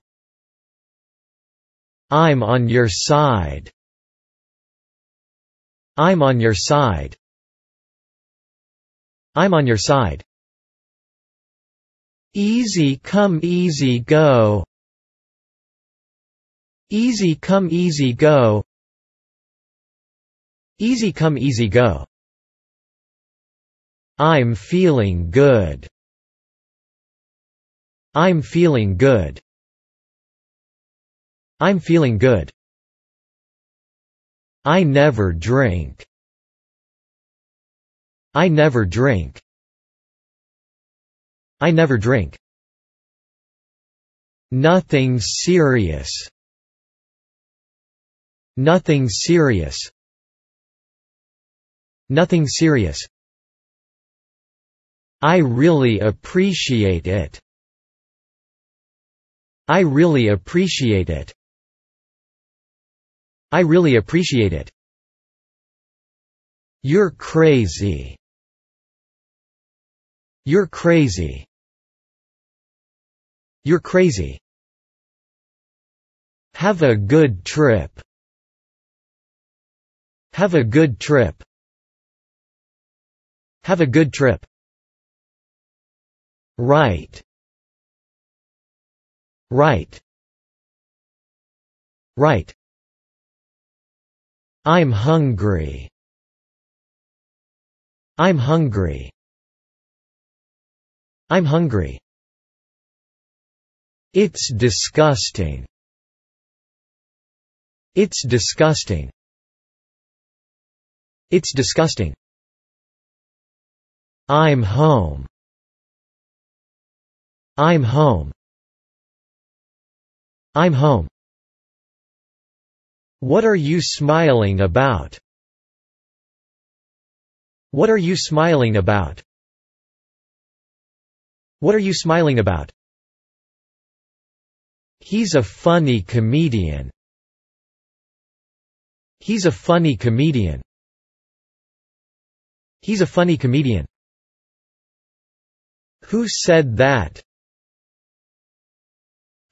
I'm on your side. I'm on your side. I'm on your side. Easy come easy go. Easy come easy go. Easy come easy go. I'm feeling good. I'm feeling good. I'm feeling good. I never drink. I never drink. I never drink. Nothing serious. Nothing serious. Nothing serious. I really appreciate it. I really appreciate it. I really appreciate it. You're crazy. You're crazy. You're crazy. Have a good trip. Have a good trip. Have a good trip. Right. Right. Right. I'm hungry. I'm hungry. I'm hungry. It's disgusting. It's disgusting. It's disgusting. I'm home. I'm home. I'm home. What are you smiling about? What are you smiling about? What are you smiling about? He's a funny comedian. He's a funny comedian. He's a funny comedian. Who said that?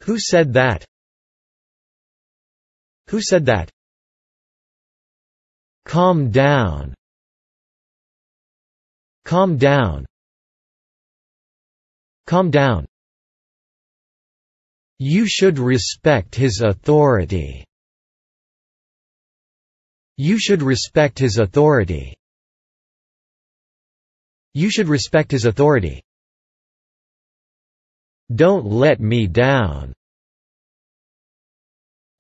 Who said that? Who said that? Calm down. Calm down. Calm down. You should respect his authority. You should respect his authority. You should respect his authority. Don't let me down.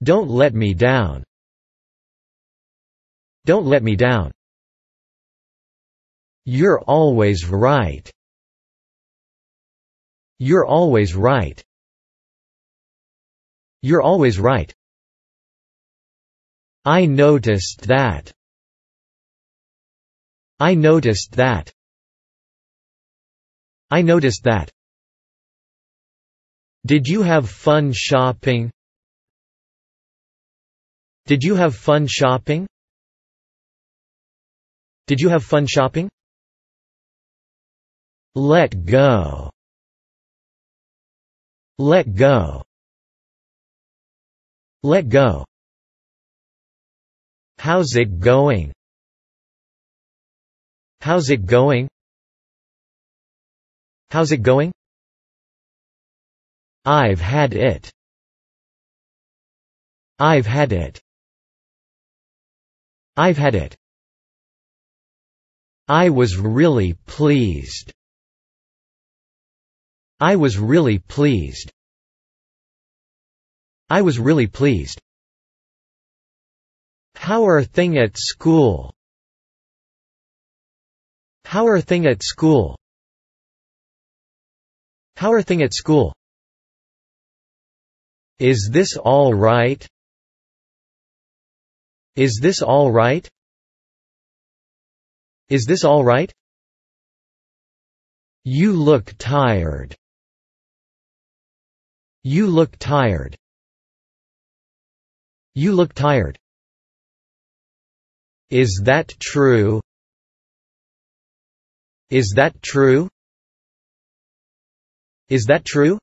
Don't let me down. Don't let me down. You're always right. You're always right. You're always right. I noticed that. I noticed that. I noticed that. Did you have fun shopping? Did you have fun shopping? Did you have fun shopping? Let go. Let go. Let go. How's it going? How's it going? How's it going? I've had it. I've had it. I've had it. I was really pleased. I was really pleased. I was really pleased. How are thing at school? How are thing at school? How are thing at school? Is this all right? Is this all right? Is this all right? You look tired. You look tired. You look tired. Is that true? Is that true? Is that true?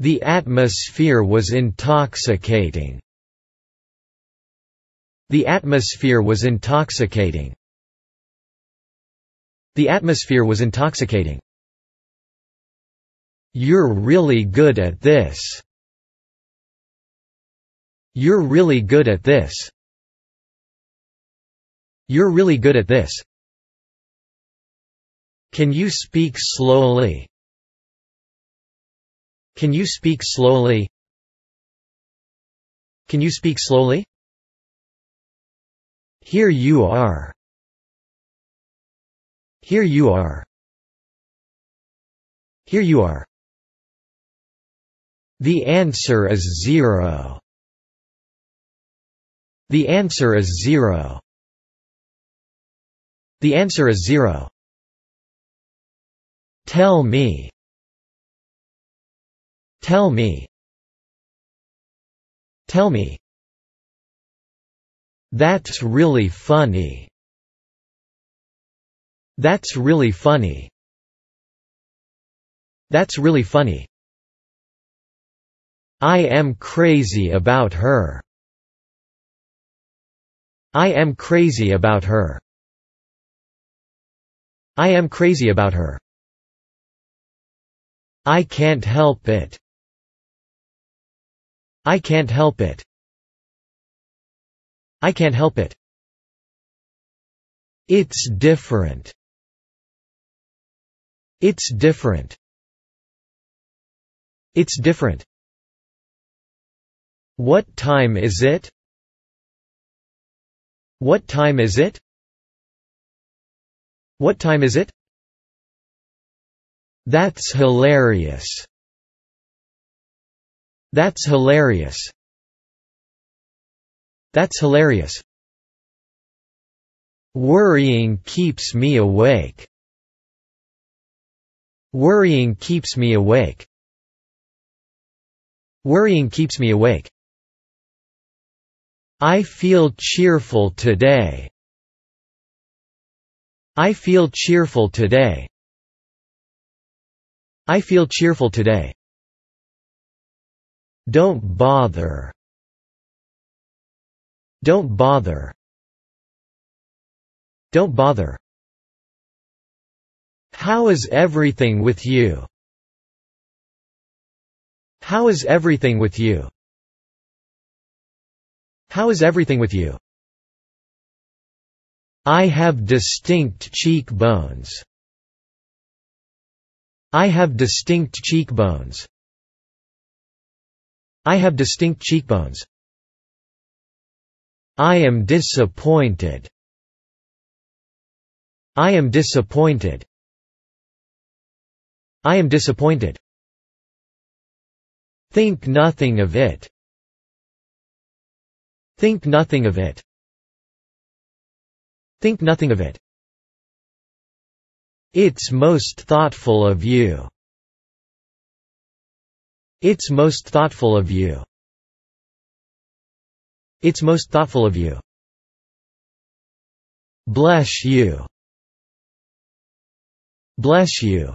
The atmosphere was intoxicating. The atmosphere was intoxicating. The atmosphere was intoxicating. You're really good at this. You're really good at this. You're really good at this. Can you speak slowly? Can you speak slowly? Can you speak slowly? Here you are. Here you are. Here you are. The answer is zero. The answer is zero. The answer is zero. Tell me. Tell me. Tell me. That's really funny. That's really funny. That's really funny. I am crazy about her. I am crazy about her. I am crazy about her. I can't help it. I can't help it. I can't help it. It's different. It's different. It's different. What time is it? What time is it? What time is it? That's hilarious. That's hilarious. That's hilarious. Worrying keeps me awake. Worrying keeps me awake. Worrying keeps me awake. I feel cheerful today. I feel cheerful today. I feel cheerful today. Don't bother. Don't bother. Don't bother. How is everything with you? How is everything with you? How is everything with you? I have distinct cheekbones. I have distinct cheekbones. I have distinct cheekbones. I am disappointed. I am disappointed. I am disappointed. Think nothing of it. Think nothing of it. Think nothing of it. It's most thoughtful of you. It's most thoughtful of you. It's most thoughtful of you. Bless you. Bless you.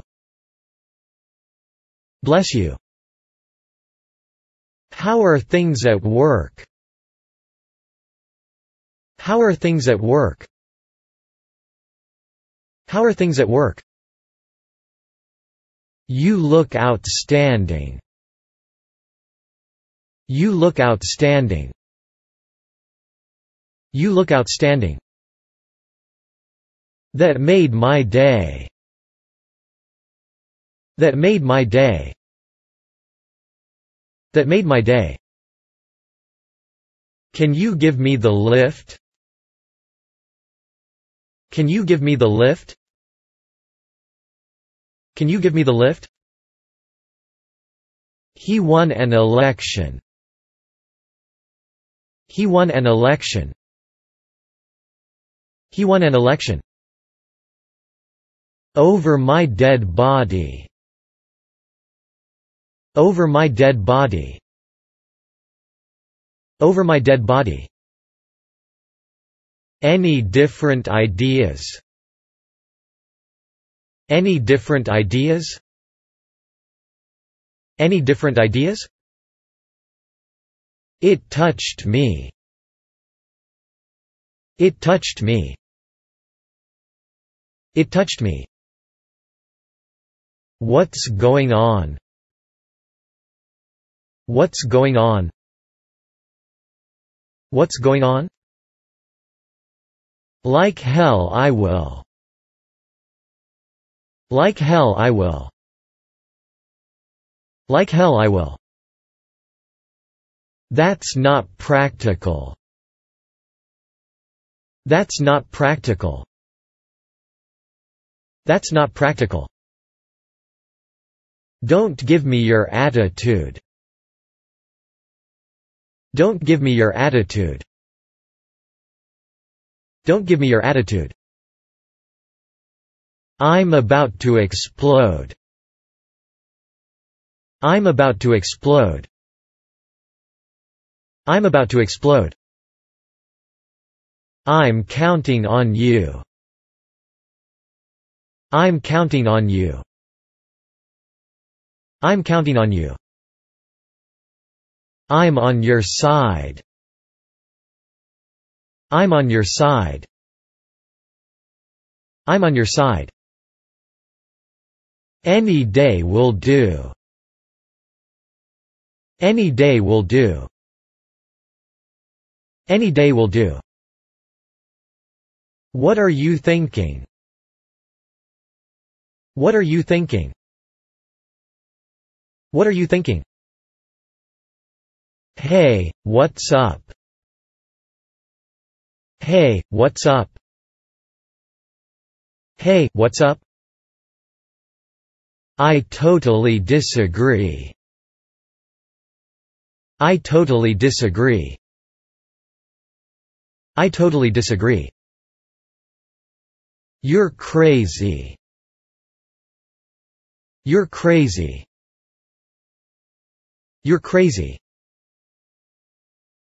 Bless you. How are things at work? How are things at work? How are things at work? You look outstanding. You look outstanding. You look outstanding. That made my day. That made my day. That made my day. Can you give me the lift? Can you give me the lift? Can you give me the lift? He won an election. He won an election. He won an election. Over my dead body. Over my dead body. Over my dead body. Any different ideas? Any different ideas? Any different ideas? It touched me. It touched me. It touched me. What's going on? What's going on? What's going on? Like hell I will. Like hell I will. Like hell I will. That's not practical. That's not practical. That's not practical. Don't give me your attitude. Don't give me your attitude. Don't give me your attitude. I'm about to explode. I'm about to explode. I'm about to explode. I'm counting on you. I'm counting on you. I'm counting on you. I'm on your side. I'm on your side. I'm on your side. Any day will do. Any day will do. Any day will do. What are you thinking? What are you thinking? What are you thinking? Hey, what's up? Hey, what's up? Hey, what's up? I totally disagree. I totally disagree. I totally disagree. You're crazy. You're crazy. You're crazy.